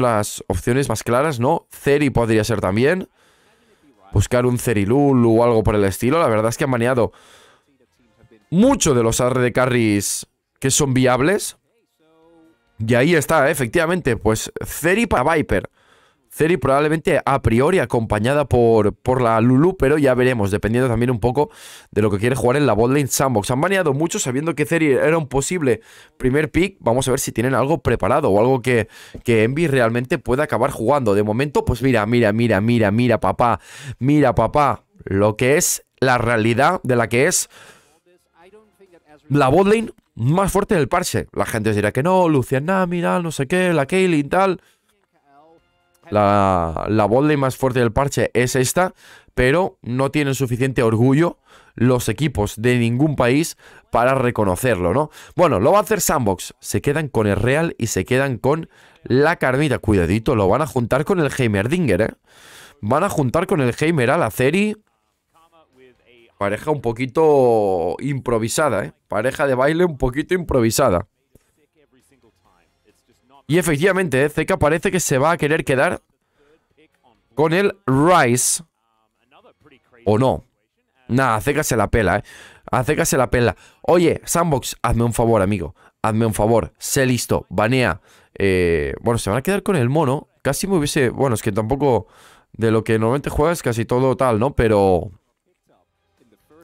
las opciones más claras, ¿no? Ceri podría ser también. Buscar un Cerilulu o algo por el estilo. La verdad es que han baneado mucho de los AR de carries que son viables. Y ahí está, efectivamente. Pues Ceri para Viper. Ceri probablemente a priori acompañada por, por la Lulu, pero ya veremos, dependiendo también un poco de lo que quiere jugar en la botlane sandbox. Han baneado mucho sabiendo que Ceri era un posible primer pick. Vamos a ver si tienen algo preparado o algo que, que Envy realmente pueda acabar jugando. De momento, pues mira, mira, mira, mira, mira, papá, mira, papá, lo que es la realidad de la que es la botlane más fuerte del parche. La gente dirá que no, Lucian, nada mira, no sé qué, la Kaylin, tal la, la más fuerte del parche es esta, pero no tienen suficiente orgullo los equipos de ningún país para reconocerlo, ¿no? Bueno, lo va a hacer Sandbox. Se quedan con el Real y se quedan con la Carmita. Cuidadito, lo van a juntar con el Heimerdinger, ¿eh? Van a juntar con el Heimer a la Ceri. Pareja un poquito improvisada, ¿eh? Pareja de baile un poquito improvisada. Y efectivamente, eh, Zeca parece que se va a querer quedar con el Rice. ¿O no? Nah, Zeca se la pela, ¿eh? A se la pela. Oye, Sandbox, hazme un favor, amigo. Hazme un favor. Sé listo. Banea. Eh, bueno, se van a quedar con el mono. Casi me hubiese... Bueno, es que tampoco... De lo que normalmente juegas casi todo tal, ¿no? Pero...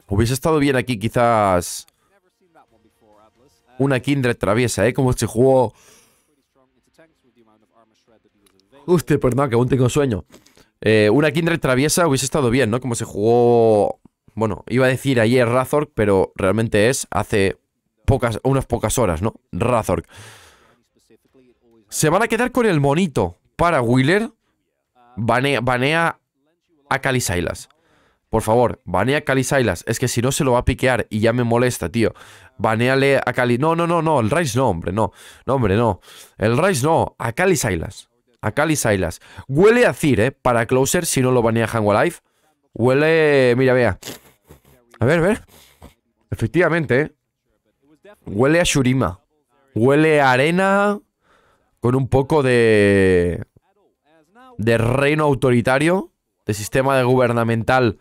Hubiese estado bien aquí quizás... Una Kindred traviesa, ¿eh? Como se jugó Usted, perdón, pues que aún tengo sueño. Eh, una Kindred traviesa hubiese estado bien, ¿no? Como se jugó... Bueno, iba a decir ayer Razork, pero realmente es hace pocas, unas pocas horas, ¿no? Razork. Se van a quedar con el monito para Wheeler. Banea, a Kalisailas. Por favor, banea a Kalisailas. Es que si no se lo va a piquear y ya me molesta, tío. Baneale a Cali... No, no, no, no. El Rice no, hombre, no. No, hombre, no. El Rice no. A Kalisailas a Cali Huele a Zir, ¿eh? Para Closer, si no lo banea Life. Huele... Mira, vea. A ver, a ver. Efectivamente, eh. Huele a Shurima. Huele a arena con un poco de... De reino autoritario. De sistema de gubernamental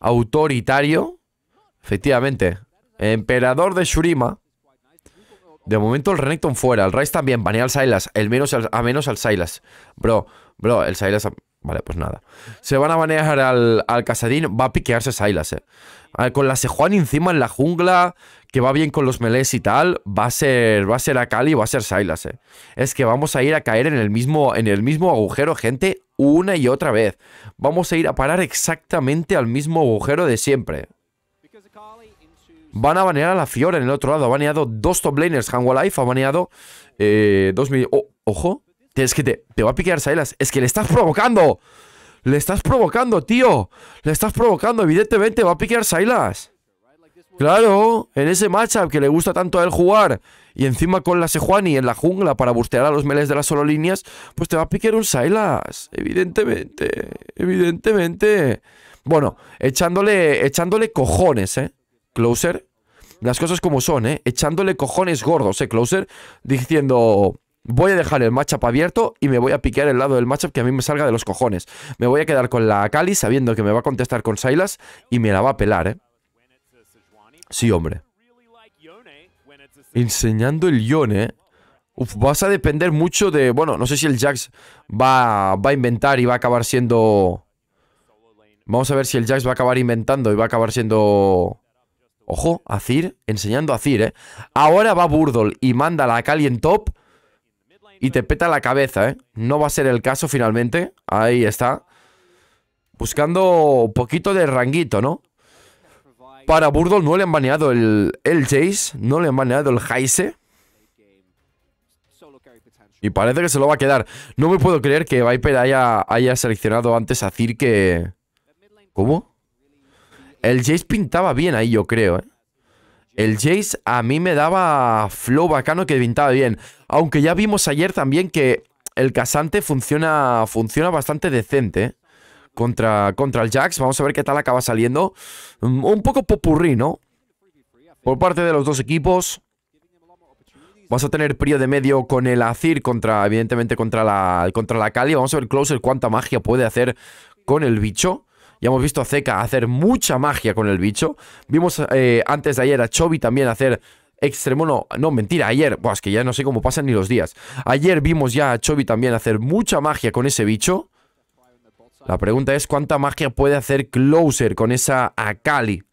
autoritario. Efectivamente. Eh, emperador de Shurima. De momento el Renekton fuera. El Rice también. Banea al Silas. El menos a menos al Silas. Bro, bro, el Silas... Vale, pues nada. Se van a banear al, al Casadín. Va a piquearse Silas, eh. Ah, con la Sejuan encima en la jungla, que va bien con los melees y tal, va a ser, va a ser Akali y va a ser Silas, eh. Es que vamos a ir a caer en el mismo, en el mismo agujero, gente, una y otra vez. Vamos a ir a parar exactamente al mismo agujero de siempre. Van a banear a la Fiora en el otro lado. Ha baneado dos top laners. Hangua Life ha baneado eh, dos mil... ojo. Es que te, va a piquear Silas. Es que le estás provocando. Le estás provocando, tío. Le estás provocando. Evidentemente va a piquear Sailas Claro, en ese matchup que le gusta tanto a él jugar y encima con la Sejuani en la jungla para bustear a los meles de las solo líneas, pues te va a piquear un Sailas evidentemente, evidentemente. Bueno, echándole, echándole cojones, ¿eh? Closer, las cosas como son, ¿eh? Echándole cojones gordos, ¿eh? Closer, diciendo, voy a dejar el matchup abierto y me voy a piquear el lado del matchup que a mí me salga de los cojones. Me voy a quedar con la Cali sabiendo que me va a contestar con Silas y me la va a pelar, ¿eh? Sí, hombre. Enseñando el Yone, ¿eh? Uf, vas a depender mucho de... Bueno, no sé si el Jax va, va a inventar y va a acabar siendo... Vamos a ver si el Jax va a acabar inventando y va a acabar siendo Ojo, Azir, enseñando a Azir, ¿eh? Ahora va Burdol y manda la Kali en top y te peta la cabeza, ¿eh? No va a ser el caso finalmente. Ahí está. Buscando un poquito de ranguito, ¿no? Para Burdol no le han baneado el, el Jace, no le han baneado el Heise. Y parece que se lo va a quedar. No me puedo creer que Viper haya, haya seleccionado antes a Azir que... ¿Cómo? El Jace pintaba bien ahí, yo creo, ¿eh? El Jace a mí me daba flow bacano que pintaba bien. Aunque ya vimos ayer también que el casante funciona, funciona bastante decente, ¿eh? Contra, contra el Jax, vamos a ver qué tal acaba saliendo. Mm, un poco popurrí, ¿no? Por parte de los dos equipos. Vamos a tener Prio de medio con el Azir contra, evidentemente, contra la, contra la Kali. Vamos a ver Closer cuánta magia puede hacer con el bicho. Ya hemos visto a Zeka hacer mucha magia con el bicho. Vimos eh, antes de ayer a Chobi también hacer extremo, no, mentira, ayer, buah, es que ya no sé cómo pasan ni los días. Ayer vimos ya a Chobi también hacer mucha magia con ese bicho. La pregunta es cuánta magia puede hacer Closer con esa Akali.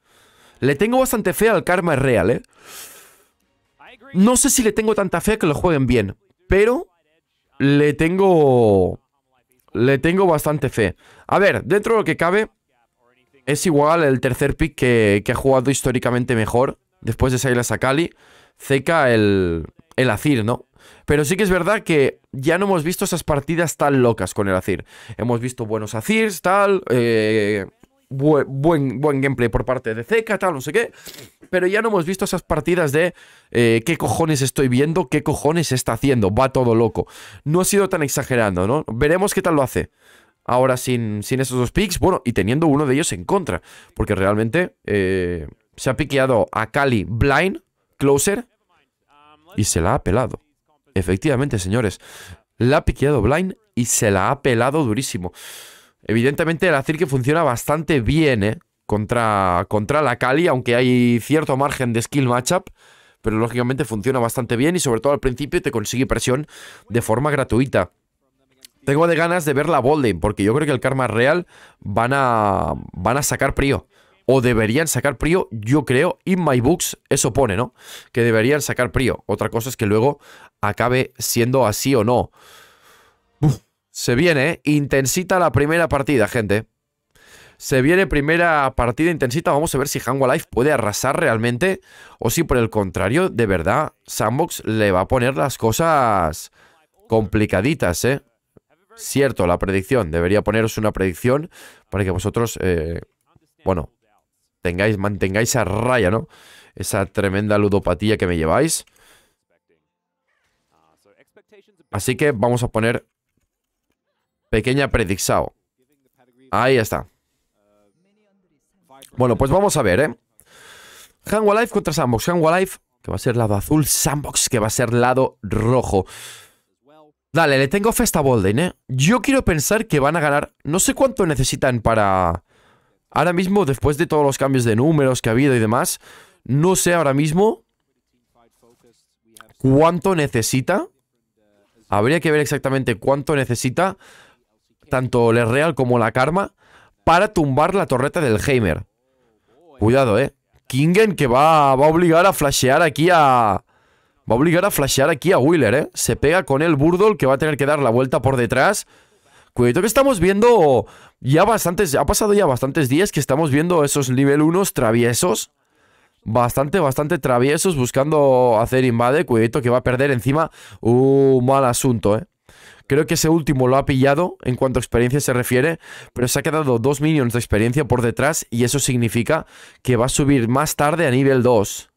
Le tengo bastante fe al Karma Real, ¿eh? No sé si le tengo tanta fe que lo jueguen bien, pero le tengo le tengo bastante fe. A ver, dentro de lo que cabe, es igual el tercer pick que, ha jugado históricamente mejor, después de Saila Sakali, ceca el, el Azir, ¿no? Pero sí que es verdad que ya no hemos visto esas partidas tan locas con el Azir. Hemos visto buenos Azirs, tal, eh, buen, buen, gameplay por parte de Zeca, tal, no sé qué. Pero ya no hemos visto esas partidas de eh, qué cojones estoy viendo, qué cojones está haciendo, va todo loco. No ha sido tan exagerando, ¿no? Veremos qué tal lo hace. Ahora sin, sin esos dos picks, bueno, y teniendo uno de ellos en contra. Porque realmente eh, se ha piqueado a Cali blind, closer, y se la ha pelado. Efectivamente, señores, la ha piqueado blind y se la ha pelado durísimo. Evidentemente el Azir que funciona bastante bien ¿eh? contra, contra la Kali, aunque hay cierto margen de skill matchup, pero lógicamente funciona bastante bien y sobre todo al principio te consigue presión de forma gratuita. Tengo de ganas de ver la Bolding, porque yo creo que el Karma Real van a, van a sacar Prio. O deberían sacar Prio, yo creo, in my books, eso pone, ¿no? Que deberían sacar Prio. Otra cosa es que luego acabe siendo así o no. Se viene intensita la primera partida, gente. Se viene primera partida intensita. Vamos a ver si Hangwa Life puede arrasar realmente. O si por el contrario, de verdad, Sandbox le va a poner las cosas complicaditas, ¿eh? Cierto, la predicción. Debería poneros una predicción para que vosotros, eh, bueno, tengáis, mantengáis esa raya, ¿no? Esa tremenda ludopatía que me lleváis. Así que vamos a poner Pequeña predixao. Ahí está. Bueno, pues vamos a ver, ¿eh? Hanwha Life contra Sandbox. Hanwha Life, que va a ser lado azul. Sandbox, que va a ser lado rojo. Dale, le tengo Festa Bolden, ¿eh? Yo quiero pensar que van a ganar... No sé cuánto necesitan para... Ahora mismo, después de todos los cambios de números que ha habido y demás, no sé ahora mismo cuánto necesita. Habría que ver exactamente cuánto necesita tanto el Real como la Karma, para tumbar la torreta del Heimer. Cuidado, eh. Kingen que va, a obligar a flashear aquí a... Va a obligar a flashear aquí a Wheeler, eh. Se pega con el Burdol que va a tener que dar la vuelta por detrás. Cuidado que estamos viendo ya bastantes... Ha pasado ya bastantes días que estamos viendo esos nivel 1 traviesos. Bastante, bastante traviesos buscando hacer invade. Cuidado que va a perder encima. un mal asunto, eh. Creo que ese último lo ha pillado en cuanto a experiencia se refiere, pero se ha quedado dos minions de experiencia por detrás y eso significa que va a subir más tarde a nivel 2.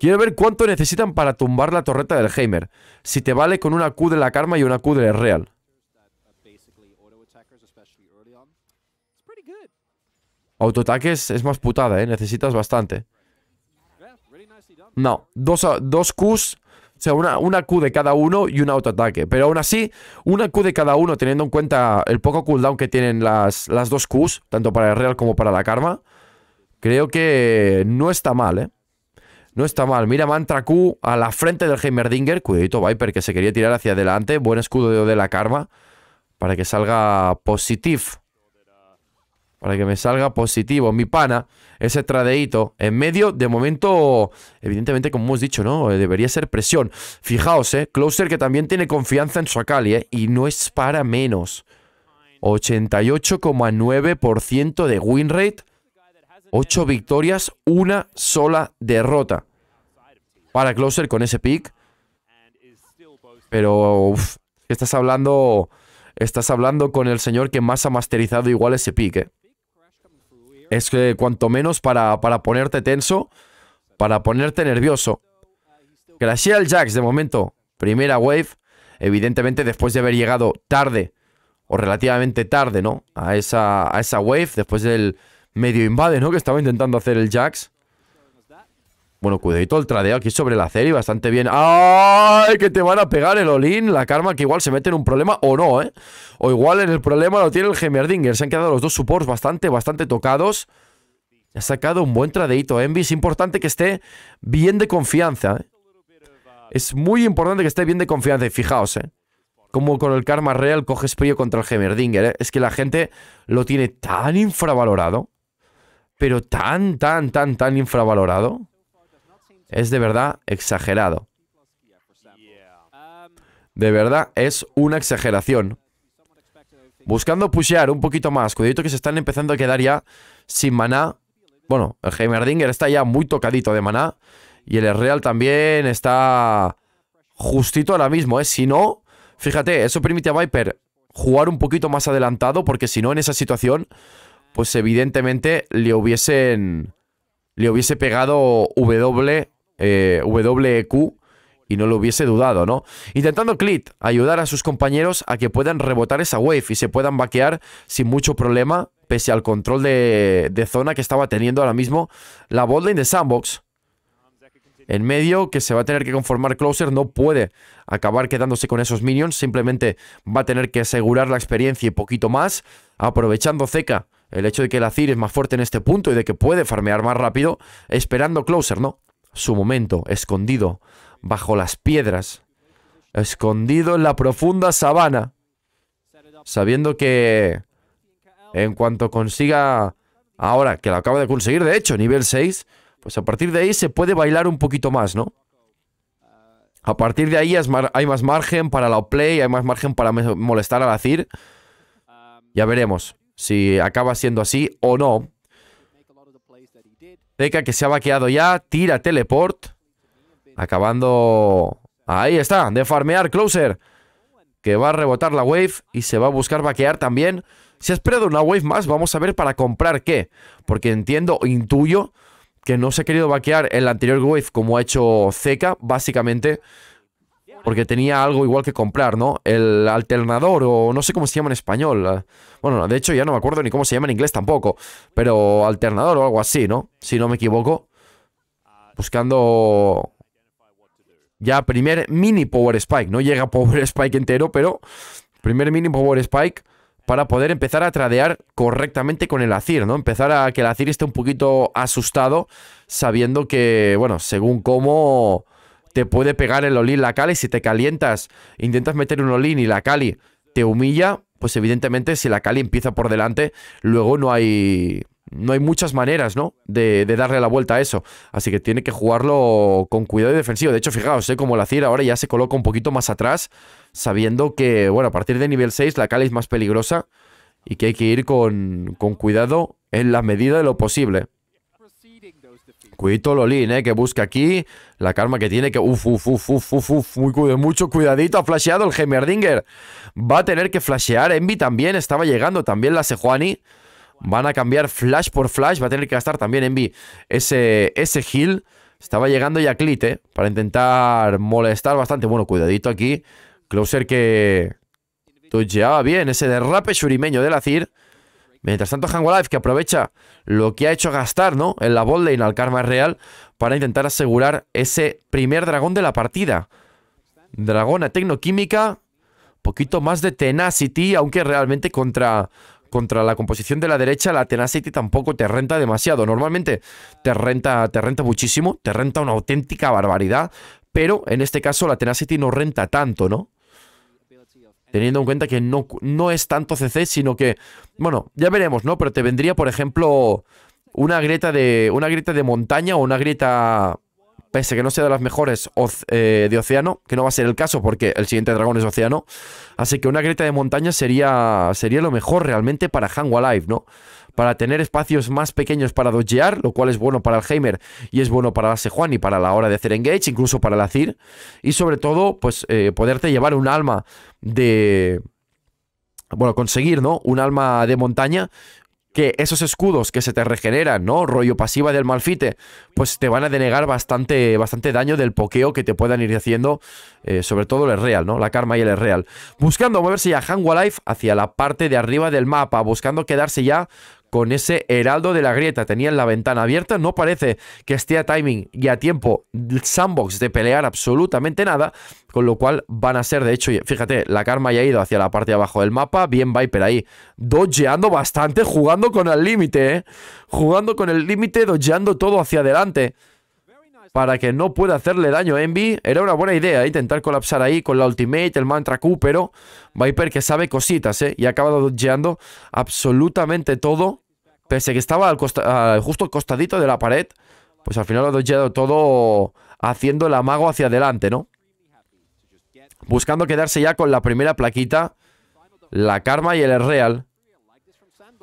Quiero ver cuánto necesitan para tumbar la torreta del Heimer, si te vale con una Q de la Karma y una Q de la Real. Autoataques es más putada, ¿eh? Necesitas bastante. No, dos, dos Qs sea, una, Q de cada uno y un autoataque. Pero aún así, una Q de cada uno, teniendo en cuenta el poco cooldown que tienen las, dos Qs, tanto para el Real como para la Karma, creo que no está mal, ¿eh? No está mal. Mira Mantra Q a la frente del Heimerdinger. Cuidadito Viper que se quería tirar hacia adelante. Buen escudo de la Karma para que salga positivo para que me salga positivo. Mi pana, ese tradeito en medio, de momento, evidentemente, como hemos dicho, ¿no? Eh, debería ser presión. Fijaos, ¿eh? Closer que también tiene confianza en su Akali, ¿eh? Y no es para menos. 88,9% de win rate. 8 victorias, una sola derrota. Para Closer con ese pick. Pero, estás hablando... Estás hablando con el señor que más ha masterizado igual ese pick, ¿eh? es que cuanto menos para, para ponerte tenso, para ponerte nervioso. Gracias al Jax, de momento, primera wave, evidentemente después de haber llegado tarde, o relativamente tarde, ¿no? A esa, a esa wave, después del medio invade, ¿no? Que estaba intentando hacer el Jax. Bueno, cuidadito el tradeo aquí sobre la serie. bastante bien. ¡Ay! Que te van a pegar el olín. La karma que igual se mete en un problema o no, ¿eh? O igual en el problema lo tiene el Gemerdinger. Se han quedado los dos supports bastante, bastante tocados. Ha sacado un buen tradeito, Envy. Es importante que esté bien de confianza. ¿eh? Es muy importante que esté bien de confianza. Y fijaos, ¿eh? Como con el Karma Real coges frío contra el Gemerdinger. ¿eh? Es que la gente lo tiene tan infravalorado. Pero tan, tan, tan, tan infravalorado es de verdad exagerado. De verdad, es una exageración. Buscando pushear un poquito más. Cuidadito que se están empezando a quedar ya sin maná. Bueno, el Heimerdinger está ya muy tocadito de maná. Y el Real también está justito ahora mismo, ¿eh? Si no, fíjate, eso permite a Viper jugar un poquito más adelantado. Porque si no, en esa situación, pues evidentemente le hubiesen... Le hubiese pegado W eh, WQ y no lo hubiese dudado, ¿no? Intentando Clit ayudar a sus compañeros a que puedan rebotar esa wave y se puedan vaquear sin mucho problema, pese al control de, zona que estaba teniendo ahora mismo la botlane de Sandbox. En medio, que se va a tener que conformar Closer, no puede acabar quedándose con esos minions, simplemente va a tener que asegurar la experiencia y poquito más, aprovechando Zeka, el hecho de que la Cir es más fuerte en este punto y de que puede farmear más rápido, esperando Closer, ¿no? su momento, escondido bajo las piedras, escondido en la profunda sabana, sabiendo que en cuanto consiga, ahora que lo acaba de conseguir, de hecho, nivel 6, pues a partir de ahí se puede bailar un poquito más, ¿no? A partir de ahí hay más margen para la play, hay más margen para molestar a la CIR. Ya veremos si acaba siendo así o no. Zeka que se ha vaqueado ya. Tira teleport. Acabando... Ahí está, de farmear Closer. Que va a rebotar la wave y se va a buscar vaquear también. Se ha esperado una wave más, vamos a ver para comprar qué. Porque entiendo, intuyo, que no se ha querido vaquear el anterior wave como ha hecho Zeka, básicamente porque tenía algo igual que comprar, ¿no? El alternador o no sé cómo se llama en español. Ah, bueno, de hecho ya no me acuerdo ni cómo se llama en inglés tampoco, pero alternador o algo así, ¿no? Si no me equivoco. Buscando ya primer mini Power Spike. No llega Power Spike entero, pero primer mini Power Spike para poder empezar a tradear correctamente con el Azir, ¿no? Empezar a que el Acir esté un poquito asustado, sabiendo que, bueno, según cómo te puede pegar el Olín la Cali. Si te calientas, intentas meter un Olín y la Cali te humilla, pues evidentemente si la Cali empieza por delante, luego no hay no hay muchas maneras, ¿no? De, darle la vuelta a eso. Así que tiene que jugarlo con cuidado y defensivo. De hecho, fijaos, ¿eh? como la CIR ahora ya se coloca un poquito más atrás, sabiendo que, bueno, a partir de nivel 6 la Cali es más peligrosa y que hay que ir con, con cuidado en la medida de lo posible. Cuidito Lolin, eh, que busca aquí. La karma que tiene, que uf, uf, uf, uf, muy, mucho cuidadito. Ha flasheado el Heimerdinger. Va a tener que flashear. Envy también estaba llegando, también la Sejuani. Van a cambiar flash por flash. Va a tener que gastar también Envy ese, ese heal. Estaba llegando ya Clite eh, para intentar molestar bastante. Bueno, cuidadito aquí. Closer que... Toucheaba bien ese derrape shurimeño de la CIR. Mientras tanto, Life que aprovecha lo que ha hecho gastar, ¿no? En la Bolde al Karma Real para intentar asegurar ese primer dragón de la partida. Dragona Tecnoquímica, poquito más de Tenacity, aunque realmente contra, contra la composición de la derecha la Tenacity tampoco te renta demasiado. Normalmente te renta, te renta muchísimo, te renta una auténtica barbaridad, pero en este caso la Tenacity no renta tanto, ¿no? teniendo en cuenta que no, no es tanto CC, sino que, bueno, ya veremos, ¿no? Pero te vendría, por ejemplo, una grieta de, una grieta de montaña o una grieta, pese que no sea de las mejores, eh, de océano, que no va a ser el caso porque el siguiente dragón es océano. Así que una grieta de montaña sería, sería lo mejor realmente para Hang ¿no? para tener espacios más pequeños para dodgear, lo cual es bueno para el Heimer y es bueno para la Sejuan y para la hora de hacer engage, incluso para la Cir. Y sobre todo, pues eh, poderte llevar un alma de... Bueno, conseguir, ¿no? Un alma de montaña que esos escudos que se te regeneran, ¿no? Rollo pasiva del malfite, pues te van a denegar bastante, bastante daño del pokeo que te puedan ir haciendo, eh, sobre todo el real, ¿no? La karma y el real. Buscando moverse ya Hangwalife hacia la parte de arriba del mapa, buscando quedarse ya con ese heraldo de la grieta. Tenían la ventana abierta, no parece que esté a timing y a tiempo Sandbox de pelear absolutamente nada, con lo cual van a ser, de hecho, fíjate, la Karma ya ha ido hacia la parte de abajo del mapa, bien Viper ahí, Dodgeando bastante, jugando con el límite, ¿eh? jugando con el límite, dojeando todo hacia adelante para que no pueda hacerle daño a Envy. Era una buena idea ¿eh? intentar colapsar ahí con la ultimate, el mantra Q, pero Viper que sabe cositas, ¿eh? Y ha acabado dodgeando absolutamente todo. Pese que estaba al justo al costadito de la pared, pues al final lo he todo haciendo el amago hacia adelante, ¿no? Buscando quedarse ya con la primera plaquita, la Karma y el Real.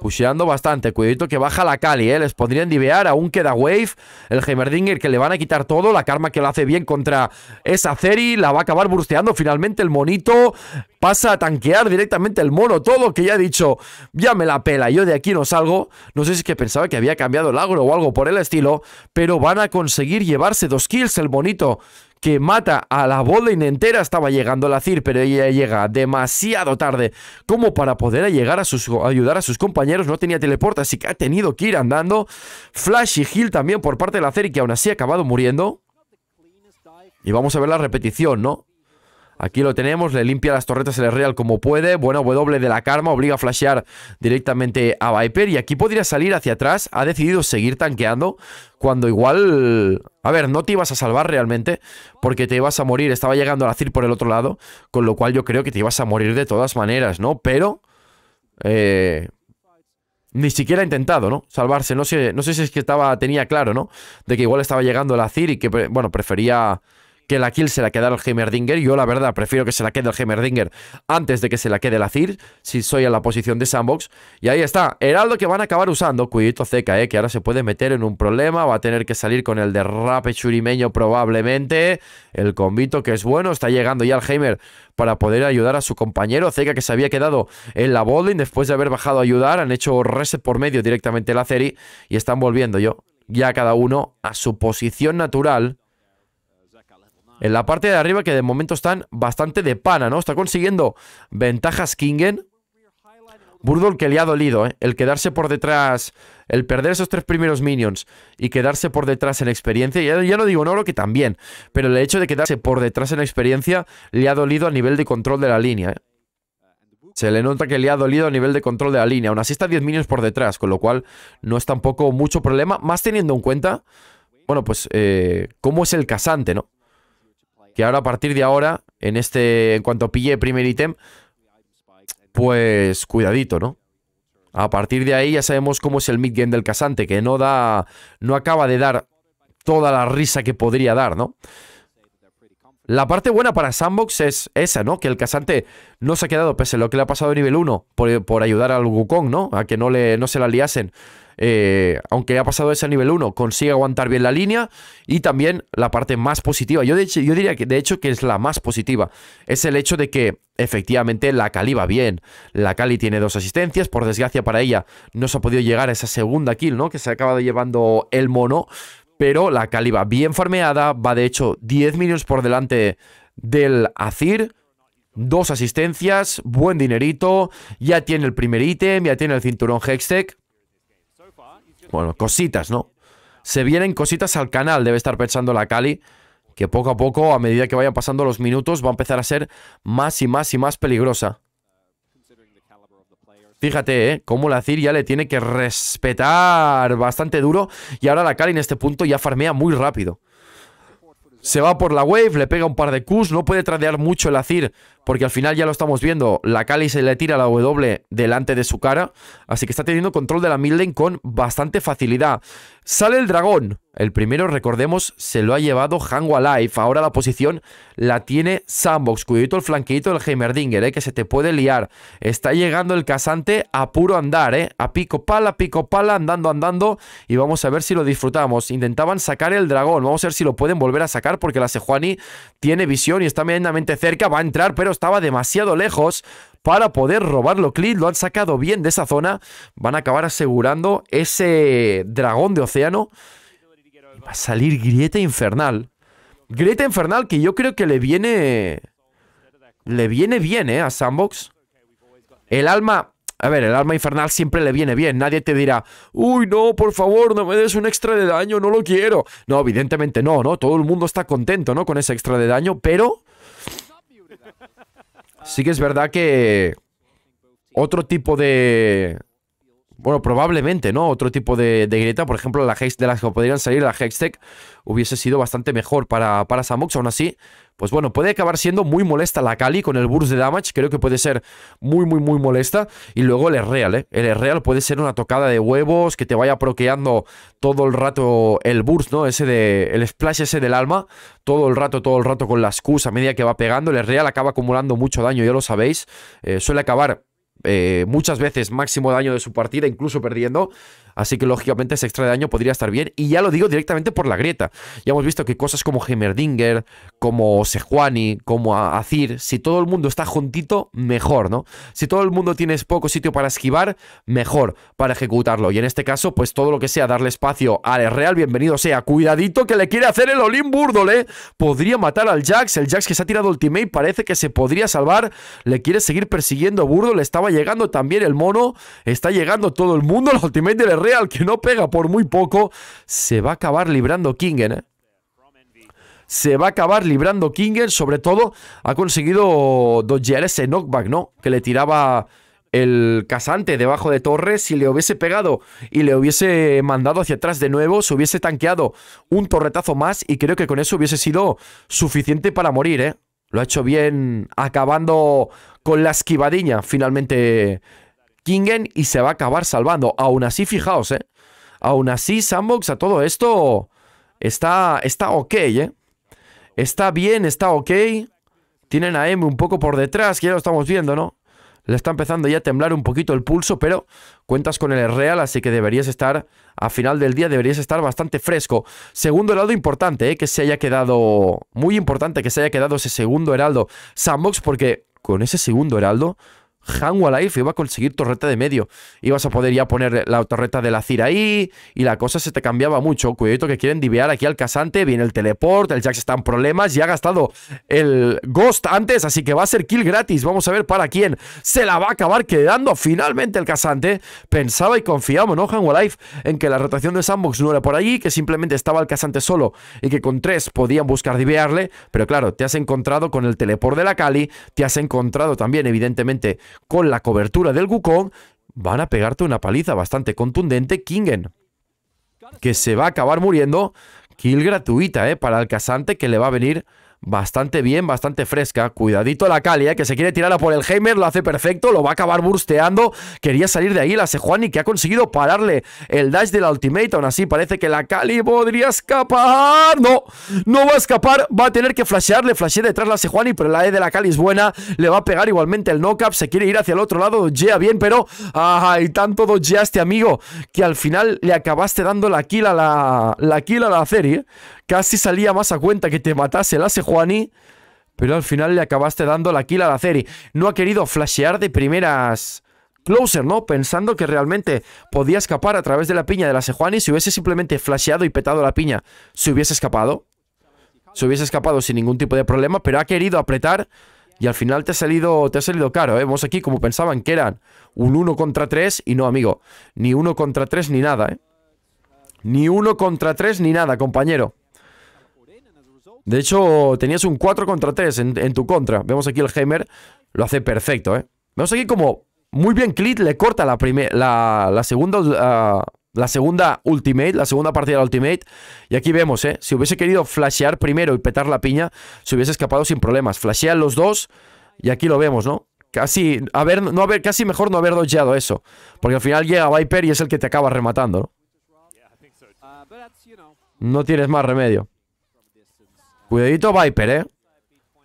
Pusheando bastante. Cuidadito que baja la Cali, ¿eh? Les podrían divear. Aún queda Wave. El Heimerdinger que le van a quitar todo. La Karma que lo hace bien contra esa Ceri. La va a acabar bursteando finalmente el monito. Pasa a tanquear directamente el mono. Todo que ya ha dicho. Ya me la pela. Yo de aquí no salgo. No sé si es que pensaba que había cambiado el agro o algo por el estilo. Pero van a conseguir llevarse dos kills el monito que mata a la Boldin entera, estaba llegando la CIR, pero ella llega demasiado tarde como para poder llegar a sus, ayudar a sus compañeros. No tenía teleporta, así que ha tenido que ir andando. Flash y Hill también por parte de la CIR, que aún así ha acabado muriendo. Y vamos a ver la repetición, ¿no? Aquí lo tenemos, le limpia las torretas el Real como puede. Bueno, W de la Karma obliga a flashear directamente a Viper. Y aquí podría salir hacia atrás. Ha decidido seguir tanqueando cuando igual... A ver, no te ibas a salvar realmente porque te ibas a morir. Estaba llegando a Cir por el otro lado, con lo cual yo creo que te ibas a morir de todas maneras, ¿no? Pero... Eh, ni siquiera ha intentado, ¿no? Salvarse. No sé, no sé si es que estaba, tenía claro, ¿no? De que igual estaba llegando la CIR y que, bueno, prefería que la kill se la quedara el Heimerdinger. Yo, la verdad, prefiero que se la quede el Heimerdinger antes de que se la quede la Cir, si soy en la posición de Sandbox. Y ahí está, Heraldo que van a acabar usando. Cuidito Zeca, eh, que ahora se puede meter en un problema. Va a tener que salir con el derrape churimeño probablemente. El convito que es bueno, está llegando ya al Heimer para poder ayudar a su compañero. Zeca que se había quedado en la bowling después de haber bajado a ayudar. Han hecho reset por medio directamente la Ceri y están volviendo yo. Ya cada uno a su posición natural en la parte de arriba que de momento están bastante de pana, ¿no? Está consiguiendo ventajas Kingen. Burdol que le ha dolido, ¿eh? El quedarse por detrás, el perder esos tres primeros minions y quedarse por detrás en experiencia, ya, no digo no, lo que también, pero el hecho de quedarse por detrás en experiencia le ha dolido a nivel de control de la línea, ¿eh? Se le nota que le ha dolido a nivel de control de la línea. Aún así está 10 minions por detrás, con lo cual no es tampoco mucho problema, más teniendo en cuenta, bueno, pues eh, cómo es el casante, ¿no? que ahora a partir de ahora, en este, en cuanto pille primer ítem, pues cuidadito, ¿no? A partir de ahí ya sabemos cómo es el mid-game del casante, que no da, no acaba de dar toda la risa que podría dar, ¿no? La parte buena para Sandbox es esa, ¿no? Que el casante no se ha quedado, pese a lo que le ha pasado a nivel 1, por, ayudar al Wukong, ¿no? A que no, le, no se la liasen. Eh, aunque ha pasado ese nivel 1, consigue aguantar bien la línea y también la parte más positiva. Yo, diría que de hecho que es la más positiva. Es el hecho de que efectivamente la Cali va bien. La Cali tiene dos asistencias, por desgracia para ella no se ha podido llegar a esa segunda kill, ¿no? Que se ha acabado llevando el mono. Pero la Cali va bien farmeada, va de hecho 10 minutos por delante del Azir. Dos asistencias, buen dinerito, ya tiene el primer ítem, ya tiene el cinturón Hextech. Bueno, cositas, ¿no? Se vienen cositas al canal, debe estar pensando la Cali que poco a poco, a medida que vayan pasando los minutos, va a empezar a ser más y más y más peligrosa. Fíjate, ¿eh? Cómo la CIR ya le tiene que respetar bastante duro. Y ahora la Cali en este punto ya farmea muy rápido. Se va por la wave, le pega un par de Qs. No puede tradear mucho el Azir porque al final ya lo estamos viendo, la Cali se le tira la W delante de su cara, así que está teniendo control de la midlane con bastante facilidad. Sale el dragón, el primero, recordemos, se lo ha llevado Hangua Life. ahora la posición la tiene Sandbox, Cuidado el flanquito del Heimerdinger, eh, que se te puede liar. Está llegando el casante a puro andar, eh, a pico pala, pico pala, andando, andando, y vamos a ver si lo disfrutamos. Intentaban sacar el dragón, vamos a ver si lo pueden volver a sacar, porque la Sejuani tiene visión y está medianamente cerca, va a entrar, pero estaba demasiado lejos para poder robarlo. Clint lo han sacado bien de esa zona. Van a acabar asegurando ese dragón de océano. va a salir grieta infernal. Grieta infernal que yo creo que le viene... Le viene bien, ¿eh? A Sandbox. El alma... A ver, el alma infernal siempre le viene bien. Nadie te dirá, uy, no, por favor, no me des un extra de daño, no lo quiero. No, evidentemente no, ¿no? Todo el mundo está contento, ¿no? Con ese extra de daño, pero Sí que es verdad que otro tipo de... Bueno, probablemente, ¿no? Otro tipo de, de grieta, por ejemplo, la de las que podrían salir, la Hextech, hubiese sido bastante mejor para, para Aún así, pues bueno, puede acabar siendo muy molesta la Kali con el burst de damage, creo que puede ser muy, muy, muy molesta. Y luego el real, ¿eh? El real puede ser una tocada de huevos, que te vaya proqueando todo el rato el burst, ¿no? Ese de, el splash ese del alma, todo el rato, todo el rato con la excusa a medida que va pegando. El real acaba acumulando mucho daño, ya lo sabéis. Eh, suele acabar eh, muchas veces máximo daño de su partida, incluso perdiendo. Así que lógicamente ese extra de daño podría estar bien. Y ya lo digo directamente por la grieta. Ya hemos visto que cosas como Gemerdinger, como Sejuani, como Azir, si todo el mundo está juntito, mejor, ¿no? Si todo el mundo tiene poco sitio para esquivar, mejor para ejecutarlo. Y en este caso, pues todo lo que sea darle espacio al Real, bienvenido sea. Cuidadito que le quiere hacer el Olin Burdol ¿eh? Podría matar al Jax. El Jax que se ha tirado ultimate parece que se podría salvar. Le quiere seguir persiguiendo le Estaba llegando también el mono. Está llegando todo el mundo. El ultimate del Real, que no pega por muy poco, se va a acabar librando Kingen, ¿eh? se va a acabar librando Kingen. Sobre todo, ha conseguido dodgear ese knockback, ¿no? Que le tiraba el casante debajo de Torres. Si le hubiese pegado y le hubiese mandado hacia atrás de nuevo, se hubiese tanqueado un torretazo más. Y creo que con eso hubiese sido suficiente para morir, ¿eh? Lo ha hecho bien acabando con la esquivadiña finalmente Kingen y se va a acabar salvando. Aún así, fijaos, ¿eh? Aún así, Sandbox a todo esto está, está ok, ¿eh? Está bien, está ok. Tienen a M un poco por detrás, que ya lo estamos viendo, ¿no? Le está empezando ya a temblar un poquito el pulso, pero cuentas con el Real, así que deberías estar, a final del día, deberías estar bastante fresco. Segundo heraldo importante, ¿eh? que se haya quedado, muy importante que se haya quedado ese segundo heraldo. Sandbox, porque con ese segundo heraldo Hanwalife iba a conseguir torreta de medio. Ibas a poder ya poner la torreta de la Cira ahí y la cosa se te cambiaba mucho. Cuidado que quieren divear aquí al casante. Viene el teleport, el Jax está en problemas. Ya ha gastado el Ghost antes, así que va a ser kill gratis. Vamos a ver para quién se la va a acabar quedando finalmente el casante. Pensaba y confiamos, ¿no? Life, en que la rotación de Sandbox no era por allí, que simplemente estaba el casante solo y que con tres podían buscar divearle. Pero claro, te has encontrado con el teleport de la Cali, te has encontrado también, evidentemente, con la cobertura del Wukong, van a pegarte una paliza bastante contundente Kingen, que se va a acabar muriendo. Kill gratuita, ¿eh? Para el casante que le va a venir bastante bien, bastante fresca. Cuidadito la Cali, eh, que se quiere tirar a por el Heimer, lo hace perfecto, lo va a acabar bursteando. Quería salir de ahí la Sejuani, que ha conseguido pararle el dash de la Ultimate. Aún así, parece que la Cali podría escapar. No, no va a escapar, va a tener que flashear. Le detrás la Sejuani, pero la E de la Kali es buena. Le va a pegar igualmente el knock se quiere ir hacia el otro lado, ya bien, pero... ¡Ay, tanto dojea este amigo! Que al final le acabaste dando la kill a la, la, kill a la serie. Eh. Casi salía más a cuenta que te matase la Sejuani Juani, pero al final le acabaste dando la kill a la serie. No ha querido flashear de primeras closer, ¿no? Pensando que realmente podía escapar a través de la piña de la Sejuani. Si hubiese simplemente flasheado y petado la piña, se hubiese escapado. Se hubiese escapado sin ningún tipo de problema, pero ha querido apretar y al final te ha salido, te ha salido caro. ¿eh? Vemos aquí como pensaban que eran un 1 contra 3 y no, amigo. Ni 1 contra 3 ni nada, ¿eh? Ni 1 contra 3 ni nada, compañero. De hecho, tenías un 4 contra 3 en, tu contra. Vemos aquí el Heimer, lo hace perfecto, ¿eh? Vemos aquí como muy bien Clit le corta la, primera, la segunda... Ah, la segunda ultimate, la segunda partida de la ultimate. Y aquí vemos, ¿eh? Si hubiese querido flashear primero y petar la piña, se hubiese escapado sin problemas. Flashean los dos y aquí lo vemos, ¿no? Casi, ver, no casi mejor no haber dodgeado eso. Porque al final llega Viper y es el que te acaba rematando, ¿no? Uh, no tienes más remedio. Cuidadito Viper, ¿eh?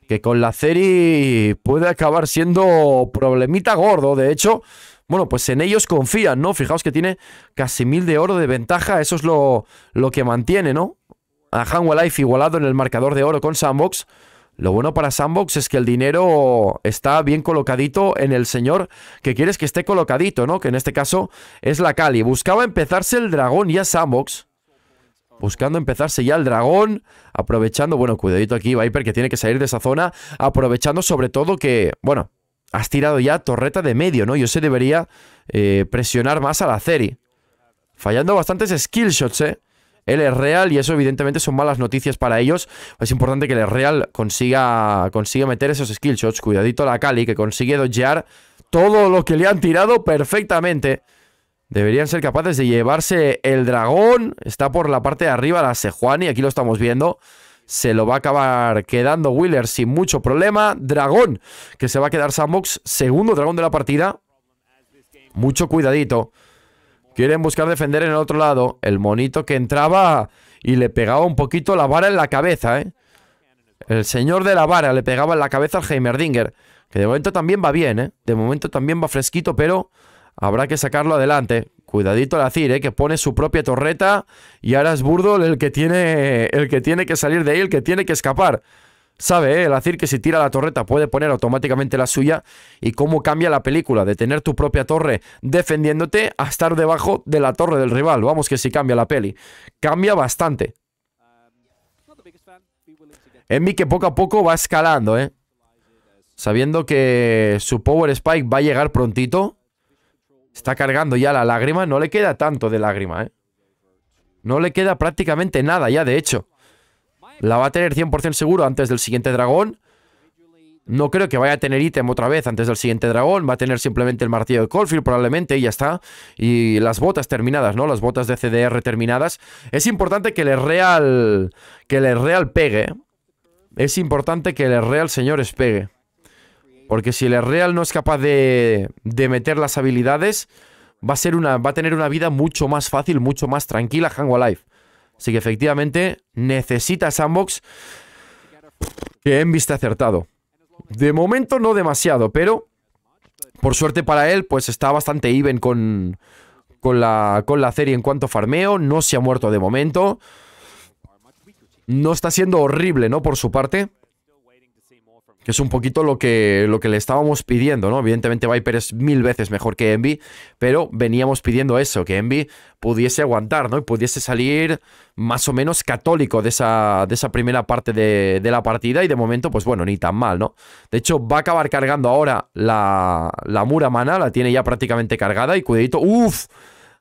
Que con la serie puede acabar siendo problemita gordo. De hecho, bueno, pues en ellos confían, ¿no? Fijaos que tiene casi mil de oro de ventaja. Eso es lo, lo que mantiene, ¿no? A Life igualado en el marcador de oro con Sandbox. Lo bueno para Sandbox es que el dinero está bien colocadito en el señor que quieres que esté colocadito, ¿no? Que en este caso es la Cali. Buscaba empezarse el dragón y a Sandbox. Buscando empezarse ya el dragón. Aprovechando, bueno, cuidadito aquí Viper que tiene que salir de esa zona. Aprovechando sobre todo que, bueno, has tirado ya torreta de medio, ¿no? Yo sé, debería eh, presionar más a la Ceri. Fallando bastantes skill shots, ¿eh? El es real y eso evidentemente son malas noticias para ellos. Es importante que el real consiga, consiga meter esos skill shots. Cuidadito la Cali que consigue dodgear todo lo que le han tirado perfectamente. Deberían ser capaces de llevarse el dragón. Está por la parte de arriba la Sejuani. Aquí lo estamos viendo. Se lo va a acabar quedando Wheeler sin mucho problema. Dragón que se va a quedar Sandbox. Segundo dragón de la partida. Mucho cuidadito. Quieren buscar defender en el otro lado. El monito que entraba y le pegaba un poquito la vara en la cabeza, ¿eh? El señor de la vara le pegaba en la cabeza al Heimerdinger. Que de momento también va bien, ¿eh? De momento también va fresquito, pero Habrá que sacarlo adelante. Cuidadito el Azir, ¿eh? que pone su propia torreta y ahora es Burdol el que tiene, el que, tiene que salir de ahí, el que tiene que escapar. Sabe, eh, el Azir que si tira la torreta puede poner automáticamente la suya y cómo cambia la película de tener tu propia torre defendiéndote a estar debajo de la torre del rival. Vamos que si cambia la peli. Cambia bastante. Envy que poco a poco va escalando, ¿eh? Sabiendo que su Power Spike va a llegar prontito. Está cargando ya la lágrima. No le queda tanto de lágrima, ¿eh? No le queda prácticamente nada ya, de hecho. La va a tener 100% seguro antes del siguiente dragón. No creo que vaya a tener ítem otra vez antes del siguiente dragón. Va a tener simplemente el martillo de Colfield, probablemente y ya está. Y las botas terminadas, ¿no? Las botas de CDR terminadas. Es importante que el Real... Que el Real pegue. ¿eh? Es importante que el Real, señores, pegue. Porque si el Real no es capaz de, meter las habilidades, va a, ser una, va a tener una vida mucho más fácil, mucho más tranquila Hango Alive. Así que efectivamente necesita Sandbox que Envy esté acertado. De momento no demasiado, pero por suerte para él, pues está bastante even con, la, con la serie en cuanto farmeo. No se ha muerto de momento. No está siendo horrible, ¿no? Por su parte que es un poquito lo que, lo que le estábamos pidiendo, ¿no? Evidentemente Viper es mil veces mejor que Envy, pero veníamos pidiendo eso, que Envy pudiese aguantar, ¿no? Y pudiese salir más o menos católico de esa, de esa primera parte de, la partida y de momento, pues bueno, ni tan mal, ¿no? De hecho, va a acabar cargando ahora la, la mana. la tiene ya prácticamente cargada y cuidadito, ¡uf!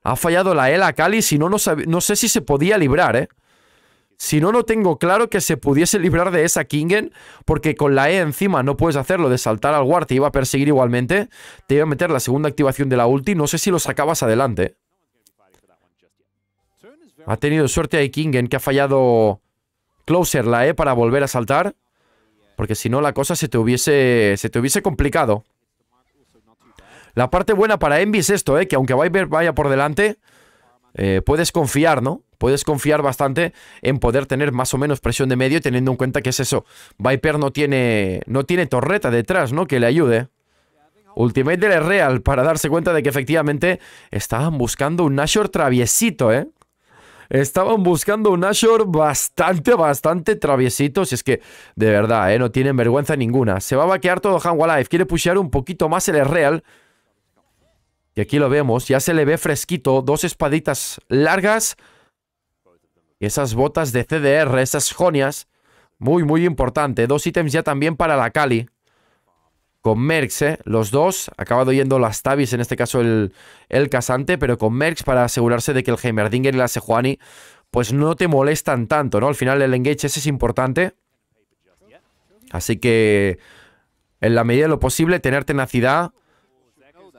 Ha fallado la Ela Cali si no, no, no sé si se podía librar, ¿eh? Si no, no tengo claro que se pudiese librar de esa Kingen, porque con la E encima no puedes hacerlo de saltar al guard, te iba a perseguir igualmente. Te iba a meter la segunda activación de la ulti, no sé si lo sacabas adelante. ¿eh? Ha tenido suerte ahí Kingen, que ha fallado Closer la E para volver a saltar. Porque si no, la cosa se te hubiese, se te hubiese complicado. La parte buena para Envy es esto, eh, que aunque vaya por delante, eh, puedes confiar, ¿no? Puedes confiar bastante en poder tener más o menos presión de medio, teniendo en cuenta que es eso. Viper no tiene, no tiene torreta detrás, ¿no? Que le ayude. Ultimate del Real para darse cuenta de que efectivamente estaban buscando un Nashor traviesito, ¿eh? Estaban buscando un Nashor bastante, bastante traviesito. Si es que, de verdad, ¿eh? no tienen vergüenza ninguna. Se va a vaquear todo Hanwha Life. Quiere pushear un poquito más el Real. Y aquí lo vemos, ya se le ve fresquito, dos espaditas largas. Y esas botas de CDR, esas jonias. Muy, muy importante. Dos ítems ya también para la Cali. Con merx ¿eh? Los dos. Acabado yendo las tabis, en este caso el, el Casante, pero con merx para asegurarse de que el Heimerdinger y la Sejuani pues no te molestan tanto, ¿no? Al final el engage ese es importante. Así que en la medida de lo posible tener tenacidad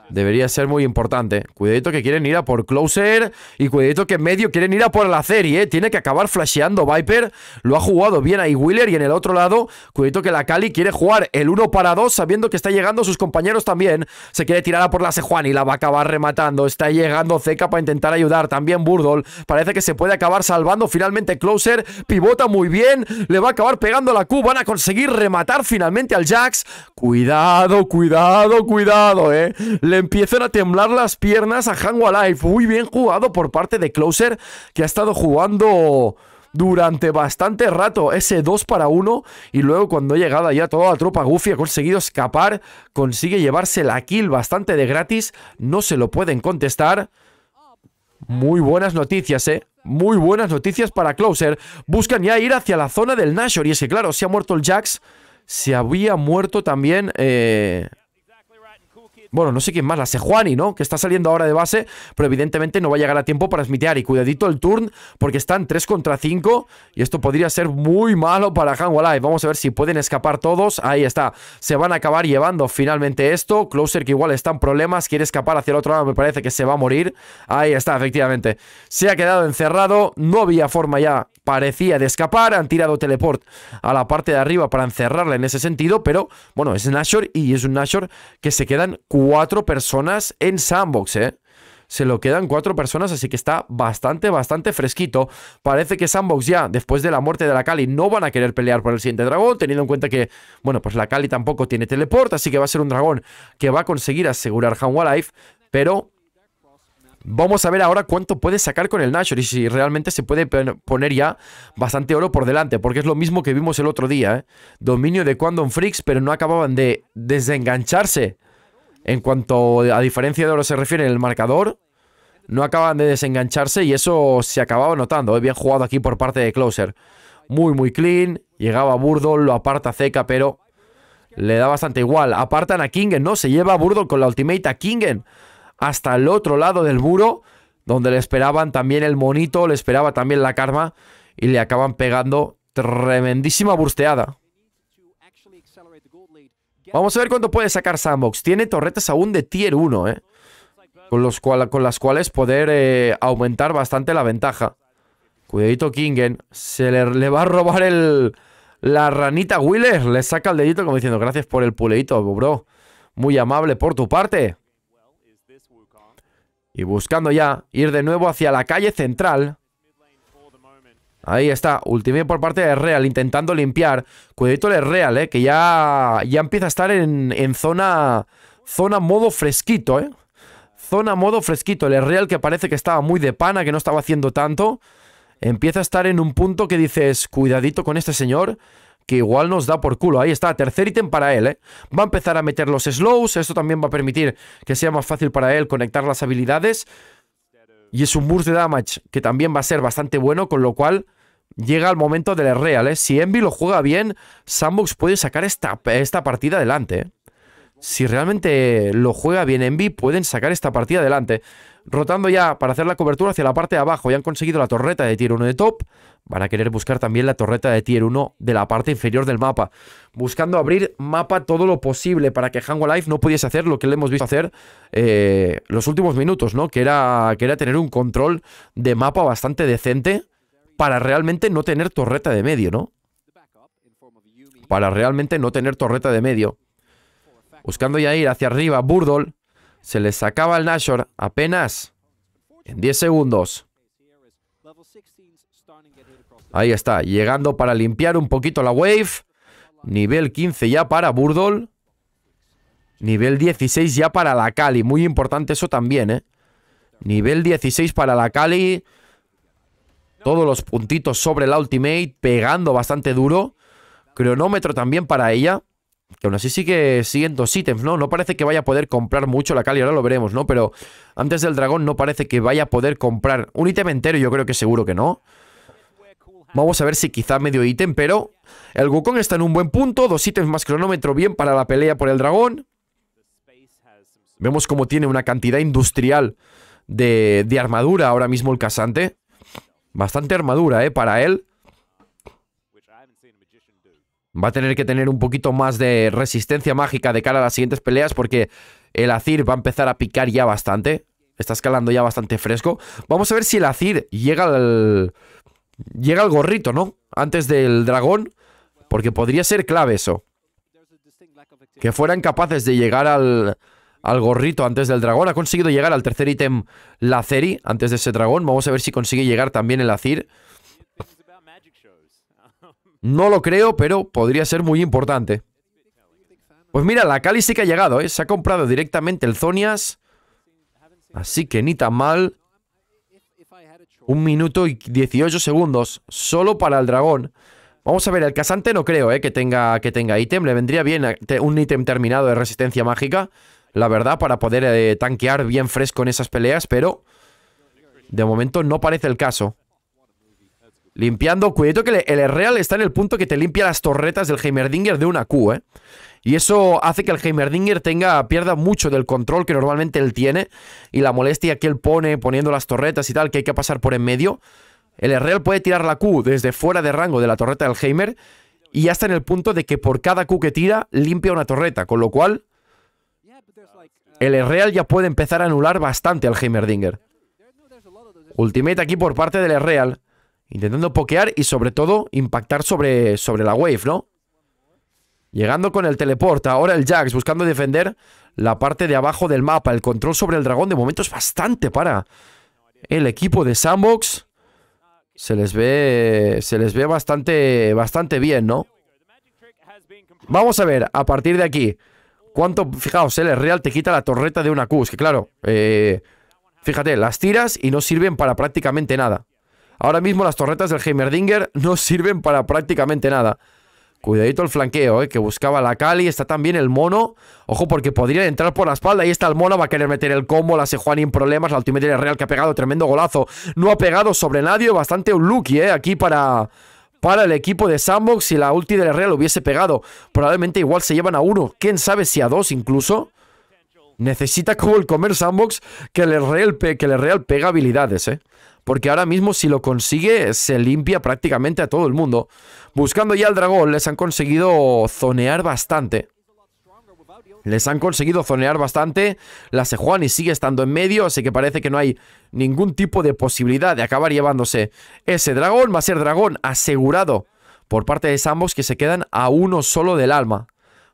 Debería ser muy importante. Cuidadito que quieren ir a por Closer. Y cuidadito que en medio quieren ir a por la serie. Eh. Tiene que acabar flasheando Viper. Lo ha jugado bien ahí Wheeler. Y en el otro lado, cuidadito que la Cali quiere jugar el 1 para 2. Sabiendo que está llegando sus compañeros también. Se quiere tirar a por la y La va a acabar rematando. Está llegando Zeca para intentar ayudar. También Burdol. Parece que se puede acabar salvando. Finalmente Closer pivota muy bien. Le va a acabar pegando la Q. Van a conseguir rematar finalmente al Jax. Cuidado, cuidado, cuidado, eh. Le empiezan a temblar las piernas a Hango Life. Muy bien jugado por parte de Closer, que ha estado jugando durante bastante rato ese 2 para 1 y luego cuando ha llegado ya toda la tropa Goofy ha conseguido escapar, consigue llevarse la kill bastante de gratis, no se lo pueden contestar. Muy buenas noticias, ¿eh? Muy buenas noticias para Closer. Buscan ya ir hacia la zona del Nashor y es que claro, se ha muerto el Jax, se había muerto también... Eh, bueno, no sé quién más, la Sejuani, ¿no? Que está saliendo ahora de base, pero evidentemente no va a llegar a tiempo para smitear. Y cuidadito el turn, porque están 3 contra 5. Y esto podría ser muy malo para hanwalay. Vamos a ver si pueden escapar todos. Ahí está. Se van a acabar llevando finalmente esto. Closer que igual está en problemas. Quiere escapar hacia el otro lado. Me parece que se va a morir. Ahí está, efectivamente. Se ha quedado encerrado. No había forma ya parecía de escapar, han tirado teleport a la parte de arriba para encerrarla en ese sentido, pero bueno, es Nashor y es un Nashor que se quedan cuatro personas en sandbox, ¿eh? se lo quedan cuatro personas, así que está bastante, bastante fresquito. Parece que Sandbox ya, después de la muerte de la Kali, no van a querer pelear por el siguiente dragón, teniendo en cuenta que, bueno, pues la Kali tampoco tiene teleport, así que va a ser un dragón que va a conseguir asegurar Hanwha Life, pero Vamos a ver ahora cuánto puede sacar con el Nashor y si realmente se puede poner ya bastante oro por delante, porque es lo mismo que vimos el otro día. ¿eh? Dominio de Quantum Freaks, pero no acababan de desengancharse. En cuanto a diferencia de oro se refiere en el marcador, no acaban de desengancharse y eso se acababa notando. ¿eh? Bien jugado aquí por parte de Closer. Muy, muy clean. Llegaba Burdol, lo aparta Zeca, pero le da bastante igual. Apartan a Kingen, ¿no? Se lleva a con la ultimate a Kingen hasta el otro lado del muro, donde le esperaban también el monito, le esperaba también la karma y le acaban pegando tremendísima bursteada. Vamos a ver cuánto puede sacar Sandbox. Tiene torretas aún de tier 1, ¿eh? Con, los con las cuales poder eh, aumentar bastante la ventaja. Cuidadito Kingen. Se le, va a robar el, la ranita Wheeler. Le saca el dedito como diciendo, gracias por el puleito, bro. Muy amable por tu parte. Y buscando ya ir de nuevo hacia la calle central. Ahí está, ultimate por parte de Real, intentando limpiar. Cuidadito el Real, eh, que ya, ya empieza a estar en, zona, zona modo fresquito, eh. Zona modo fresquito. El Real que parece que estaba muy de pana, que no estaba haciendo tanto. Empieza a estar en un punto que dices, cuidadito con este señor que igual nos da por culo. Ahí está, tercer ítem para él, ¿eh? Va a empezar a meter los slows, esto también va a permitir que sea más fácil para él conectar las habilidades. Y es un burst de damage que también va a ser bastante bueno, con lo cual llega el momento del real, ¿eh? Si Envy lo juega bien, Sandbox puede sacar esta, partida adelante, ¿eh? Si realmente lo juega bien Envy, pueden sacar esta partida adelante. Rotando ya para hacer la cobertura hacia la parte de abajo. Ya han conseguido la torreta de tiro 1 de top. Van a querer buscar también la torreta de tier 1 de la parte inferior del mapa, buscando abrir mapa todo lo posible para que Hango Life no pudiese hacer lo que le hemos visto hacer eh, los últimos minutos, ¿no? Que era, que era tener un control de mapa bastante decente para realmente no tener torreta de medio, ¿no? Para realmente no tener torreta de medio. Buscando ya ir hacia arriba, Burdol. Se le sacaba el Nashor apenas en 10 segundos. Ahí está, llegando para limpiar un poquito la wave. Nivel 15 ya para Burdol. Nivel 16 ya para la Cali. Muy importante eso también, ¿eh? Nivel 16 para la Cali. Todos los puntitos sobre la Ultimate. Pegando bastante duro. Cronómetro también para ella. Que aún así sigue siguiendo dos ítems, ¿no? No parece que vaya a poder comprar mucho la Cali. Ahora lo veremos, ¿no? Pero antes del dragón no parece que vaya a poder comprar un ítem entero. Yo creo que seguro que no. Vamos a ver si quizá medio ítem, pero el Wukong está en un buen punto. Dos ítems más cronómetro bien para la pelea por el dragón. Vemos cómo tiene una cantidad industrial de, de armadura ahora mismo el casante. Bastante armadura, ¿eh? Para él. Va a tener que tener un poquito más de resistencia mágica de cara a las siguientes peleas porque el Azir va a empezar a picar ya bastante. Está escalando ya bastante fresco. Vamos a ver si el Azir llega al llega el gorrito, ¿no? Antes del dragón, porque podría ser clave eso. Que fueran capaces de llegar al, gorrito antes del dragón. Ha conseguido llegar al tercer ítem la Ceri, antes de ese dragón. Vamos a ver si consigue llegar también el Acir. No lo creo, pero podría ser muy importante. Pues mira, la Cali sí que ha llegado, ¿eh? Se ha comprado directamente el Zonias. Así que ni tan mal. Un minuto y 18 segundos solo para el dragón. Vamos a ver, el casante no creo eh, que tenga que tenga ítem. Le vendría bien eh, un ítem terminado de resistencia mágica, la verdad, para poder eh, tanquear bien fresco en esas peleas, pero de momento no parece el caso. Limpiando, cuidado que el Real está en el punto que te limpia las torretas del Heimerdinger de una Q, ¿eh? Y eso hace que el Heimerdinger tenga, pierda mucho del control que normalmente él tiene y la molestia que él pone poniendo las torretas y tal, que hay que pasar por en medio. El Real puede tirar la Q desde fuera de rango de la torreta del Heimer y ya está en el punto de que por cada Q que tira limpia una torreta, con lo cual el Real ya puede empezar a anular bastante al Heimerdinger. Ultimate aquí por parte del Real. Intentando pokear y sobre todo impactar sobre, sobre la wave, ¿no? Llegando con el teleporta, ahora el Jax buscando defender la parte de abajo del mapa. El control sobre el dragón de momento es bastante para el equipo de Sandbox. Se les ve, se les ve bastante, bastante bien, ¿no? Vamos a ver, a partir de aquí, cuánto, fijaos, eh, el Real te quita la torreta de una Q. que claro, eh, fíjate, las tiras y no sirven para prácticamente nada. Ahora mismo las torretas del Heimerdinger no sirven para prácticamente nada. Cuidadito el flanqueo, ¿eh? que buscaba la Cali. Está también el mono. Ojo, porque podría entrar por la espalda. Ahí está el mono. Va a querer meter el combo. La Sejuani en problemas. La Ultimate Real que ha pegado tremendo golazo. No ha pegado sobre nadie. Bastante un lucky, ¿eh? Aquí para. Para el equipo de Sandbox, si la ulti del Real hubiese pegado, probablemente igual se llevan a uno. ¿Quién sabe si a dos incluso? Necesita como el comer Sandbox que el Real, que el Real pega habilidades, ¿eh? porque ahora mismo si lo consigue se limpia prácticamente a todo el mundo. Buscando ya al dragón, les han conseguido zonear bastante. Les han conseguido zonear bastante. La Sejuani sigue estando en medio, así que parece que no hay ningún tipo de posibilidad de acabar llevándose ese dragón. Va a ser dragón asegurado por parte de Sambos que se quedan a uno solo del alma.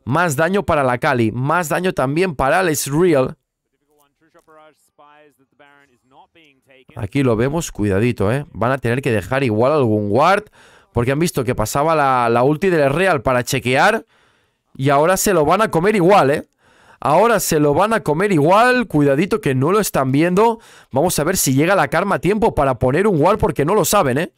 Más daño para la Kali, más daño también para Alice Real Aquí lo vemos, cuidadito, ¿eh? Van a tener que dejar igual algún ward. Porque han visto que pasaba la, la ulti del Real para chequear. Y ahora se lo van a comer igual, ¿eh? Ahora se lo van a comer igual. Cuidadito que no lo están viendo. Vamos a ver si llega la karma a tiempo para poner un ward. porque no lo saben, ¿eh?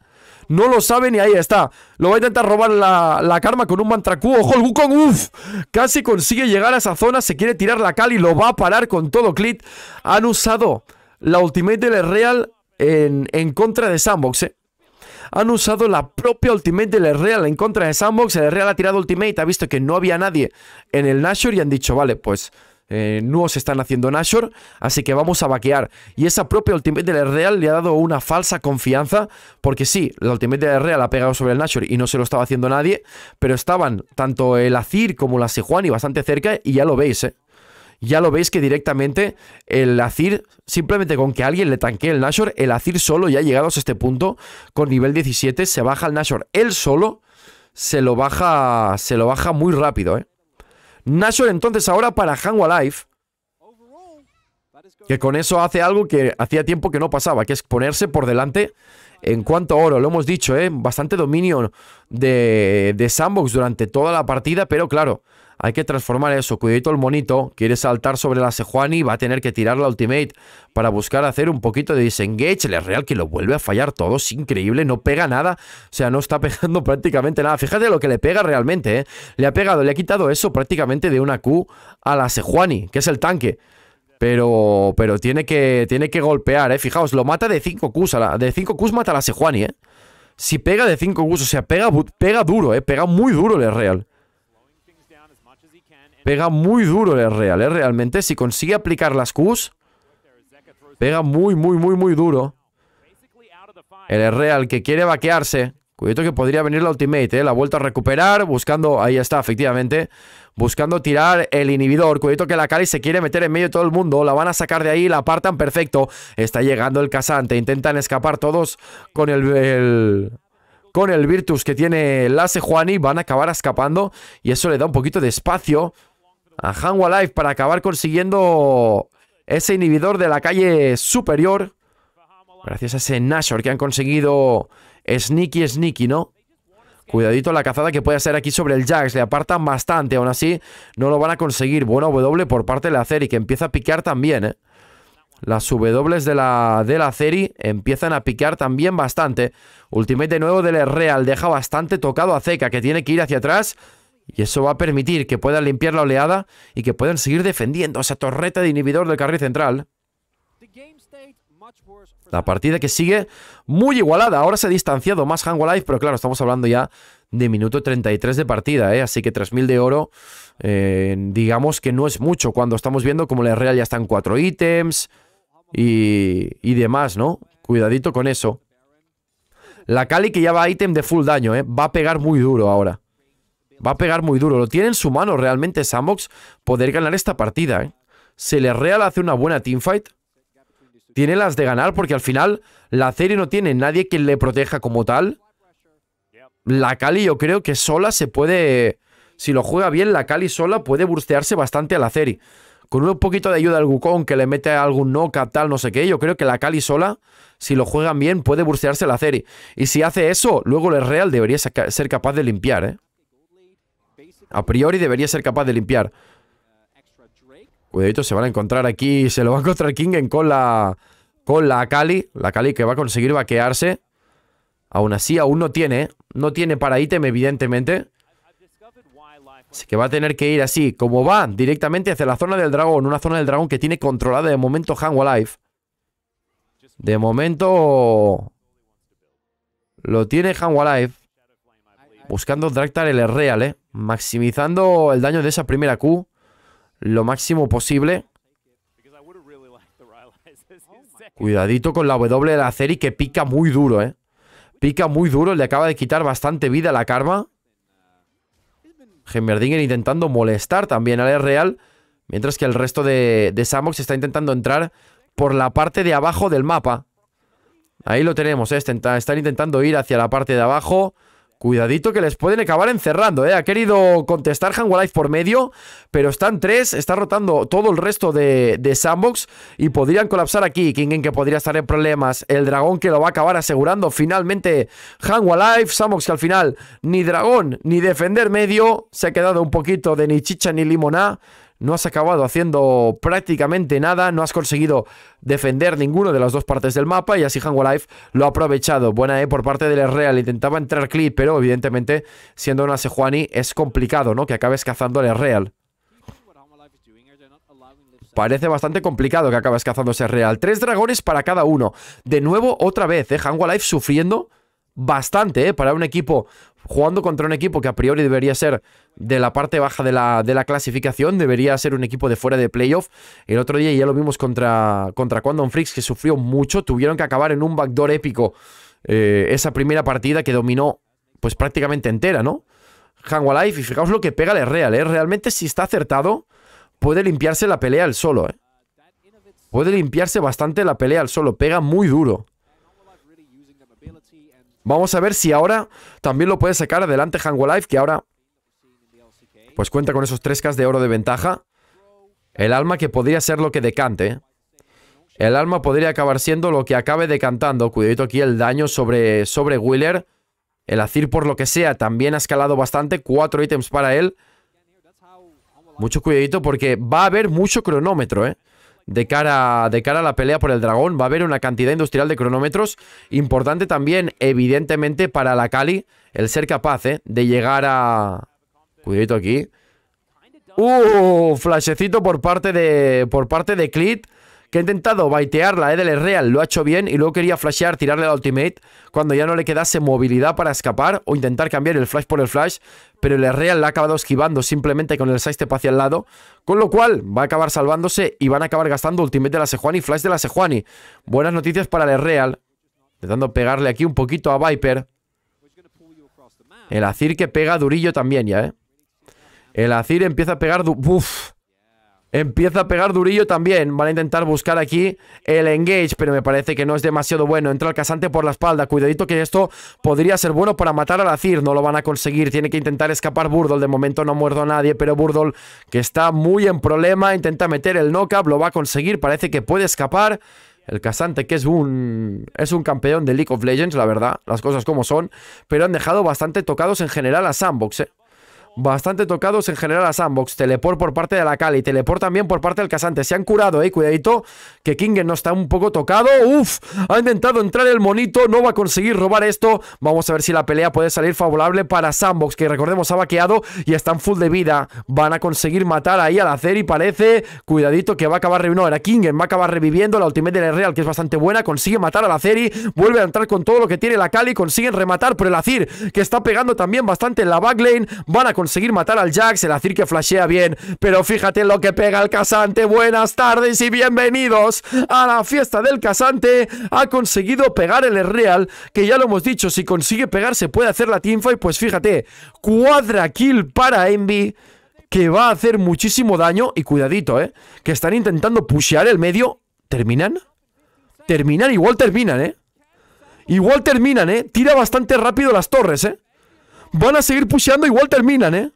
No lo saben y ahí está. Lo va a intentar robar la, karma con un mantracuo. ¡Ojo, el Wukong! ¡Uf! Casi consigue llegar a esa zona. Se quiere tirar la y Lo va a parar con todo clit. Han usado la Ultimate del Real en, contra de Sandbox, ¿eh? Han usado la propia Ultimate del Real en contra de Sandbox. El Real ha tirado Ultimate, ha visto que no había nadie en el Nashor y han dicho, vale, pues eh, no os están haciendo Nashor, así que vamos a vaquear. Y esa propia Ultimate del Real le ha dado una falsa confianza, porque sí, la Ultimate del Real ha pegado sobre el Nashor y no se lo estaba haciendo nadie, pero estaban tanto el Azir como la Sejuani bastante cerca y ya lo veis, ¿eh? ya lo veis que directamente el Azir, simplemente con que alguien le tanquee el Nashor, el Azir solo ya llegados a este punto, con nivel 17, se baja el Nashor él solo, se lo baja, se lo baja muy rápido, ¿eh? Nashor entonces ahora para Hanwha Life, que con eso hace algo que hacía tiempo que no pasaba, que es ponerse por delante en cuanto a oro. Lo hemos dicho, ¿eh? Bastante dominio de, de Sandbox durante toda la partida, pero claro, hay que transformar eso. Cuidadito el monito. Quiere saltar sobre la Sejuani. Va a tener que tirar la ultimate para buscar hacer un poquito de disengage. El Real que lo vuelve a fallar todo. Es increíble. No pega nada. O sea, no está pegando prácticamente nada. Fíjate lo que le pega realmente. ¿eh? Le ha pegado, le ha quitado eso prácticamente de una Q a la Sejuani, que es el tanque. Pero, pero tiene, que, tiene que golpear, ¿eh? Fijaos, lo mata de 5 Qs. de 5 Qs mata a la Sejuani, ¿eh? Si pega de 5 Qs, o sea, pega, pega duro, ¿eh? Pega muy duro el Real. Pega muy duro el real, ¿eh? Realmente, si consigue aplicar las Qs, pega muy, muy, muy, muy duro. El real que quiere vaquearse. Cuidado que podría venir la ultimate, ¿eh? La vuelta a recuperar, buscando... Ahí está, efectivamente. Buscando tirar el inhibidor. Cuidado que la Cali se quiere meter en medio de todo el mundo. La van a sacar de ahí, la apartan perfecto. Está llegando el casante. Intentan escapar todos con el... con el Virtus que tiene Lase Juani. Van a acabar escapando. Y eso le da un poquito de espacio a Hanwha Life para acabar consiguiendo ese inhibidor de la calle superior. Gracias a ese Nashor que han conseguido Sneaky Sneaky, ¿no? Cuidadito la cazada que puede hacer aquí sobre el Jax. Le apartan bastante. Aún así, no lo van a conseguir. Buena W por parte de la Ceri, que empieza a picar también, ¿eh? Las W de la, de la Ceri empiezan a picar también bastante. Ultimate de nuevo del Real. Deja bastante tocado a Zeca, que tiene que ir hacia atrás. Y eso va a permitir que puedan limpiar la oleada y que puedan seguir defendiendo esa torreta de inhibidor del carril central. La partida que sigue muy igualada. Ahora se ha distanciado más life pero claro, estamos hablando ya de minuto 33 de partida, ¿eh? así que 3.000 de oro, eh, digamos que no es mucho cuando estamos viendo como la Real ya están 4 ítems y, demás, ¿no? Cuidadito con eso. La Cali que ya va ítem de full daño, ¿eh? va a pegar muy duro ahora. Va a pegar muy duro. Lo tiene en su mano realmente Samox poder ganar esta partida. ¿eh? Se le real hace una buena teamfight. Tiene las de ganar porque al final la serie no tiene nadie que le proteja como tal. La Kali yo creo que sola se puede... Si lo juega bien, la Kali sola puede burstearse bastante a la serie. Con un poquito de ayuda del Wukong que le mete algún noca, tal, no sé qué. Yo creo que la Kali sola, si lo juegan bien, puede burstearse la serie. Y si hace eso, luego el Real debería ser capaz de limpiar, ¿eh? A priori debería ser capaz de limpiar. Cuidadito, se van a encontrar aquí... Se lo va a encontrar Kingen con la... Con la Akali. La Akali que va a conseguir vaquearse. Aún así, aún no tiene. ¿eh? No tiene para ítem, evidentemente. Así que va a tener que ir así. Como va directamente hacia la zona del dragón. Una zona del dragón que tiene controlada de momento Hanwha Life De momento... Lo tiene Hanwha Life Buscando Draktar el real, ¿eh? maximizando el daño de esa primera Q lo máximo posible. Cuidadito con la W de la Ceri que pica muy duro, ¿eh? Pica muy duro, le acaba de quitar bastante vida a la Karma. Gemmerdinger intentando molestar también al Real, mientras que el resto de, de Samox está intentando entrar por la parte de abajo del mapa. Ahí lo tenemos, ¿eh? están intentando ir hacia la parte de abajo. Cuidadito que les pueden acabar encerrando, ¿eh? Ha querido contestar Hangwalife por medio, pero están tres, está rotando todo el resto de, de sandbox y podrían colapsar aquí. Kingen que podría estar en problemas, el dragón que lo va a acabar asegurando finalmente Hangwalife, sandbox que al final ni dragón ni defender medio, se ha quedado un poquito de ni chicha ni limoná no has acabado haciendo prácticamente nada, no has conseguido defender ninguno de las dos partes del mapa y así Life lo ha aprovechado. Buena ¿eh? por parte del Real, intentaba entrar clip, pero evidentemente siendo una Sejuani es complicado, ¿no? Que acabes cazando al Real. Parece bastante complicado que acabes cazando ese Real. Tres dragones para cada uno. De nuevo, otra vez, ¿eh? Life sufriendo bastante ¿eh? para un equipo jugando contra un equipo que a priori debería ser de la parte baja de la, de la clasificación, debería ser un equipo de fuera de playoff. El otro día ya lo vimos contra, contra Quantum Freaks, que sufrió mucho, tuvieron que acabar en un backdoor épico eh, esa primera partida que dominó pues prácticamente entera, ¿no? hang Life, y fijaos lo que pega el Real, ¿eh? Realmente si está acertado, puede limpiarse la pelea al solo, ¿eh? Puede limpiarse bastante la pelea al solo, pega muy duro. Vamos a ver si ahora también lo puede sacar adelante Hango Life, que ahora pues cuenta con esos 3K de oro de ventaja. El alma que podría ser lo que decante. ¿eh? El alma podría acabar siendo lo que acabe decantando. Cuidadito aquí el daño sobre, sobre Wheeler. El Azir, por lo que sea, también ha escalado bastante. Cuatro ítems para él. Mucho cuidadito porque va a haber mucho cronómetro, ¿eh? de cara, de cara a la pelea por el dragón. Va a haber una cantidad industrial de cronómetros importante también, evidentemente, para la Cali, el ser capaz eh, de llegar a... Cuidadito aquí. ¡Uh! Flashecito por parte de, por parte de Clit que ha intentado baitearla la eh, del Real, lo ha hecho bien y luego quería flashear, tirarle la ultimate cuando ya no le quedase movilidad para escapar o intentar cambiar el flash por el flash, pero el Real la ha acabado esquivando simplemente con el sidestep hacia el lado, con lo cual va a acabar salvándose y van a acabar gastando ultimate de la Sejuani y flash de la Sejuani. Buenas noticias para el Real, intentando pegarle aquí un poquito a Viper. El Azir que pega durillo también ya, ¿eh? El Azir empieza a pegar... Uf, Empieza a pegar durillo también. Van a intentar buscar aquí el engage, pero me parece que no es demasiado bueno. Entra el casante por la espalda. Cuidadito que esto podría ser bueno para matar a la Cir. No lo van a conseguir. Tiene que intentar escapar Burdol. De momento no muerdo a nadie, pero Burdol, que está muy en problema, intenta meter el knock-up. Lo va a conseguir. Parece que puede escapar. El Casante, que es un, es un campeón de League of Legends, la verdad, las cosas como son, pero han dejado bastante tocados en general a Sandbox, ¿eh? Bastante tocados en general a Sandbox. Teleport por parte de la Cali. Teleport también por parte del Casante. Se han curado, eh. Cuidadito. Que Kingen no está un poco tocado. Uf. Ha intentado entrar el monito. No va a conseguir robar esto. Vamos a ver si la pelea puede salir favorable para Sandbox. Que recordemos ha vaqueado y está están full de vida. Van a conseguir matar ahí a la Ceri, parece. Cuidadito que va a acabar reviviendo. No, era Kingen. Va a acabar reviviendo. La ultimate del Real que es bastante buena. Consigue matar a la Ceri, Vuelve a entrar con todo lo que tiene la Cali. Consiguen rematar por el Azir, Que está pegando también bastante en la backlane. Van a conseguir conseguir matar al Jax, el Azir que flashea bien, pero fíjate lo que pega el casante. Buenas tardes y bienvenidos a la fiesta del casante. Ha conseguido pegar el Real, que ya lo hemos dicho, si consigue pegar se puede hacer la y pues fíjate, cuadra kill para Envy que va a hacer muchísimo daño y cuidadito, ¿eh? Que están intentando pushear el medio. ¿Terminan? Terminan, igual terminan, ¿eh? Igual terminan, ¿eh? Tira bastante rápido las torres, ¿eh? Van a seguir pusheando, igual terminan, ¿eh?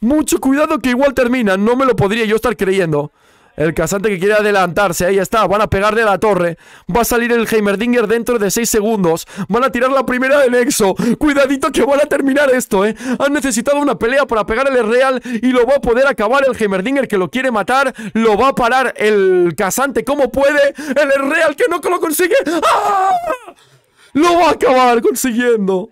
Mucho cuidado que igual terminan. No me lo podría yo estar creyendo. El casante que quiere adelantarse, ahí está, van a pegarle a la torre. Va a salir el Heimerdinger dentro de 6 segundos. Van a tirar la primera del Exo. Cuidadito que van a terminar esto, ¿eh? Han necesitado una pelea para pegar el Real y lo va a poder acabar el Heimerdinger que lo quiere matar. Lo va a parar el casante como puede. El Real que no lo consigue. ¡Ah! Lo va a acabar consiguiendo.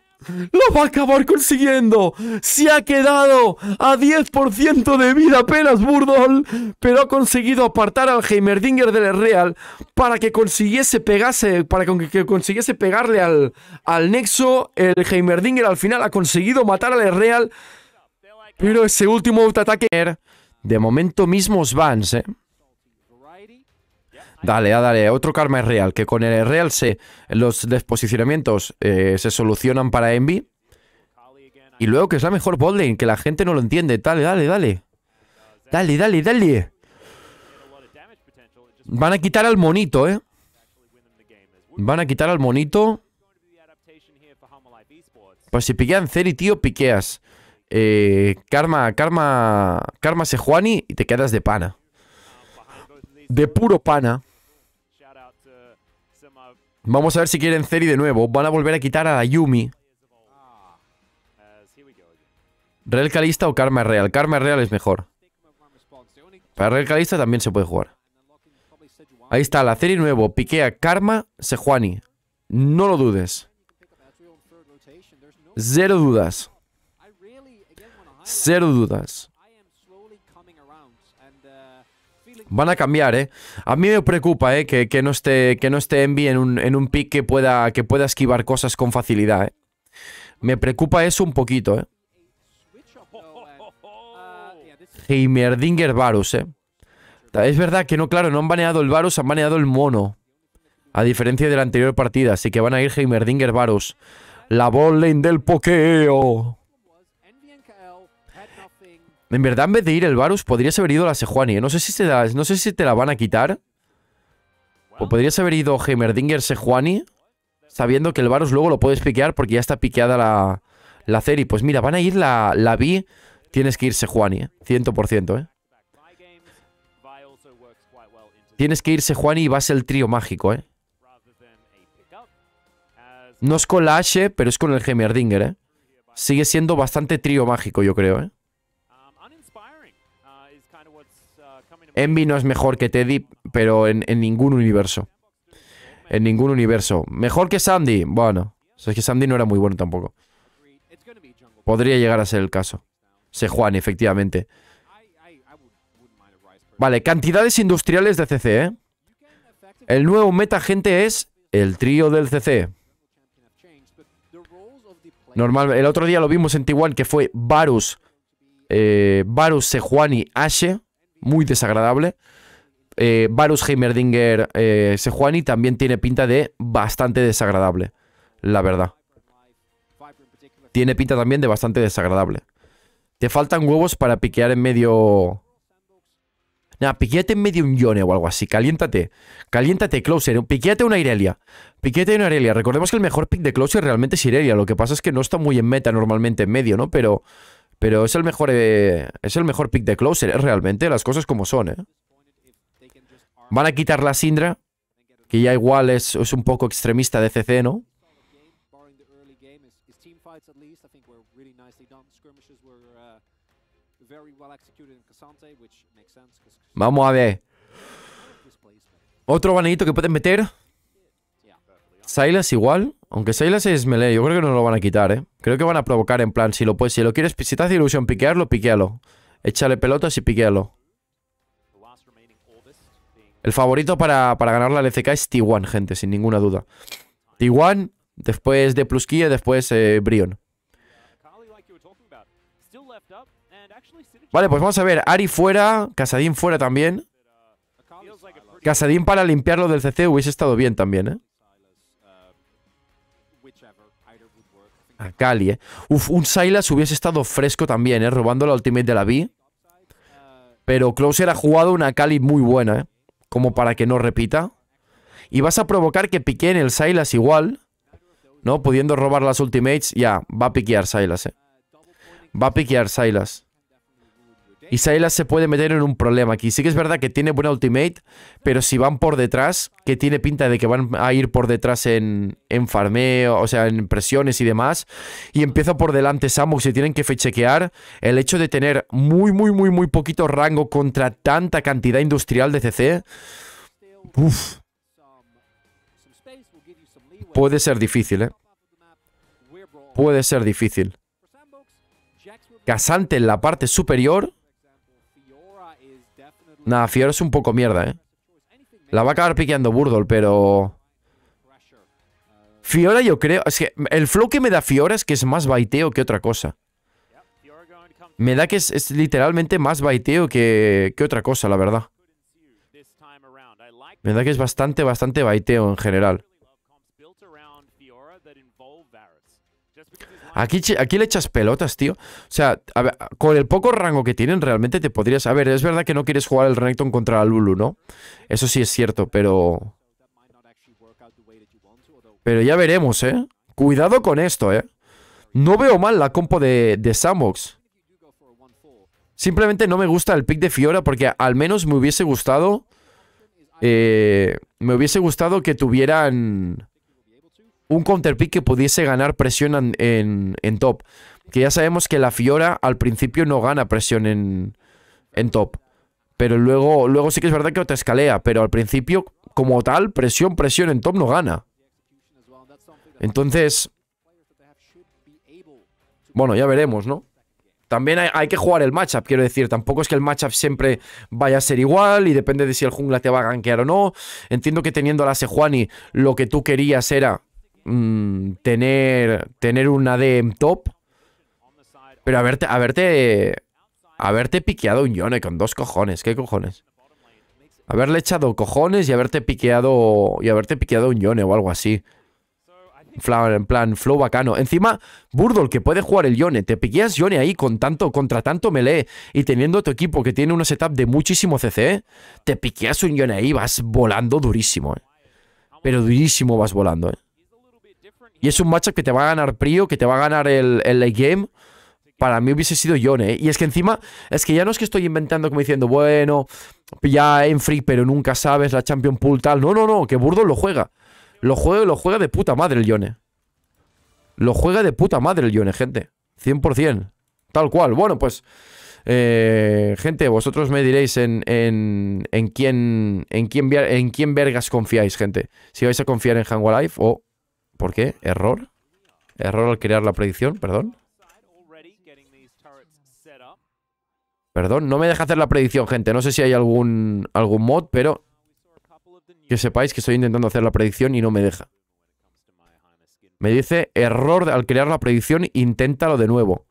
¡Lo va a acabar consiguiendo! ¡Se ha quedado a 10% de vida apenas Burdol! Pero ha conseguido apartar al Heimerdinger del Real para que consiguiese pegarse para que, consiguiese pegarle al, al Nexo. El Heimerdinger al final ha conseguido matar al Real. Pero ese último auto-ataque. De momento mismo Vance. ¿eh? Dale, ah, dale, otro karma es real, que con el real se los desposicionamientos eh, se solucionan para Envy. Y luego que es la mejor botlane, que la gente no lo entiende. Dale, dale, dale. Dale, dale, dale. Van a quitar al monito, ¿eh? Van a quitar al monito. Pues si piquean y tío, piqueas. Eh, karma, karma, karma Sejuani y te quedas de pana. De puro pana. Vamos a ver si quieren Ceri de nuevo. Van a volver a quitar a Yumi. Real Calista o Karma Real. Karma Real es mejor. Para Real Calista también se puede jugar. Ahí está, la Ceri nuevo. Piquea Karma Sejuani. No lo dudes. Cero dudas. Cero dudas. Van a cambiar, ¿eh? A mí me preocupa, ¿eh? Que, no, esté, que no Envy en un, pick que pueda, que pueda esquivar cosas con facilidad, ¿eh? Me preocupa eso un poquito, ¿eh? Heimerdinger Varus, ¿eh? Es verdad que no, claro, no han baneado el Varus, han baneado el mono. A diferencia de la anterior partida, así que van a ir Heimerdinger Varus. La botlane del pokeo. En verdad, en vez de ir el Varus, podrías haber ido la Sejuani. ¿eh? No, sé si no sé si te la van a quitar. O podrías haber ido Heimerdinger Sejuani. Sabiendo que el Varus luego lo puedes piquear porque ya está piqueada la, la Ceri. Pues mira, van a ir la, la B. Tienes que ir Sejuani, 100%, ¿eh? ¿eh? Tienes que ir Sejuani y vas el trío mágico, ¿eh? No es con la H, pero es con el Heimerdinger, ¿eh? Sigue siendo bastante trío mágico, yo creo, ¿eh? Envy no es mejor que Teddy, pero en, ningún universo. En ningún universo. ¿Mejor que Sandy? Bueno, es que Sandy no era muy bueno tampoco. Podría llegar a ser el caso. Sejuani, efectivamente. Vale, cantidades industriales de CC, ¿eh? El nuevo meta, gente, es el trío del CC. Normal, el otro día lo vimos en t que fue Varus, eh, Varus, Sejuani, Ashe muy desagradable. Eh, Varus Heimerdinger eh, Sejuani también tiene pinta de bastante desagradable, la verdad. Tiene pinta también de bastante desagradable. Te faltan huevos para piquear en medio... Nah, piqueate en medio un Yone o algo así. Caliéntate. Caliéntate, Closer. Piqueate una Irelia. Piquete una Irelia. Recordemos que el mejor pick de Closer realmente es Irelia. Lo que pasa es que no está muy en meta normalmente en medio, ¿no? Pero... Pero es el mejor eh, es el mejor pick de closer, ¿eh? realmente, las cosas como son, ¿eh? Van a quitar la Sindra, que ya igual es, un poco extremista de CC, ¿no? Vamos a ver. Otro baneito que pueden meter. Silas igual. Aunque seis es melee, yo creo que no lo van a quitar, ¿eh? Creo que van a provocar en plan, si lo puedes, si lo quieres, si te hace ilusión piquearlo, piquealo. Échale pelotas y piquealo. El favorito para, ganar la LCK es T1, gente, sin ninguna duda. T1, después de Plusquia, después eh, Brion. Vale, pues vamos a ver. Ari fuera, Casadín fuera también. Casadín para limpiarlo del CC hubiese estado bien también, ¿eh? a Cali, eh. Uf, un Silas hubiese estado fresco también, eh, robando la ultimate de la B. Pero Closer ha jugado una Cali muy buena, eh, como para que no repita. Y vas a provocar que piquen el Silas igual, ¿no? Pudiendo robar las ultimates, ya, va a piquear Silas, eh. Va a piquear Silas. Isaela se puede meter en un problema aquí. Sí que es verdad que tiene buena ultimate, pero si van por detrás, que tiene pinta de que van a ir por detrás en, en farmeo, o sea, en presiones y demás, y empieza por delante Samu, se tienen que fechequear, el hecho de tener muy, muy, muy, muy poquito rango contra tanta cantidad industrial de CC, puede ser difícil, ¿eh? Puede ser difícil. Casante en la parte superior Nada, Fiora es un poco mierda, ¿eh? La va a acabar piqueando Burdol, pero... Fiora yo creo... Es que el flow que me da Fiora es que es más baiteo que otra cosa. Me da que es, literalmente más baiteo que, que otra cosa, la verdad. Me da que es bastante, bastante baiteo en general. Aquí, le echas pelotas, tío. O sea, con el poco rango que tienen, realmente te podrías. A ver, es verdad que no quieres jugar el Renekton contra la Lulu, ¿no? Eso sí es cierto, pero. Pero ya veremos, ¿eh? Cuidado con esto, ¿eh? No veo mal la compo de, de Simplemente no me gusta el pick de Fiora porque al menos me hubiese gustado. Eh, me hubiese gustado que tuvieran un counterpick que pudiese ganar presión en, en, top. Que ya sabemos que la Fiora al principio no gana presión en, top. Pero luego, luego sí que es verdad que te escalea. Pero al principio, como tal, presión, presión en top no gana. Entonces. Bueno, ya veremos, ¿no? También hay, hay que jugar el matchup, quiero decir. Tampoco es que el matchup siempre vaya a ser igual y depende de si el jungla te va a gankear o no. Entiendo que teniendo a la Sejuani, lo que tú querías era Mm, tener, tener una DM top, pero haberte, haberte, haberte piqueado un Yone con dos cojones. ¿Qué cojones? Haberle echado cojones y haberte piqueado, y haberte piqueado un Yone o algo así. En plan, flow bacano. Encima, Burdol, que puede jugar el Yone. Te piqueas Yone ahí con tanto, contra tanto melee y teniendo tu equipo que tiene un setup de muchísimo CC, te piqueas un Yone ahí Y vas volando durísimo, eh. Pero durísimo vas volando, eh. Y es un matchup que te va a ganar Prio, que te va a ganar el, late game. Para mí hubiese sido Yone, ¿eh? Y es que encima, es que ya no es que estoy inventando como diciendo, bueno, ya en free, pero nunca sabes la Champion Pool tal. No, no, no, que Burdo lo juega. Lo juega, lo juega de puta madre el Yone. Lo juega de puta madre el Yone, gente. 100%. Tal cual. Bueno, pues... Eh, gente, vosotros me diréis en, en, en, quién, en, quién, en quién vergas confiáis, gente. Si vais a confiar en Hangua Life o ¿Por qué? ¿Error? ¿Error al crear la predicción? Perdón. Perdón, no me deja hacer la predicción, gente. No sé si hay algún, algún mod, pero que sepáis que estoy intentando hacer la predicción y no me deja. Me dice error al crear la predicción, inténtalo de nuevo.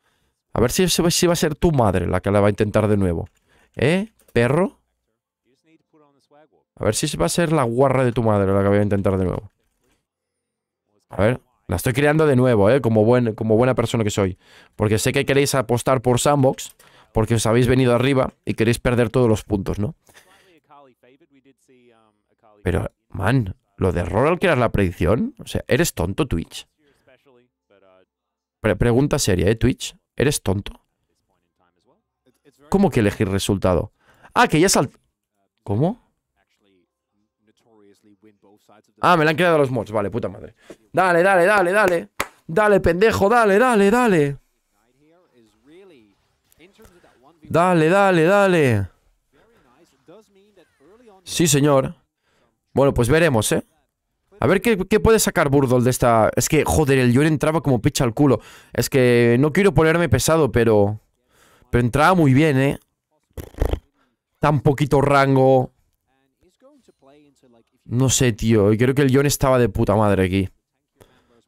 A ver si, si va a ser tu madre la que la va a intentar de nuevo. ¿Eh, perro? A ver si va a ser la guarra de tu madre la que va a intentar de nuevo. A ver, la estoy creando de nuevo, ¿eh? Como, buen, como buena persona que soy. Porque sé que queréis apostar por Sandbox, porque os habéis venido arriba y queréis perder todos los puntos, ¿no? Pero, man, lo de Roral que era la predicción. O sea, ¿eres tonto, Twitch? pregunta seria, ¿eh, Twitch? ¿Eres tonto? ¿Cómo que elegir resultado? Ah, que ya sal... ¿Cómo? Ah, me la han quedado los mods. Vale, puta madre. Dale, dale, dale, dale. Dale, pendejo, dale, dale, dale. Dale, dale, dale. Sí, señor. Bueno, pues veremos, ¿eh? A ver qué, qué puede sacar Burdol de esta... Es que, joder, el Yor entraba como picha al culo. Es que no quiero ponerme pesado, pero... Pero entraba muy bien, ¿eh? Tan poquito rango. No sé, tío. Creo que el John estaba de puta madre aquí.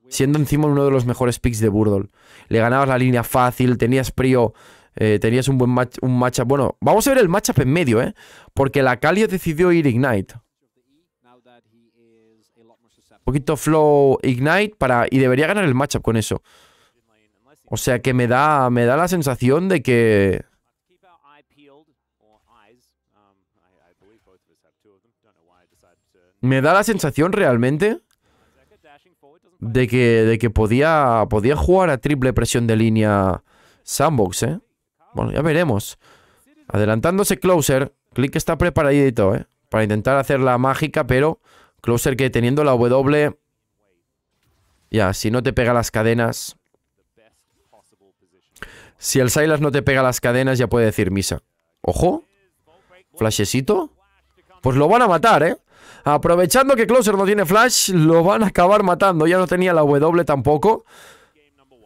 Siendo encima uno de los mejores picks de Burdol. Le ganabas la línea fácil, tenías prio, eh, tenías un buen matchup. Bueno, vamos a ver el matchup en medio, ¿eh? Porque la Cali decidió ir Ignite. Un poquito flow Ignite para... Y debería ganar el matchup con eso. O sea que me da, me da la sensación de que... me da la sensación realmente de que, de que podía, podía jugar a triple presión de línea Sandbox, ¿eh? Bueno, ya veremos. Adelantándose Closer, Click está preparadito, ¿eh? Para intentar hacer la mágica, pero Closer que teniendo la W... Ya, si no te pega las cadenas... Si el Silas no te pega las cadenas, ya puede decir misa. ¡Ojo! ¿Flashecito? Pues lo van a matar, ¿eh? Aprovechando que Closer no tiene flash, lo van a acabar matando. Ya no tenía la W tampoco.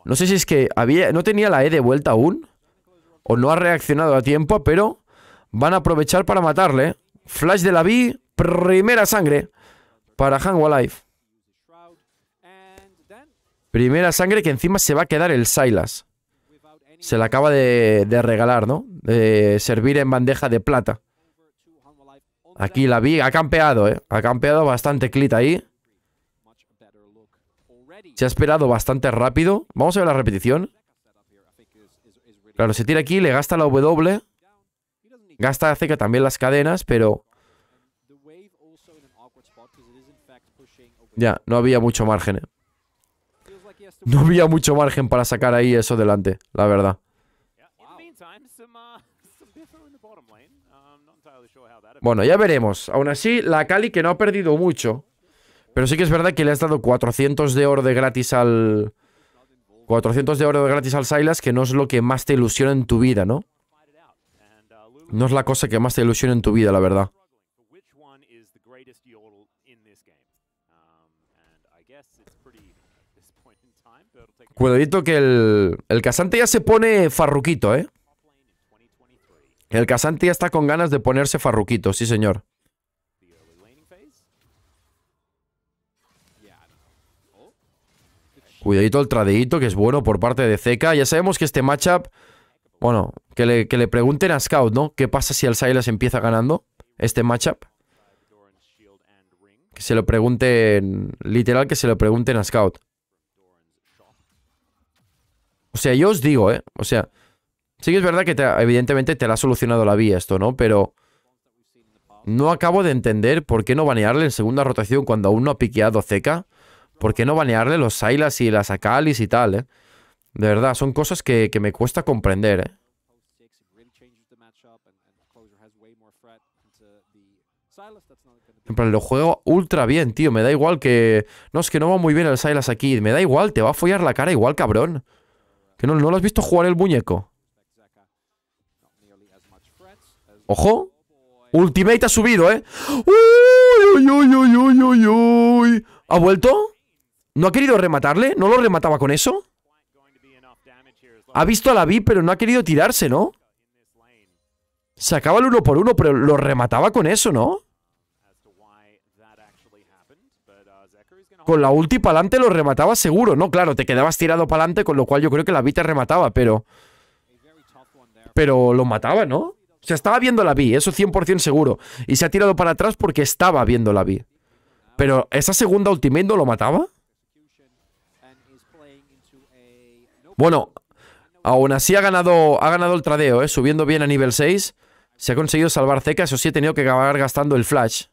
No sé si es que había, no tenía la E de vuelta aún. O no ha reaccionado a tiempo, pero van a aprovechar para matarle. Flash de la B, primera sangre para hangwa life Primera sangre que encima se va a quedar el Silas. Se la acaba de regalar, ¿no? De servir en bandeja de plata. Aquí la vi, ha campeado, ¿eh? Ha campeado bastante Clit ahí. Se ha esperado bastante rápido. Vamos a ver la repetición. Claro, se tira aquí, le gasta la W. Gasta hace que también las cadenas, pero... Ya, no había mucho margen, eh. No había mucho margen para sacar ahí eso delante, la verdad. Bueno, ya veremos. Aún así, la Cali que no ha perdido mucho. Pero sí que es verdad que le has dado 400 de oro de gratis al... 400 de oro de gratis al Silas, que no es lo que más te ilusiona en tu vida, ¿no? No es la cosa que más te ilusiona en tu vida, la verdad. Cuidadito que el, el casante ya se pone farruquito, ¿eh? El Casanti ya está con ganas de ponerse farruquito, sí señor. Cuidadito el tradito que es bueno por parte de Zeca. Ya sabemos que este matchup... Bueno, que le, que le pregunten a Scout, ¿no? ¿Qué pasa si el Silas empieza ganando este matchup? Que se lo pregunten... Literal, que se lo pregunten a Scout. O sea, yo os digo, ¿eh? O sea, Sí que es verdad que evidentemente te la ha solucionado la vía esto, ¿no? Pero no acabo de entender por qué no banearle en segunda rotación cuando aún no ha piqueado Zeka, ¿Por qué no banearle los Silas y las Akalis y tal, eh? De verdad, son cosas que, me cuesta comprender, eh. En plan, lo juego ultra bien, tío. Me da igual que... No, es que no va muy bien el Silas aquí. Me da igual, te va a follar la cara igual, cabrón. Que no lo has visto jugar el muñeco. Ojo. Ultimate ha subido, ¿eh? ¡Uy, uy, uy, uy, uy, uy! ¿Ha vuelto? ¿No ha querido rematarle? ¿No lo remataba con eso? Ha visto a la vi, pero no ha querido tirarse, ¿no? Sacaba el uno por uno, pero lo remataba con eso, ¿no? Con la ulti para lo remataba seguro, ¿no? Claro, te quedabas tirado para adelante, con lo cual yo creo que la V te remataba, pero... Pero lo mataba, ¿no? O sea, estaba viendo la vi, eso 100% seguro. Y se ha tirado para atrás porque estaba viendo la vi. Pero esa segunda ultimate lo mataba. Bueno, aún así ha ganado, ha ganado el tradeo, ¿eh? subiendo bien a nivel 6. Se ha conseguido salvar Zeca, eso sí he tenido que acabar gastando el flash.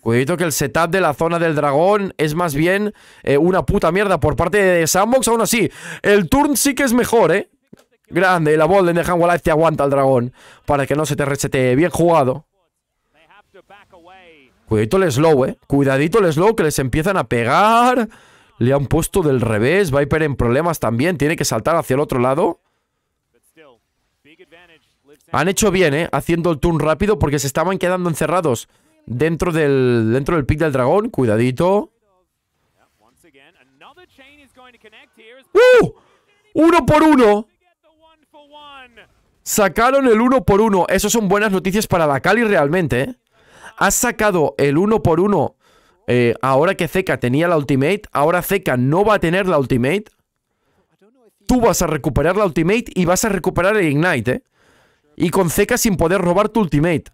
Cuidado que el setup de la zona del dragón es más bien eh, una puta mierda por parte de Sandbox. Aún así, el turn sí que es mejor, ¿eh? Grande, la bola de Nehan wallace te aguanta al dragón para que no se te resete. Bien jugado. Cuidadito el slow, eh. Cuidadito el slow que les empiezan a pegar. Le han puesto del revés. Viper en problemas también. Tiene que saltar hacia el otro lado. Han hecho bien, eh. Haciendo el turn rápido porque se estaban quedando encerrados dentro del, dentro del pick del dragón. Cuidadito. ¡Uh! ¡Uno por uno! Sacaron el uno por uno. Eso son buenas noticias para la Cali, realmente. ¿eh? Has sacado el uno por uno eh, ahora que Zeca tenía la ultimate. Ahora Zeca no va a tener la ultimate. Tú vas a recuperar la ultimate y vas a recuperar el ignite. ¿eh? Y con Zeca sin poder robar tu ultimate.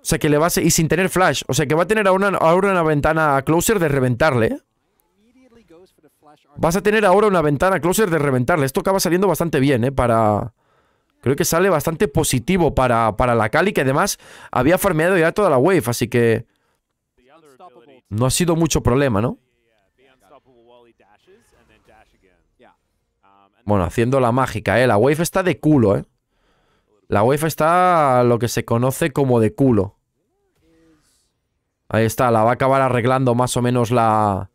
O sea que le vas a... Y sin tener flash. O sea que va a tener ahora una, ahora una ventana closer de reventarle. ¿eh? Vas a tener ahora una ventana closer de reventarle. Esto acaba saliendo bastante bien, ¿eh? Para creo que sale bastante positivo para, la Cali, que además había farmeado ya toda la wave, así que no ha sido mucho problema, ¿no? Bueno, haciendo la mágica, ¿eh? La wave está de culo, ¿eh? La wave está lo que se conoce como de culo. Ahí está, la va a acabar arreglando más o menos la...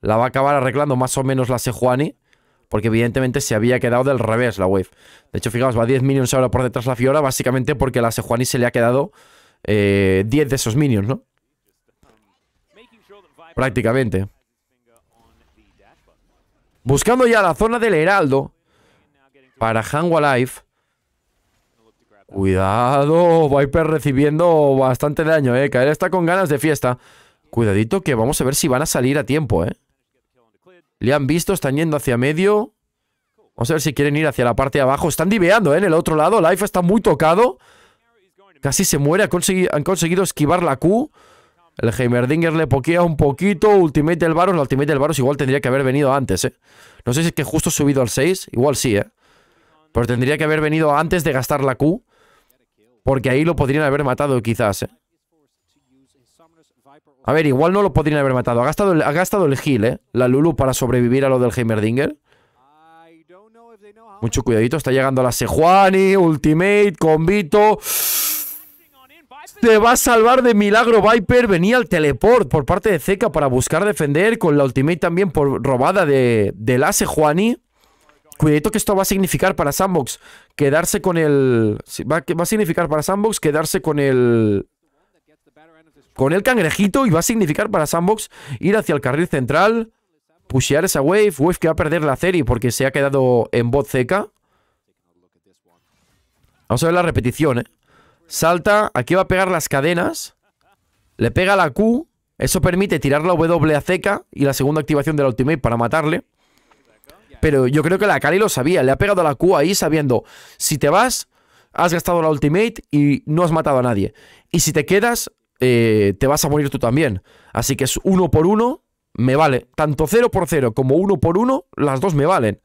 La va a acabar arreglando más o menos la Sejuani. Porque evidentemente se había quedado del revés la wave. De hecho, fijaos, va 10 minions ahora por detrás la Fiora, básicamente porque a la Sejuani se le ha quedado 10 eh, de esos minions, ¿no? Prácticamente. Buscando ya la zona del Heraldo para Hangua Life. Cuidado, Viper recibiendo bastante daño, eh. Caer está con ganas de fiesta. Cuidadito que vamos a ver si van a salir a tiempo, eh. Le han visto, están yendo hacia medio. Vamos a ver si quieren ir hacia la parte de abajo. Están diveando, ¿eh? En el otro lado. Life está muy tocado. Casi se muere. Han conseguido, esquivar la Q. El Heimerdinger le pokea un poquito. Ultimate del Baros. La Ultimate del Varus igual tendría que haber venido antes, ¿eh? No sé si es que justo subido al 6. Igual sí, ¿eh? Pero tendría que haber venido antes de gastar la Q. Porque ahí lo podrían haber matado quizás, ¿eh? A ver, igual no lo podrían haber matado. Ha gastado el, ha heal, ¿eh? La Lulu para sobrevivir a lo del Heimerdinger. Mucho cuidadito, está llegando la Sejuani, Ultimate, Convito. Te va a salvar de milagro Viper. Venía el teleport por parte de Zeca para buscar defender. Con la Ultimate también por robada de, de la Sejuani. Cuidadito que esto va a significar para Sandbox. Quedarse con el... Va, va a significar para Sandbox quedarse con el con el cangrejito y va a significar para Sandbox ir hacia el carril central, pushear esa wave, wave que va a perder la serie porque se ha quedado en bot seca. Vamos a ver la repetición, ¿eh? Salta, aquí va a pegar las cadenas, le pega la Q, eso permite tirar la W a seca y la segunda activación de la ultimate para matarle. Pero yo creo que la Cali lo sabía, le ha pegado la Q ahí sabiendo, si te vas, has gastado la ultimate y no has matado a nadie. Y si te quedas, eh, te vas a morir tú también. Así que es uno por uno, me vale. Tanto cero por cero como uno por uno, las dos me valen.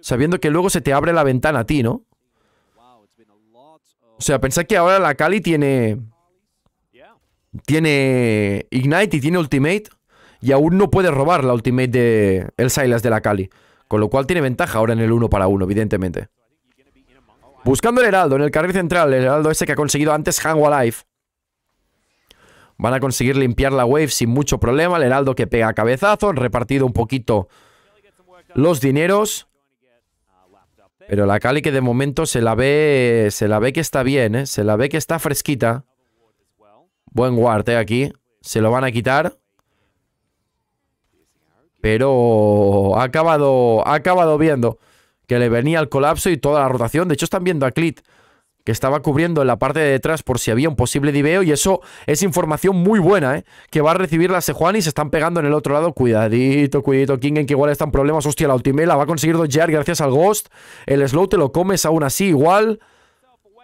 Sabiendo que luego se te abre la ventana a ti, ¿no? O sea, pensad que ahora la Kali tiene... Tiene Ignite y tiene Ultimate. Y aún no puede robar la Ultimate de el Silas de la Kali. Con lo cual tiene ventaja ahora en el uno para uno, evidentemente. Buscando el Heraldo en el carril central. El Heraldo ese que ha conseguido antes Hangwalife. Van a conseguir limpiar la wave sin mucho problema. El heraldo que pega cabezazo. Han repartido un poquito los dineros. Pero la Cali que de momento se la ve, se la ve que está bien, ¿eh? se la ve que está fresquita. Buen guarde ¿eh? aquí. Se lo van a quitar. Pero ha acabado, ha acabado viendo que le venía el colapso y toda la rotación. De hecho, están viendo a Clit que estaba cubriendo en la parte de detrás por si había un posible diveo y eso es información muy buena, ¿eh? que va a recibir la Sejuani. se están pegando en el otro lado. Cuidadito, cuidadito, Kingen, que igual están problemas. Hostia, la la va a conseguir doyar gracias al Ghost. El slow te lo comes aún así igual.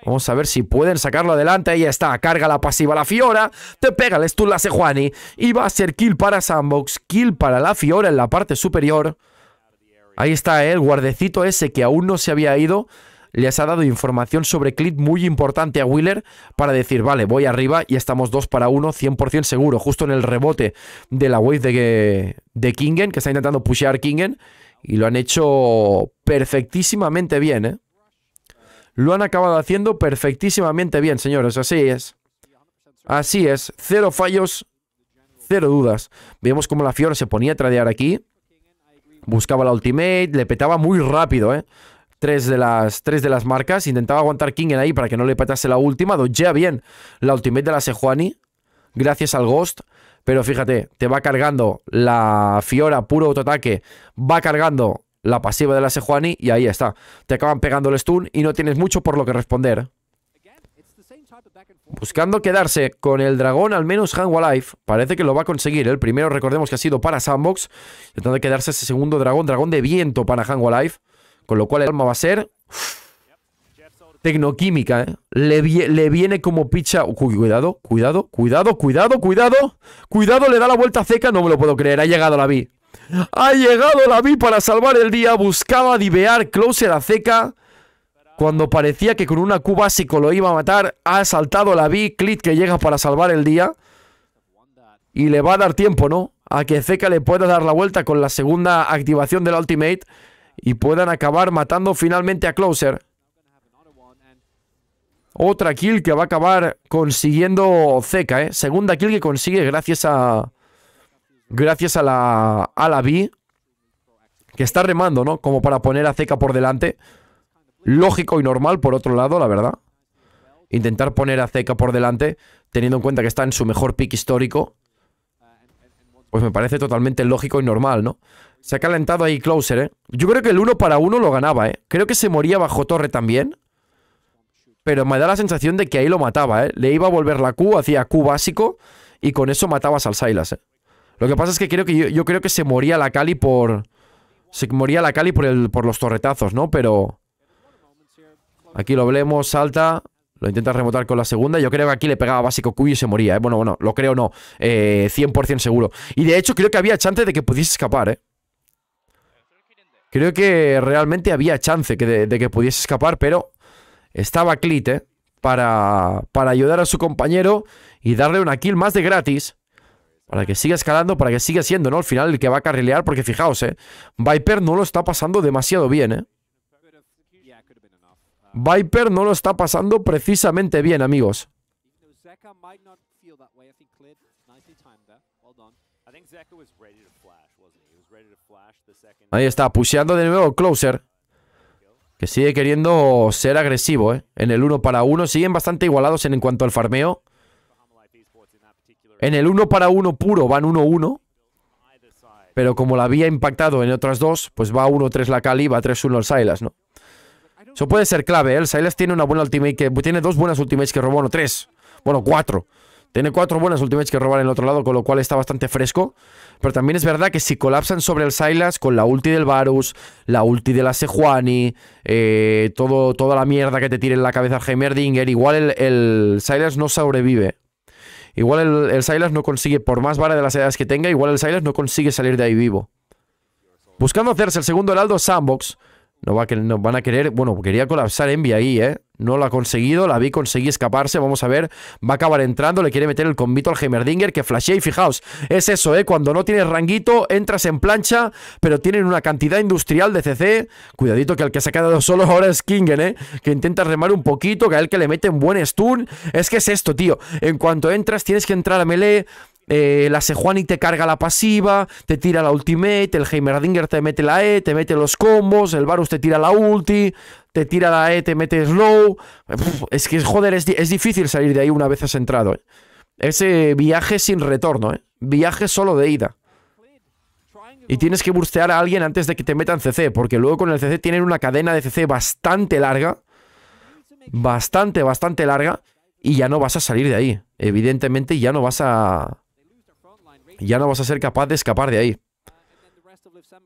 Vamos a ver si pueden sacarlo adelante. Ahí está. Carga la pasiva la Fiora. Te pega el stun la Sejuani. Y va a ser kill para Sandbox. Kill para la Fiora en la parte superior. Ahí está ¿eh? el guardecito ese que aún no se había ido les ha dado información sobre clip muy importante a Wheeler para decir, vale, voy arriba y estamos 2 para 1, 100% seguro, justo en el rebote de la wave de, de Kingen, que está intentando pushear Kingen, y lo han hecho perfectísimamente bien, ¿eh? Lo han acabado haciendo perfectísimamente bien, señores, así es. Así es, cero fallos, cero dudas. Vemos cómo la Fiora se ponía a tradear aquí. Buscaba la ultimate, le petaba muy rápido, ¿eh? tres de las, tres de las marcas. Intentaba aguantar Kingen ahí para que no le petase la última. ya bien la ultimate de la Sejuani, gracias al Ghost. Pero fíjate, te va cargando la Fiora, puro autoataque. Va cargando la pasiva de la Sejuani y ahí está. Te acaban pegando el stun y no tienes mucho por lo que responder. Buscando quedarse con el dragón, al menos Hang Parece que lo va a conseguir. El ¿eh? primero, recordemos que ha sido para Sandbox. Intentando quedarse ese segundo dragón, dragón de viento para Hang con lo cual el arma va a ser... tecnoquímica, ¿eh? Le, viene como picha... Cuidado, cuidado, cuidado, cuidado, cuidado. Cuidado, le da la vuelta a seca. No me lo puedo creer. Ha llegado la B... Ha llegado la B para salvar el día. Buscaba divear closer a seca. Cuando parecía que con una Q básico lo iba a matar, ha saltado la B... Clit que llega para salvar el día. Y le va a dar tiempo, ¿no? A que Zeca le pueda dar la vuelta con la segunda activación del Ultimate y puedan acabar matando finalmente a Closer. Otra kill que va a acabar consiguiendo Zeca, ¿eh? Segunda kill que consigue gracias a... Gracias a la... A la B. Que está remando, ¿no? Como para poner a Zeca por delante. Lógico y normal, por otro lado, la verdad. Intentar poner a Zeca por delante, teniendo en cuenta que está en su mejor pick histórico. Pues me parece totalmente lógico y normal, ¿no? Se ha calentado ahí Closer, ¿eh? Yo creo que el uno para uno lo ganaba, ¿eh? Creo que se moría bajo torre también. Pero me da la sensación de que ahí lo mataba, ¿eh? Le iba a volver la Q, hacía Q básico. Y con eso mataba a Silas, ¿eh? Lo que pasa es que creo que yo, creo que se moría la Cali por... Se moría la Cali por, el, por los torretazos, ¿no? Pero... Aquí lo vemos, salta. Lo intenta remotar con la segunda. Yo creo que aquí le pegaba básico Q y se moría, ¿eh? Bueno, bueno, lo creo no. 100% eh, seguro. Y de hecho creo que había chance de que pudiese escapar, ¿eh? Creo que realmente había chance de, que pudiese escapar, pero estaba Clite eh, para, para ayudar a su compañero y darle una kill más de gratis. Para que siga escalando, para que siga siendo, ¿no? Al final el que va a carrilear, porque fijaos, ¿eh? Viper no lo está pasando demasiado bien, ¿eh? Viper no lo está pasando precisamente bien, amigos. Ahí está, pusheando de nuevo Closer. Que sigue queriendo ser agresivo, ¿eh? En el 1 para 1. Siguen bastante igualados en, cuanto al farmeo. En el 1 para 1 puro van 1-1. Pero como la había impactado en otras dos, pues va 1-3 la Cali, va 3-1 el Silas, ¿no? Eso puede ser clave, ¿eh? El Silas tiene una buena ultimate que... Tiene dos buenas ultimates que robó, no, tres. Bueno, cuatro. Tiene cuatro buenas ultimates que robar en el otro lado, con lo cual está bastante fresco. Pero también es verdad que si colapsan sobre el Silas con la ulti del Varus, la ulti de la Sejuani, eh, todo, toda la mierda que te tire en la cabeza Heimerdinger, igual el, el Silas no sobrevive. Igual el, Sylas Silas no consigue, por más vara de las edades que tenga, igual el Silas no consigue salir de ahí vivo. Buscando hacerse el segundo heraldo Sandbox, no va no van a querer... Bueno, quería colapsar Envy ahí, ¿eh? No lo ha conseguido, la vi conseguí escaparse, vamos a ver, va a acabar entrando, le quiere meter el convito al Heimerdinger que flashea y fijaos, es eso, ¿eh? cuando no tienes ranguito, entras en plancha, pero tienen una cantidad industrial de CC, cuidadito que el que se ha quedado solo ahora es Kingen, ¿eh? que intenta remar un poquito, que a él que le meten buen stun, es que es esto, tío, en cuanto entras tienes que entrar a melee, eh, la Sejuani te carga la pasiva, te tira la ultimate, el Heimerdinger te mete la E, te mete los combos, el Varus te tira la ulti, te tira la E, te mete slow. es que, joder, es, difícil salir de ahí una vez has entrado. ¿eh? Ese viaje sin retorno, ¿eh? viaje solo de ida. Y tienes que burstear a alguien antes de que te metan CC, porque luego con el CC tienen una cadena de CC bastante larga. Bastante, bastante larga. Y ya no vas a salir de ahí. Evidentemente ya no vas a ya no vas a ser capaz de escapar de ahí.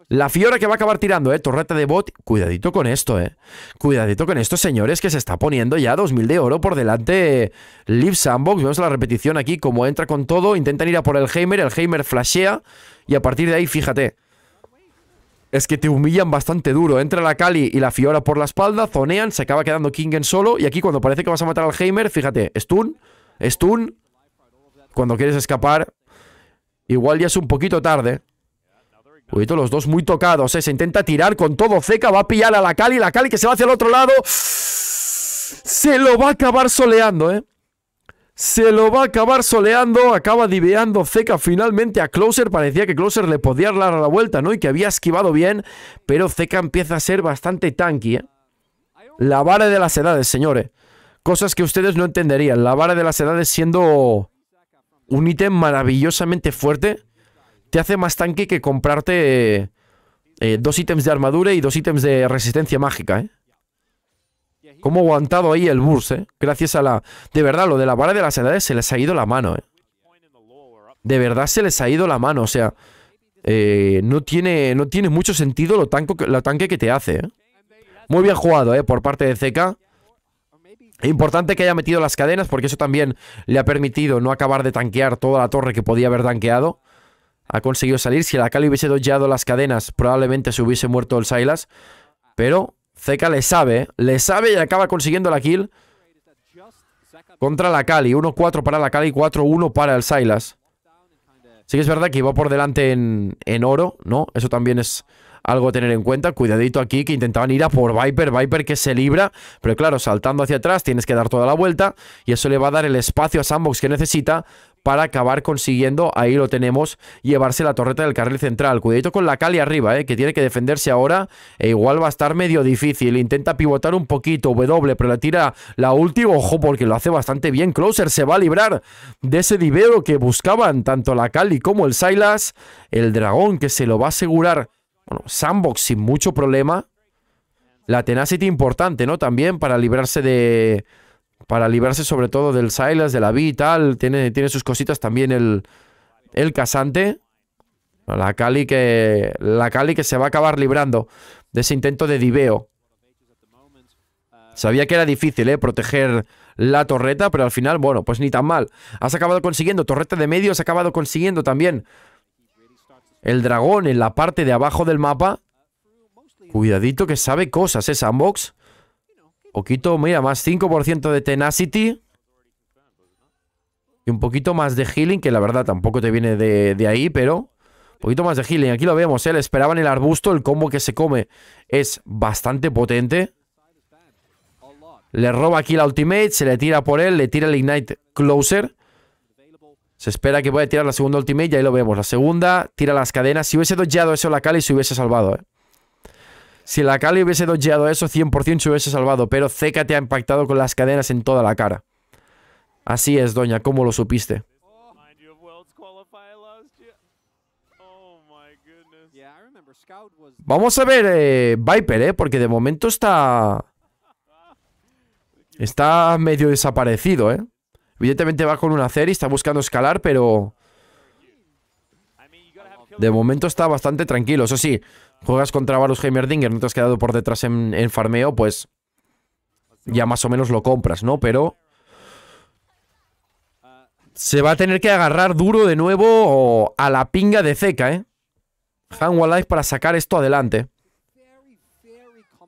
La Fiora que va a acabar tirando, ¿eh? Torreta de bot. Cuidadito con esto, ¿eh? Cuidadito con esto, señores, que se está poniendo ya 2.000 de oro por delante. Liv Sandbox. Vemos la repetición aquí, como entra con todo. Intentan ir a por el Heimer. El Heimer flashea. Y a partir de ahí, fíjate. Es que te humillan bastante duro. Entra la Kali y la Fiora por la espalda. Zonean. Se acaba quedando Kingen solo. Y aquí, cuando parece que vas a matar al Heimer, fíjate. Stun. Stun. Cuando quieres escapar, Igual ya es un poquito tarde. los dos muy tocados, ¿eh? Se intenta tirar con todo Zeca, va a pillar a la Cali, la Cali que se va hacia el otro lado. Se lo va a acabar soleando, ¿eh? Se lo va a acabar soleando, acaba diveando Zeca finalmente a Closer. Parecía que Closer le podía dar la vuelta, ¿no? Y que había esquivado bien, pero Zeca empieza a ser bastante tanky, ¿eh? La vara de las edades, señores. Cosas que ustedes no entenderían. La vara de las edades siendo un ítem maravillosamente fuerte te hace más tanque que comprarte eh, dos ítems de armadura y dos ítems de resistencia mágica, ¿eh? Cómo aguantado ahí el Burst, ¿eh? Gracias a la... De verdad, lo de la vara de las edades se les ha ido la mano, ¿eh? De verdad se les ha ido la mano, o sea... no, tiene, no tiene mucho sentido lo, tanque que te hace, Muy bien jugado, ¿eh? Por parte de Zeka. Importante que haya metido las cadenas porque eso también le ha permitido no acabar de tanquear toda la torre que podía haber tanqueado. Ha conseguido salir. Si la Kali hubiese doyado las cadenas, probablemente se hubiese muerto el Silas. Pero Zeka le sabe, le sabe y acaba consiguiendo la kill contra la Akali. 1-4 para la Akali, 4-1 para el Silas. Sí que es verdad que iba por delante en, en oro, ¿no? Eso también es algo a tener en cuenta. Cuidadito aquí que intentaban ir a por Viper, Viper que se libra, pero claro, saltando hacia atrás tienes que dar toda la vuelta y eso le va a dar el espacio a Sandbox que necesita para acabar consiguiendo, ahí lo tenemos, llevarse la torreta del carril central. Cuidadito con la Cali arriba, eh, que tiene que defenderse ahora e igual va a estar medio difícil. Intenta pivotar un poquito, W, pero le tira la última, ojo, porque lo hace bastante bien. Closer se va a librar de ese divero que buscaban tanto la Cali como el Silas. El dragón que se lo va a asegurar bueno, sandbox sin mucho problema. La tenacity importante, ¿no? También para librarse de... Para librarse sobre todo del Silas, de la B y tal. Tiene, tiene sus cositas también el, el casante. La Cali, que, la Cali que se va a acabar librando de ese intento de diveo. Sabía que era difícil, ¿eh? Proteger la torreta, pero al final, bueno, pues ni tan mal. Has acabado consiguiendo torreta de medio, has acabado consiguiendo también el dragón en la parte de abajo del mapa. Cuidadito que sabe cosas, ¿eh, Sandbox? Poquito, mira, más 5% de Tenacity. Y un poquito más de healing, que la verdad tampoco te viene de, ahí, pero... Un poquito más de healing. Aquí lo vemos, ¿eh? Le esperaban el arbusto. El combo que se come es bastante potente. Le roba aquí la ultimate, se le tira por él, le tira el Ignite Closer. Se espera que pueda tirar la segunda ultimate y ahí lo vemos. La segunda tira las cadenas. Si hubiese dodgeado eso la Kali se hubiese salvado. ¿eh? Si la Kali hubiese dodgeado eso, 100% se hubiese salvado. Pero Zeca te ha impactado con las cadenas en toda la cara. Así es, doña, ¿cómo lo supiste? Vamos a ver eh, Viper, ¿eh? Porque de momento está... Está medio desaparecido, ¿eh? Evidentemente va con un hacer y está buscando escalar, pero... De momento está bastante tranquilo. Eso sí, juegas contra Varus Heimerdinger, no te has quedado por detrás en, farmeo, pues... Ya más o menos lo compras, ¿no? Pero... Se va a tener que agarrar duro de nuevo a la pinga de Zeka, ¿eh? Hanwa para sacar esto adelante.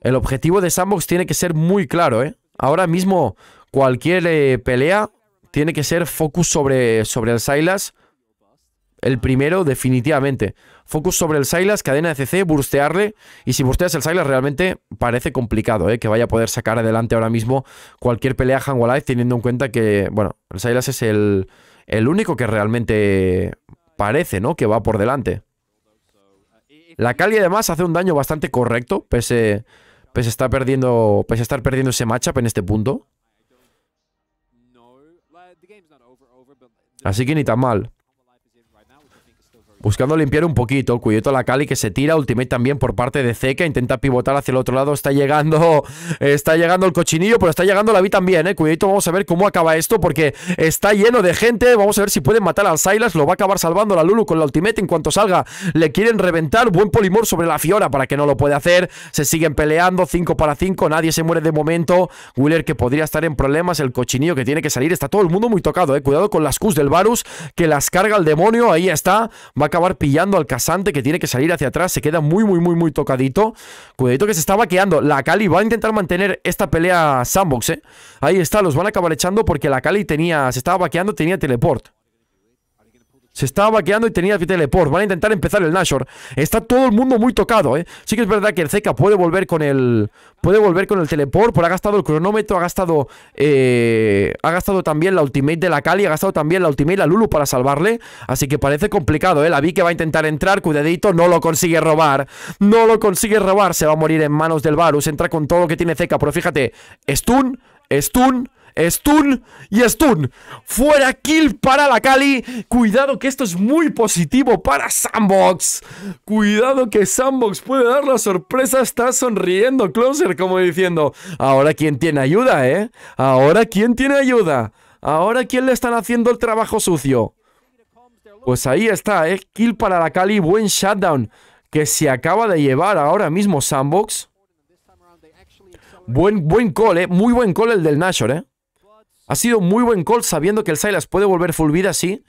El objetivo de Sandbox tiene que ser muy claro, ¿eh? Ahora mismo cualquier eh, pelea tiene que ser focus sobre, sobre el Silas. El primero, definitivamente. Focus sobre el Silas, cadena de CC, burstearle. Y si bursteas el Silas, realmente parece complicado, ¿eh? Que vaya a poder sacar adelante ahora mismo cualquier pelea Hangwalife, teniendo en cuenta que, bueno, el Silas es el, el único que realmente parece, ¿no? Que va por delante. La Kali además hace un daño bastante correcto, pese, pese, perdiendo, pese a estar perdiendo ese matchup en este punto. Así que ni tan mal. Buscando limpiar un poquito. a la Cali que se tira. Ultimate también por parte de Zeca. Intenta pivotar hacia el otro lado. Está llegando. Está llegando el cochinillo. Pero está llegando la Vi también, eh. vamos a ver cómo acaba esto. Porque está lleno de gente. Vamos a ver si pueden matar al Silas. Lo va a acabar salvando la Lulu con la Ultimate. En cuanto salga, le quieren reventar. Buen polimor sobre la Fiora para que no lo pueda hacer. Se siguen peleando. 5 para 5. Nadie se muere de momento. Wheeler que podría estar en problemas. El cochinillo que tiene que salir. Está todo el mundo muy tocado, eh. Cuidado con las Qs del Varus. Que las carga el demonio. Ahí está. Va a acabar pillando al casante que tiene que salir hacia atrás. Se queda muy, muy, muy, muy tocadito. Cuidadito que se está vaqueando. La Cali va a intentar mantener esta pelea sandbox, ¿eh? Ahí está, los van a acabar echando porque la Cali tenía, se estaba vaqueando, tenía teleport. Se estaba vaqueando y tenía teleport. Van a intentar empezar el Nashor. Está todo el mundo muy tocado, ¿eh? Sí que es verdad que el Zeca puede volver con el... Puede volver con el teleport, pero ha gastado el cronómetro, ha gastado... Eh, ha gastado también la ultimate de la Kali, ha gastado también la ultimate la Lulu para salvarle. Así que parece complicado, ¿eh? La Vi que va a intentar entrar, cuidadito, no lo consigue robar. No lo consigue robar, se va a morir en manos del Varus. Entra con todo lo que tiene Zeca, pero fíjate, stun, stun... Stun y Stun. Fuera kill para la Cali. Cuidado que esto es muy positivo para Sandbox. Cuidado que Sandbox puede dar la sorpresa. Está sonriendo Closer como diciendo, ahora quién tiene ayuda, ¿eh? Ahora quién tiene ayuda. Ahora quién le están haciendo el trabajo sucio. Pues ahí está, ¿eh? Kill para la Cali. Buen shutdown que se acaba de llevar ahora mismo Sandbox. Buen, buen call, ¿eh? Muy buen call el del Nashor, ¿eh? Ha sido muy buen call sabiendo que el Silas puede volver full vida, sí.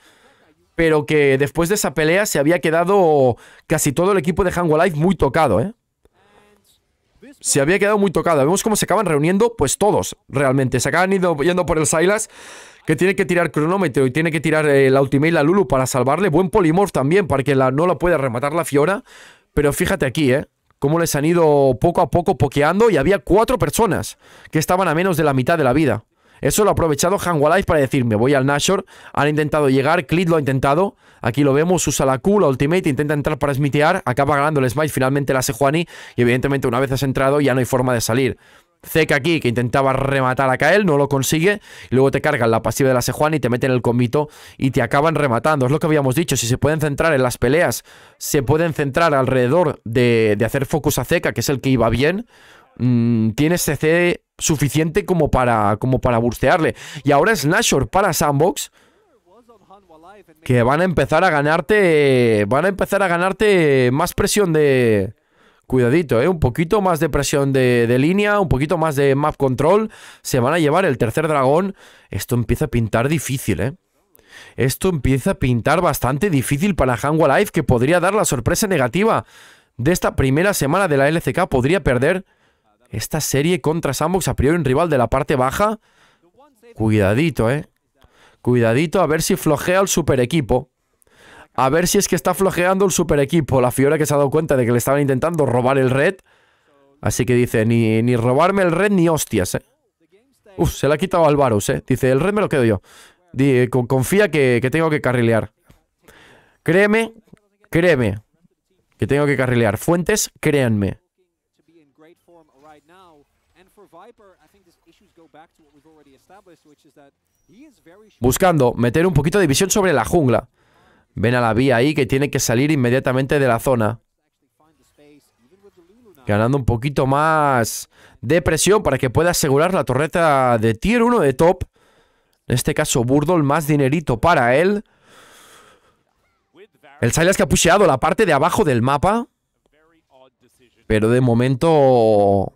Pero que después de esa pelea se había quedado casi todo el equipo de Hango Life muy tocado, ¿eh? Se había quedado muy tocado. Vemos cómo se acaban reuniendo, pues todos, realmente. Se acaban ido, yendo por el Silas, que tiene que tirar cronómetro y tiene que tirar el eh, la ultimate a Lulu para salvarle. Buen Polymorph también, para que no la pueda rematar la Fiora. Pero fíjate aquí, ¿eh? Cómo les han ido poco a poco pokeando y había cuatro personas que estaban a menos de la mitad de la vida. Eso lo ha aprovechado Hanwalife para decirme, voy al Nashor, han intentado llegar, Clit lo ha intentado, aquí lo vemos, usa la Q, la Ultimate, intenta entrar para smitear, acaba ganando el Smite, finalmente la Sejuani. y evidentemente una vez has entrado ya no hay forma de salir. Zeke aquí, que intentaba rematar a Kael, no lo consigue. Y luego te cargan la pasiva de la Sejuani te meten el comito y te acaban rematando. Es lo que habíamos dicho. Si se pueden centrar en las peleas, se pueden centrar alrededor de, hacer focus a Zeka, que es el que iba bien. Mm, tiene tienes CC suficiente como para, como para burstearle. Y ahora Nashor para Sandbox. Que van a empezar a ganarte... Van a empezar a ganarte más presión de... Cuidadito, ¿eh? Un poquito más de presión de, línea, un poquito más de map control. Se van a llevar el tercer dragón. Esto empieza a pintar difícil, ¿eh? Esto empieza a pintar bastante difícil para Hanwha Life, que podría dar la sorpresa negativa de esta primera semana de la LCK. Podría perder esta serie contra Sandbox, a priori un rival de la parte baja. Cuidadito, ¿eh? Cuidadito a ver si flojea el super equipo. A ver si es que está flojeando el super equipo. La Fiora que se ha dado cuenta de que le estaban intentando robar el red. Así que dice, ni, ni robarme el red ni hostias, ¿eh? Uf, se la ha quitado al ¿eh? Dice, el red me lo quedo yo. Eh, confía que, que tengo que carrilear. Créeme, créeme que tengo que carrilear. Fuentes, créanme. Buscando meter un poquito de visión sobre la jungla. Ven a la vía ahí que tiene que salir inmediatamente de la zona. Ganando un poquito más de presión para que pueda asegurar la torreta de tier 1 de top. En este caso, Burdol, más dinerito para él. El Silas que ha pusheado la parte de abajo del mapa. Pero de momento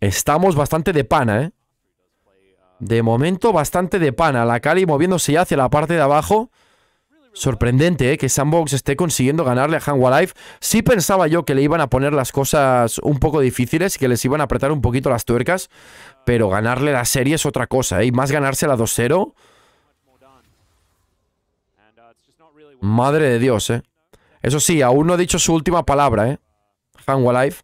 estamos bastante de pana, ¿eh? De momento bastante de pana, la Cali moviéndose ya hacia la parte de abajo. Sorprendente ¿eh? que Sandbox esté consiguiendo ganarle a Hanwha Life. Sí pensaba yo que le iban a poner las cosas un poco difíciles, que les iban a apretar un poquito las tuercas, pero ganarle la serie es otra cosa, ¿eh? y más ganarse la 2-0. Madre de Dios, ¿eh? Eso sí, aún no ha dicho su última palabra, ¿eh? Hanwha Life.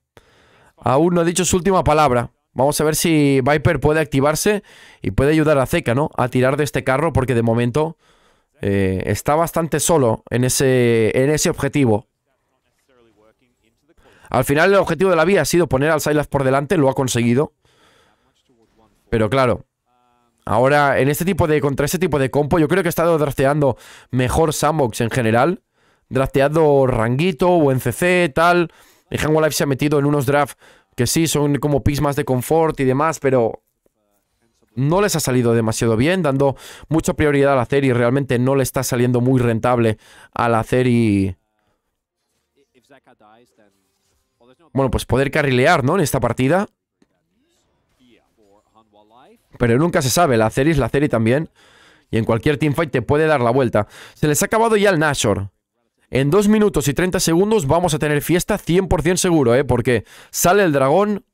Aún no ha dicho su última palabra. Vamos a ver si Viper puede activarse y puede ayudar a Zeca, ¿no? A tirar de este carro porque de momento eh, está bastante solo en ese, en ese objetivo. Al final el objetivo de la vía ha sido poner al Silas por delante, lo ha conseguido. Pero claro, ahora en este tipo de contra este tipo de compo, yo creo que ha estado drafteando mejor Sandbox en general, drafteando Ranguito o en CC, tal. Y Life se ha metido en unos drafts que sí, son como pismas de confort y demás, pero no les ha salido demasiado bien, dando mucha prioridad a la y Realmente no le está saliendo muy rentable a la Bueno, pues poder carrilear, ¿no? En esta partida. Pero nunca se sabe. La Ceri es la Ceri también. Y en cualquier teamfight te puede dar la vuelta. Se les ha acabado ya el Nashor. En 2 minutos y 30 segundos vamos a tener fiesta 100% seguro, ¿eh? Porque sale el dragón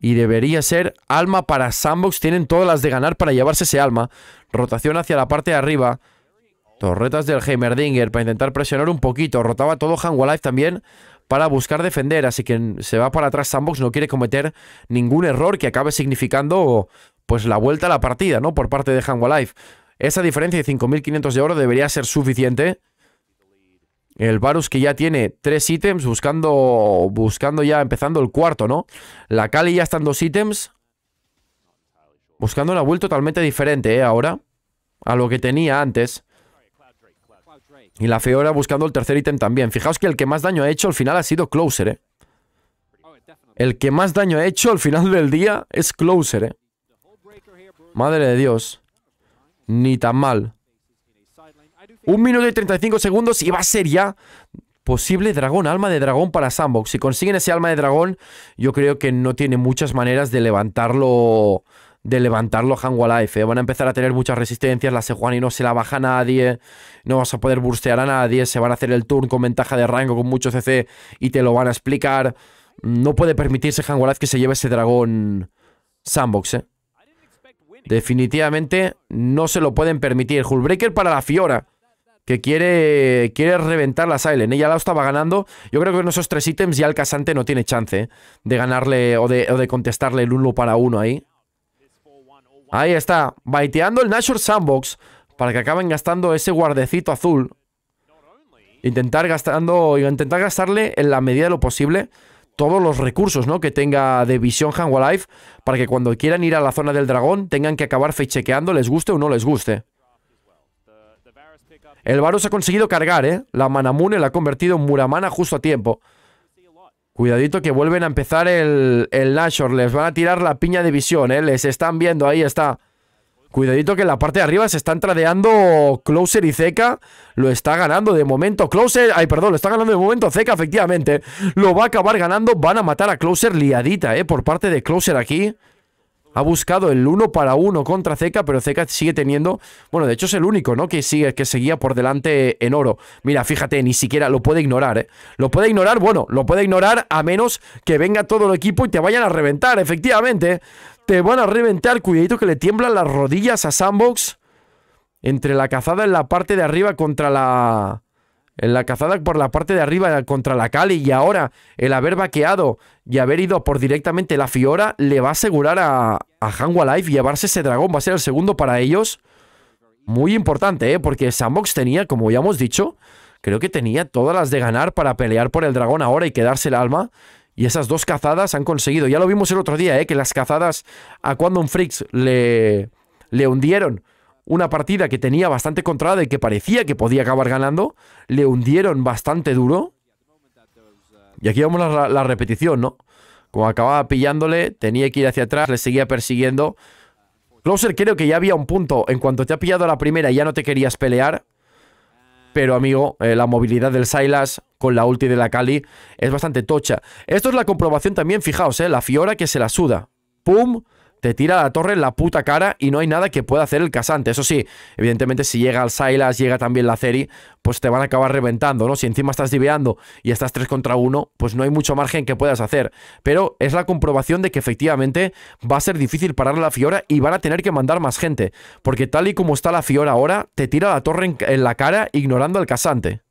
y debería ser alma para Sandbox. Tienen todas las de ganar para llevarse ese alma. Rotación hacia la parte de arriba. Torretas del Heimerdinger para intentar presionar un poquito. Rotaba todo Hanwalife también para buscar defender. Así que se va para atrás Sandbox. No quiere cometer ningún error que acabe significando pues la vuelta a la partida, ¿no? Por parte de Hanwalife. Esa diferencia de 5.500 de oro debería ser suficiente el Varus que ya tiene tres ítems, buscando, buscando ya, empezando el cuarto, ¿no? La Kali ya están dos ítems. Buscando una vuelta totalmente diferente, ¿eh? Ahora. A lo que tenía antes. Y la Feora buscando el tercer ítem también. Fijaos que el que más daño ha hecho al final ha sido Closer, ¿eh? El que más daño ha hecho al final del día es Closer, ¿eh? Madre de Dios. Ni tan mal. Un minuto y 35 segundos y va a ser ya posible dragón, alma de dragón para Sandbox. Si consiguen ese alma de dragón, yo creo que no tiene muchas maneras de levantarlo de levantarlo a Life. ¿eh? Van a empezar a tener muchas resistencias. La Sejuani no se la baja a nadie. No vas a poder burstear a nadie. Se van a hacer el turn con ventaja de rango, con mucho CC. Y te lo van a explicar. No puede permitirse Life que se lleve ese dragón sandbox. ¿eh? Definitivamente no se lo pueden permitir. Hullbreaker para la Fiora que quiere, quiere reventar la Silent. Ella ¿eh? la estaba ganando. Yo creo que con esos tres ítems ya el casante no tiene chance ¿eh? de ganarle o de, contestarle el uno para uno ahí. Ahí está, baiteando el Nashor Sandbox para que acaben gastando ese guardecito azul. Intentar, gastando, intentar gastarle en la medida de lo posible todos los recursos ¿no? que tenga de visión life para que cuando quieran ir a la zona del dragón tengan que acabar fechequeando, les guste o no les guste. El se ha conseguido cargar, ¿eh? La Manamune la ha convertido en Muramana justo a tiempo. Cuidadito que vuelven a empezar el, el Nashor. Les van a tirar la piña de visión, ¿eh? Les están viendo, ahí está. Cuidadito que en la parte de arriba se están tradeando Closer y Zeca. Lo está ganando de momento Closer. Ay, perdón, lo está ganando de momento Zeca, efectivamente. Lo va a acabar ganando. Van a matar a Closer liadita, ¿eh? Por parte de Closer aquí ha buscado el uno para uno contra Zeca, pero Zeca sigue teniendo, bueno, de hecho es el único, ¿no? Que sigue, que seguía por delante en oro. Mira, fíjate, ni siquiera lo puede ignorar, ¿eh? Lo puede ignorar, bueno, lo puede ignorar a menos que venga todo el equipo y te vayan a reventar, efectivamente. Te van a reventar, cuidadito que le tiemblan las rodillas a Sandbox entre la cazada en la parte de arriba contra la en la cazada por la parte de arriba contra la Cali y ahora el haber vaqueado y haber ido por directamente la Fiora le va a asegurar a, a Life llevarse ese dragón. Va a ser el segundo para ellos. Muy importante, ¿eh? porque Sandbox tenía, como ya hemos dicho, creo que tenía todas las de ganar para pelear por el dragón ahora y quedarse el alma. Y esas dos cazadas han conseguido. Ya lo vimos el otro día, ¿eh? que las cazadas a Quantum Freaks le, le hundieron una partida que tenía bastante controlada y que parecía que podía acabar ganando, le hundieron bastante duro. Y aquí vamos la, la repetición, ¿no? Como acababa pillándole, tenía que ir hacia atrás, le seguía persiguiendo. Closer creo que ya había un punto, en cuanto te ha pillado la primera ya no te querías pelear. Pero amigo, eh, la movilidad del Silas con la ulti de la Kali es bastante tocha. Esto es la comprobación también, fijaos, eh, la Fiora que se la suda. ¡Pum! te tira la torre en la puta cara y no hay nada que pueda hacer el casante. Eso sí, evidentemente si llega al Silas, llega también la Ceri, pues te van a acabar reventando, ¿no? Si encima estás diveando y estás 3 contra 1, pues no hay mucho margen que puedas hacer. Pero es la comprobación de que efectivamente va a ser difícil parar a la Fiora y van a tener que mandar más gente. Porque tal y como está la Fiora ahora, te tira la torre en, en la cara ignorando al casante.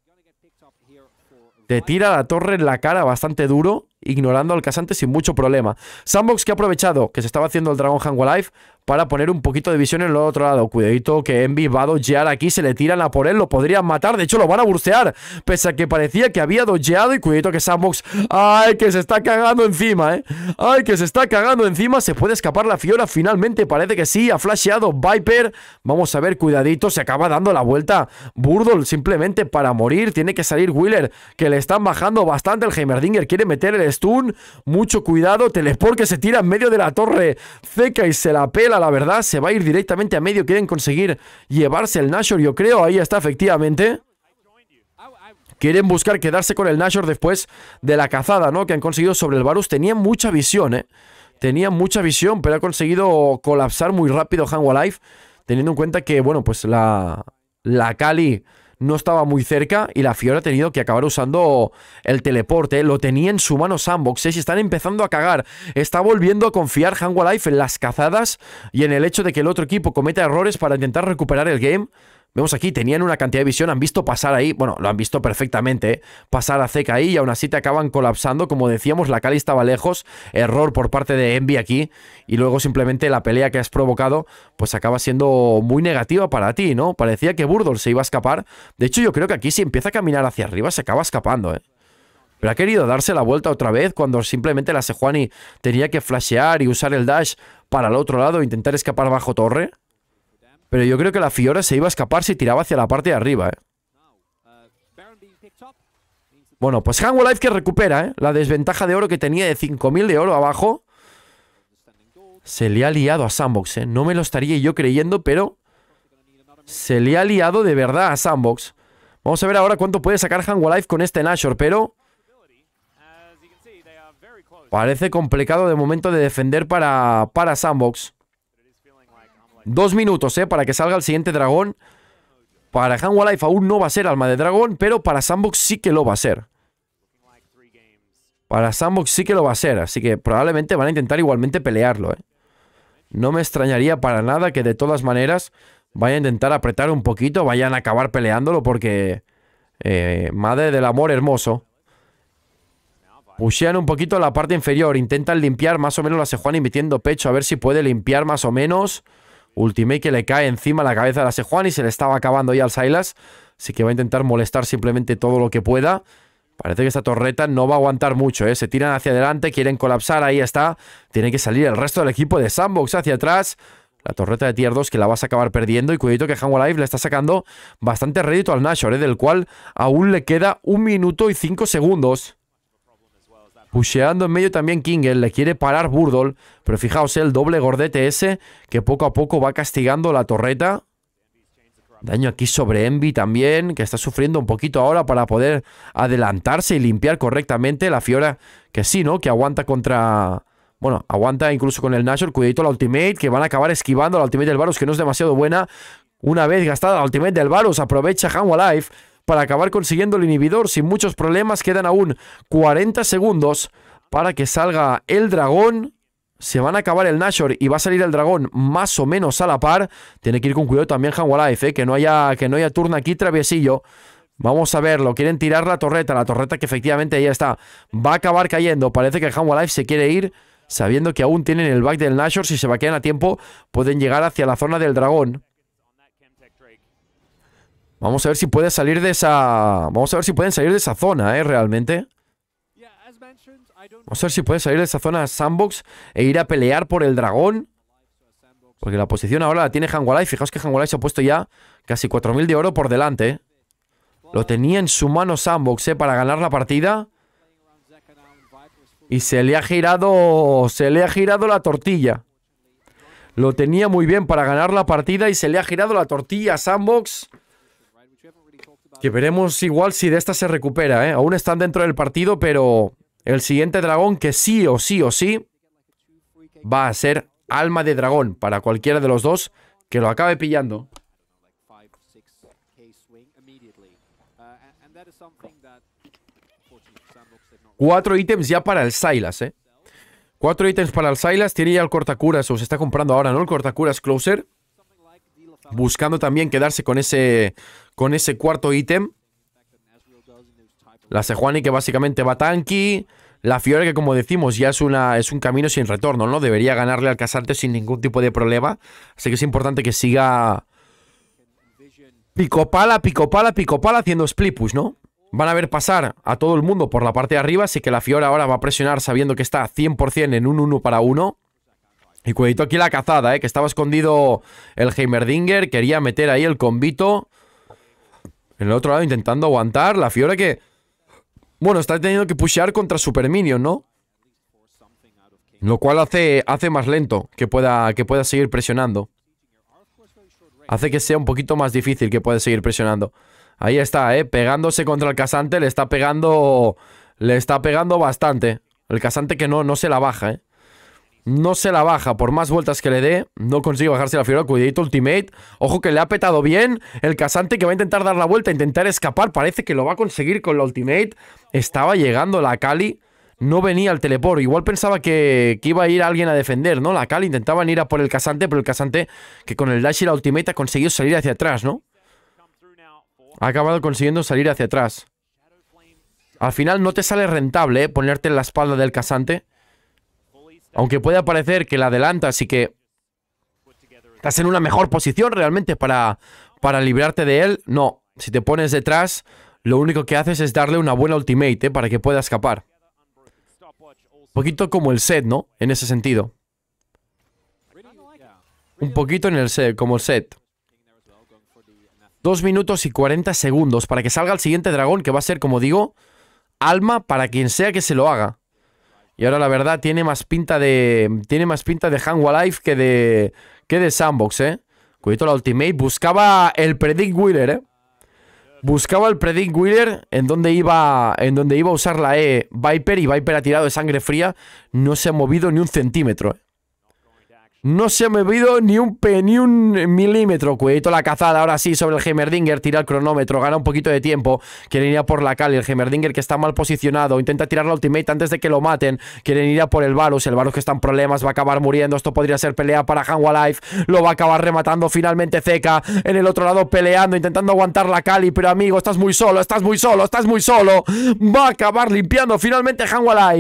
Te tira la torre en la cara bastante duro, ignorando al casante sin mucho problema. Sandbox que ha aprovechado que se estaba haciendo el Dragon Hang Life para poner un poquito de visión en el otro lado. Cuidadito que Envy va a dojear aquí, se le tiran a por él, lo podrían matar, de hecho lo van a burcear pese a que parecía que había dojeado y cuidadito que Sandbox, ay, que se está cagando encima, eh, ay, que se está cagando encima, se puede escapar la Fiora, finalmente parece que sí, ha flasheado Viper, vamos a ver, cuidadito, se acaba dando la vuelta Burdol simplemente para morir, tiene que salir Wheeler, que le están bajando bastante el Heimerdinger, quiere meter el stun, mucho cuidado, Teleport que se tira en medio de la torre, Zeca y se la pela la verdad, se va a ir directamente a medio. Quieren conseguir llevarse el Nashor, yo creo. Ahí está, efectivamente. Quieren buscar quedarse con el Nashor después de la cazada, ¿no? Que han conseguido sobre el Barus Tenían mucha visión, ¿eh? mucha visión, pero ha conseguido colapsar muy rápido Hanwha Life. Teniendo en cuenta que, bueno, pues la, la Cali no estaba muy cerca y la Fiora ha tenido que acabar usando el teleporte. Lo tenía en su mano Sandboxes ¿eh? y están empezando a cagar. Está volviendo a confiar Life en las cazadas y en el hecho de que el otro equipo cometa errores para intentar recuperar el game. Vemos aquí, tenían una cantidad de visión, han visto pasar ahí, bueno, lo han visto perfectamente, ¿eh? pasar a Zeca ahí y aún así te acaban colapsando. Como decíamos, la Cali estaba lejos, error por parte de Envy aquí y luego simplemente la pelea que has provocado pues acaba siendo muy negativa para ti, ¿no? Parecía que Burdol se iba a escapar. De hecho, yo creo que aquí si empieza a caminar hacia arriba se acaba escapando, ¿eh? Pero ha querido darse la vuelta otra vez cuando simplemente la Sejuani tenía que flashear y usar el dash para el otro lado e intentar escapar bajo torre. Pero yo creo que la Fiora se iba a escapar si tiraba hacia la parte de arriba, ¿eh? Bueno, pues Hangwalife Life que recupera, ¿eh? La desventaja de oro que tenía de 5.000 de oro abajo. Se le ha liado a Sandbox, ¿eh? No me lo estaría yo creyendo, pero... Se le ha liado de verdad a Sandbox. Vamos a ver ahora cuánto puede sacar Hangwalife Life con este Nashor, pero... Parece complicado de momento de defender para, para Sandbox. Dos minutos, ¿eh? Para que salga el siguiente dragón. Para Hanwha Life aún no va a ser alma de dragón, pero para Sandbox sí que lo va a ser. Para Sandbox sí que lo va a ser, así que probablemente van a intentar igualmente pelearlo, ¿eh? No me extrañaría para nada que de todas maneras vayan a intentar apretar un poquito, vayan a acabar peleándolo porque... Eh, madre del amor hermoso. Pushean un poquito la parte inferior, intentan limpiar más o menos la Sejuana metiendo pecho, a ver si puede limpiar más o menos... Ultimate que le cae encima la cabeza de la Sejuan y se le estaba acabando ya al Silas. Así que va a intentar molestar simplemente todo lo que pueda. Parece que esta torreta no va a aguantar mucho, ¿eh? Se tiran hacia adelante, quieren colapsar, ahí está. Tiene que salir el resto del equipo de Sandbox hacia atrás. La torreta de tier 2 que la vas a acabar perdiendo y cuidado que Hanwha le está sacando bastante rédito al Nashor, ¿eh? del cual aún le queda un minuto y cinco segundos. Pusheando en medio también Kingel, le quiere parar Burdol, pero fijaos el doble gordete ese que poco a poco va castigando la torreta. Daño aquí sobre Envy también, que está sufriendo un poquito ahora para poder adelantarse y limpiar correctamente la Fiora, que sí, ¿no? Que aguanta contra... Bueno, aguanta incluso con el Nashor, cuidadito la Ultimate, que van a acabar esquivando la Ultimate del Varus, que no es demasiado buena. Una vez gastada la Ultimate del Varus, aprovecha Hanwha Life para acabar consiguiendo el inhibidor sin muchos problemas. Quedan aún 40 segundos para que salga el dragón. Se van a acabar el Nashor y va a salir el dragón más o menos a la par. Tiene que ir con cuidado también Hanwalife, eh, que, no haya, que no haya turno aquí traviesillo. Vamos a verlo, quieren tirar la torreta, la torreta que efectivamente ya está. Va a acabar cayendo, parece que Hanwalife se quiere ir sabiendo que aún tienen el back del Nashor. Si se va quedar a tiempo, pueden llegar hacia la zona del dragón. Vamos a ver si puede salir de esa... Vamos a ver si pueden salir de esa zona, ¿eh? Realmente. Vamos a ver si puede salir de esa zona sandbox e ir a pelear por el dragón. Porque la posición ahora la tiene Hangwalai. Fijaos que se ha puesto ya casi 4.000 de oro por delante. ¿eh? Lo tenía en su mano sandbox ¿eh? para ganar la partida. Y se le ha girado... Se le ha girado la tortilla. Lo tenía muy bien para ganar la partida y se le ha girado la tortilla a Sandbox. Que veremos igual si de esta se recupera, ¿eh? Aún están dentro del partido, pero el siguiente dragón que sí o sí o sí va a ser alma de dragón para cualquiera de los dos que lo acabe pillando. Cuatro ítems ya para el Silas, ¿eh? Cuatro ítems para el Silas. Tiene ya el cortacuras, o se está comprando ahora, ¿no? El cortacuras Closer. Buscando también quedarse con ese con ese cuarto ítem. La Sejuani que básicamente va tanky. La Fiora que como decimos ya es, una, es un camino sin retorno, ¿no? Debería ganarle al Casarte sin ningún tipo de problema. Así que es importante que siga... pico pala pala pico pala haciendo split push, ¿no? Van a ver pasar a todo el mundo por la parte de arriba, así que la Fiora ahora va a presionar sabiendo que está 100% en un 1 para 1. Y cuidadito aquí la cazada, ¿eh? que estaba escondido el Heimerdinger, quería meter ahí el combito. En el otro lado intentando aguantar. La Fiora que... Bueno, está teniendo que pushear contra Super Minion, ¿no? Lo cual hace, hace más lento que pueda, que pueda seguir presionando. Hace que sea un poquito más difícil que pueda seguir presionando. Ahí está, ¿eh? Pegándose contra el casante. Le está pegando... Le está pegando bastante. El casante que no, no se la baja, ¿eh? no se la baja, por más vueltas que le dé, no consigue bajarse la figura. Cuidadito Ultimate, ojo que le ha petado bien el casante que va a intentar dar la vuelta, intentar escapar, parece que lo va a conseguir con la Ultimate. Estaba llegando la Kali. no venía el teleport, igual pensaba que, iba a ir alguien a defender, ¿no? La Kali intentaban ir a por el casante, pero el casante que con el dash y la Ultimate ha conseguido salir hacia atrás, ¿no? Ha acabado consiguiendo salir hacia atrás. Al final no te sale rentable eh, ponerte en la espalda del casante. Aunque pueda parecer que la adelantas y que estás en una mejor posición realmente para, para librarte de él, no. Si te pones detrás, lo único que haces es darle una buena ultimate eh, para que pueda escapar. Un poquito como el set, ¿no? En ese sentido. Un poquito en el set, como el set. Dos minutos y cuarenta segundos para que salga el siguiente dragón, que va a ser, como digo, alma para quien sea que se lo haga. Y ahora la verdad tiene más pinta de tiene más pinta de que de que de Sandbox, ¿eh? Cuidado la ultimate buscaba el predict wheeler, ¿eh? Buscaba el predict wheeler en donde iba en donde iba a usar la E Viper y Viper ha tirado de sangre fría, no se ha movido ni un centímetro, ¿eh? No se ha movido ni un, pe, ni un milímetro, Cuidito la cazada, ahora sí, sobre el Hemerdinger, tira el cronómetro, gana un poquito de tiempo, quieren ir a por la Cali, el Hemerdinger que está mal posicionado, intenta tirar la ultimate antes de que lo maten, quieren ir a por el Varus, el Varus que está en problemas, va a acabar muriendo, esto podría ser pelea para Hanwa lo va a acabar rematando finalmente Zeka. en el otro lado peleando, intentando aguantar la Cali, pero amigo, estás muy solo, estás muy solo, estás muy solo, va a acabar limpiando finalmente Hanwa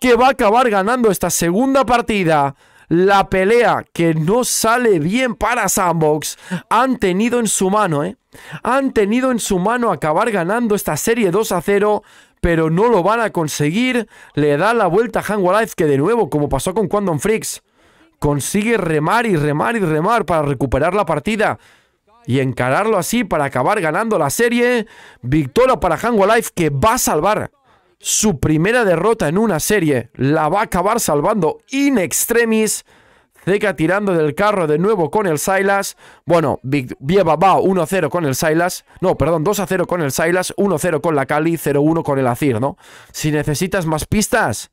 que va a acabar ganando esta segunda partida la pelea que no sale bien para Sandbox, han tenido en su mano, ¿eh? Han tenido en su mano acabar ganando esta serie 2 a 0, pero no lo van a conseguir. Le da la vuelta a Life que de nuevo, como pasó con Quantum Freaks, consigue remar y remar y remar para recuperar la partida y encararlo así para acabar ganando la serie. Victoria para Hanwha Life que va a salvar su primera derrota en una serie la va a acabar salvando in extremis. Zeka tirando del carro de nuevo con el Silas. Bueno, Vieva va 1-0 con el Silas. No, perdón, 2-0 con el Silas, 1-0 con la Cali, 0-1 con el Azir, ¿no? Si necesitas más pistas,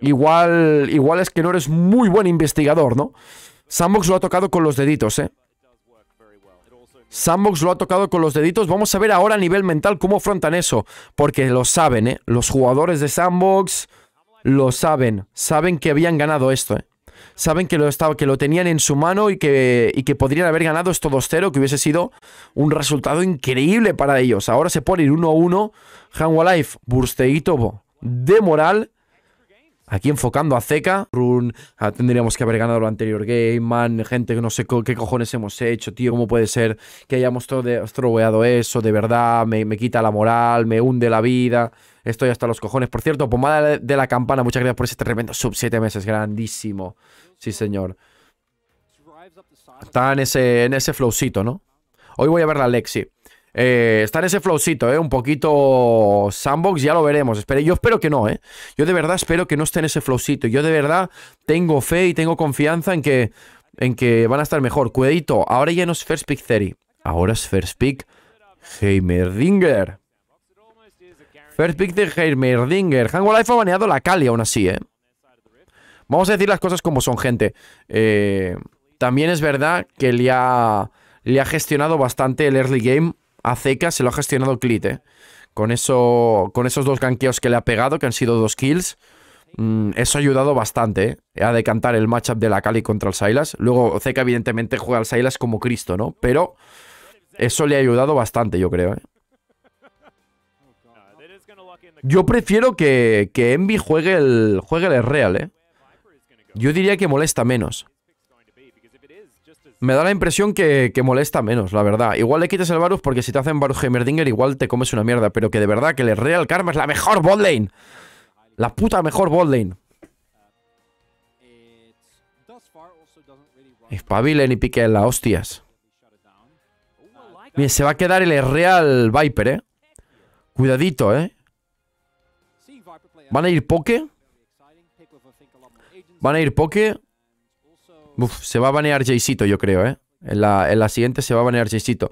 igual, igual es que no eres muy buen investigador, ¿no? Sandbox lo ha tocado con los deditos, ¿eh? Sandbox lo ha tocado con los deditos. Vamos a ver ahora a nivel mental cómo afrontan eso. Porque lo saben, ¿eh? Los jugadores de Sandbox lo saben. Saben que habían ganado esto, ¿eh? Saben que lo, estaba, que lo tenían en su mano y que, que podrían haber ganado esto 2-0, que hubiese sido un resultado increíble para ellos. Ahora se pone ir 1-1. Life, Bursteguito de moral Aquí enfocando a Zeka, Run, ah, tendríamos que haber ganado lo anterior game, man, gente que no sé qué cojones hemos hecho, tío, cómo puede ser que hayamos troweado eso, de verdad, me, me, quita la moral, me hunde la vida, estoy hasta los cojones. Por cierto, pomada de la campana, muchas gracias por ese tremendo sub siete meses, grandísimo, sí señor. Está en ese, en ese flowcito, ¿no? Hoy voy a ver la Lexi. Eh, está en ese flowcito, ¿eh? Un poquito sandbox, ya lo veremos. yo espero que no, ¿eh? Yo de verdad espero que no esté en ese flowcito. Yo de verdad tengo fe y tengo confianza en que, en que van a estar mejor. Cuidadito, ahora ya no es First Pick Theory. Ahora es First Pick Heimerdinger. First pick de Heimerdinger. Life ha baneado la Cali aún así, ¿eh? Vamos a decir las cosas como son, gente. Eh, también es verdad que le ha gestionado bastante el early game a Zeka se lo ha gestionado Clit, eh. Con, eso, con esos dos ganqueos que le ha pegado, que han sido dos kills, mm, eso ha ayudado bastante eh, a decantar el matchup de la Cali contra el Silas. Luego, Zeca, evidentemente juega al Silas como Cristo, ¿no? Pero eso le ha ayudado bastante, yo creo, eh. Yo prefiero que, que Envy juegue el, juegue el Real, ¿eh? Yo diría que molesta menos. Me da la impresión que, molesta menos, la verdad. Igual le quites el Varus porque si te hacen Varus Heimerdinger igual te comes una mierda. Pero que de verdad que el Real Karma es la mejor botlane. La puta mejor botlane. Espabilen y piquen las hostias. Bien, se va a quedar el Real Viper, ¿eh? Cuidadito, ¿eh? ¿Van a ir poke? ¿Van a ir poke? Uf, se va a banear Jaycito, yo creo, ¿eh? En la, siguiente se va a banear Jaycito.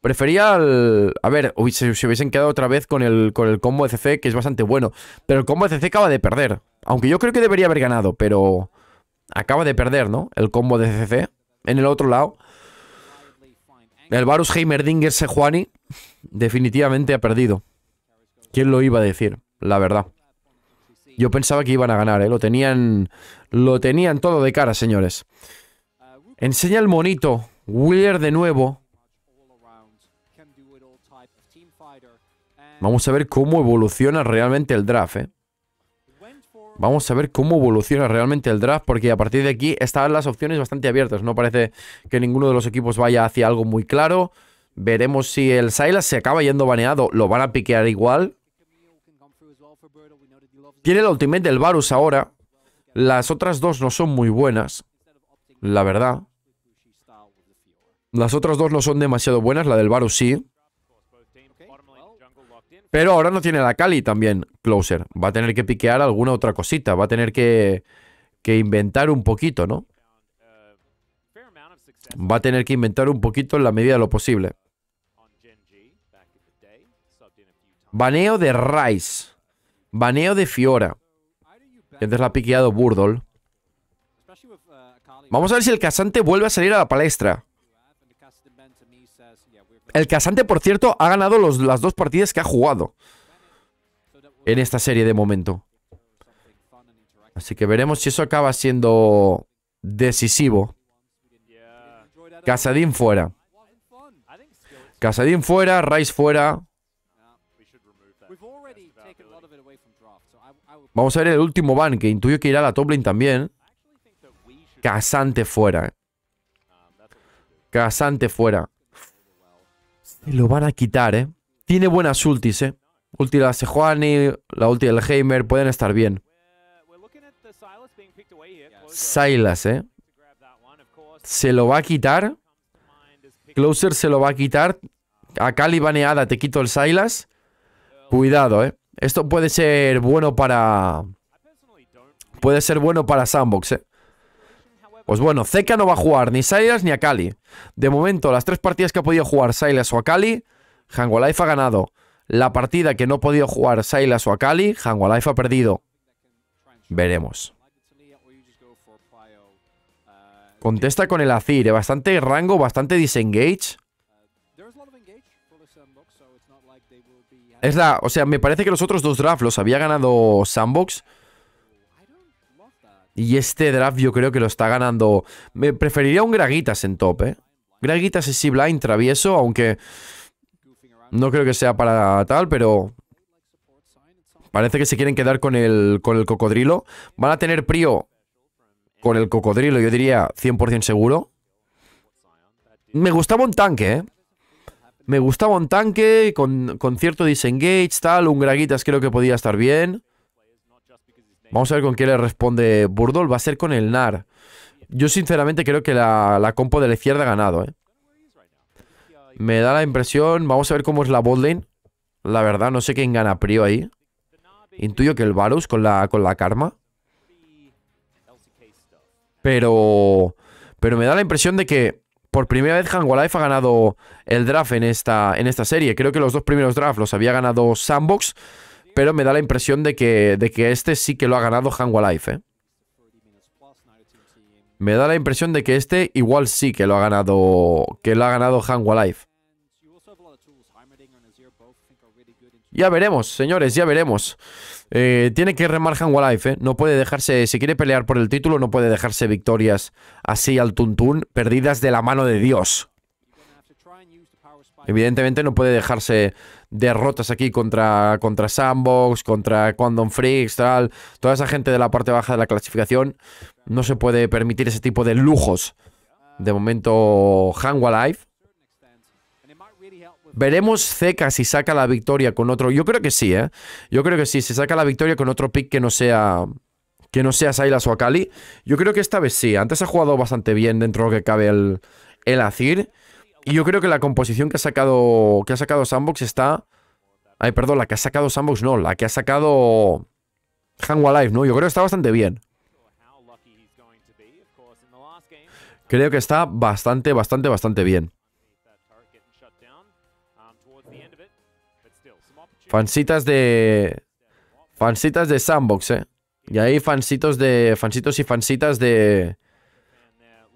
Prefería al. A ver, si se, hubiesen quedado otra vez con el, con el combo de CC, que es bastante bueno. Pero el combo de CC acaba de perder. Aunque yo creo que debería haber ganado, pero... Acaba de perder, ¿no? El combo de CC. En el otro lado. El Varus Heimerdinger Sejuani definitivamente ha perdido. ¿Quién lo iba a decir? La verdad. Yo pensaba que iban a ganar, ¿eh? Lo tenían, lo tenían todo de cara, señores. Enseña el monito. Wheeler de nuevo. Vamos a ver cómo evoluciona realmente el draft, ¿eh? Vamos a ver cómo evoluciona realmente el draft, porque a partir de aquí están las opciones bastante abiertas. No parece que ninguno de los equipos vaya hacia algo muy claro. Veremos si el Silas se acaba yendo baneado. Lo van a piquear igual. Tiene el ultimate del Varus ahora. Las otras dos no son muy buenas. La verdad. Las otras dos no son demasiado buenas. La del Varus sí. Pero ahora no tiene la Cali también, Closer. Va a tener que piquear alguna otra cosita. Va a tener que, que inventar un poquito, ¿no? Va a tener que inventar un poquito en la medida de lo posible. Baneo de Rice. Baneo de Fiora. Que este la ha piqueado Burdol. Vamos a ver si el casante vuelve a salir a la palestra. El casante, por cierto, ha ganado las dos partidas que ha jugado. En esta serie de momento. Así que veremos si eso acaba siendo decisivo. Casadín fuera. Casadín fuera, Rice fuera. Vamos a ver el último ban, que intuyo que irá a la top también. Casante fuera, Casante fuera. Se lo van a quitar, eh. Tiene buenas ultis, eh. Ulti de la Sejuani, la ulti del Heimer, pueden estar bien. Silas, eh. Se lo va a quitar. Closer se lo va a quitar. A Cali baneada te quito el Silas. Cuidado, eh. Esto puede ser bueno para... Puede ser bueno para Sandbox, ¿eh? Pues bueno, Zeka no va a jugar ni Silas ni Akali. De momento, las tres partidas que ha podido jugar Silas o Akali, Hangualife ha ganado. La partida que no ha podido jugar Silas o Akali, Hangualife ha perdido. Veremos. Contesta con el Azir, eh. bastante rango, bastante disengage. Es la... O sea, me parece que los otros dos drafts los había ganado Sandbox. Y este draft yo creo que lo está ganando... Me preferiría un Graguitas en top, ¿eh? Graguitas es si blind travieso, aunque... No creo que sea para tal, pero... Parece que se quieren quedar con el, con el cocodrilo. Van a tener prio con el cocodrilo, yo diría 100% seguro. Me gustaba un tanque, ¿eh? Me gustaba un tanque con, cierto disengage, tal. Un Graguitas creo que podía estar bien. Vamos a ver con qué le responde Burdol. Va a ser con el NAR. Yo sinceramente creo que la, compo de la izquierda ha ganado, ¿eh? Me da la impresión... Vamos a ver cómo es la botlane. La verdad, no sé quién gana Prio ahí. Intuyo que el Varus con la, con la Karma. Pero... Pero me da la impresión de que por primera vez Life ha ganado el draft en esta, en esta serie. Creo que los dos primeros drafts los había ganado Sandbox, pero me da la impresión de que, de que este sí que lo ha ganado Hangolife. ¿eh? Me da la impresión de que este igual sí que lo ha ganado que lo ha ganado Ya veremos, señores, ya veremos. Eh, tiene que remar Hanwalife, ¿eh? no puede dejarse, si quiere pelear por el título, no puede dejarse victorias así al tuntún, perdidas de la mano de Dios. Evidentemente no puede dejarse derrotas aquí contra, contra Sandbox, contra Quantum Freaks, tal, toda esa gente de la parte baja de la clasificación. No se puede permitir ese tipo de lujos. De momento, hangwalife Veremos Zeka si saca la victoria con otro. Yo creo que sí, ¿eh? Yo creo que sí. Si saca la victoria con otro pick que no sea. Que no sea Silas o Akali. Yo creo que esta vez sí. Antes ha jugado bastante bien dentro de lo que cabe el, Azir. Y yo creo que la composición que ha sacado. Que ha sacado Sandbox está. Ay, perdón, la que ha sacado Sandbox, no. La que ha sacado. Hang ¿no? Yo creo que está bastante bien. Creo que está bastante, bastante, bastante bien. Fancitas de... Fancitas de sandbox, eh. Y ahí fansitos de... y fansitas de...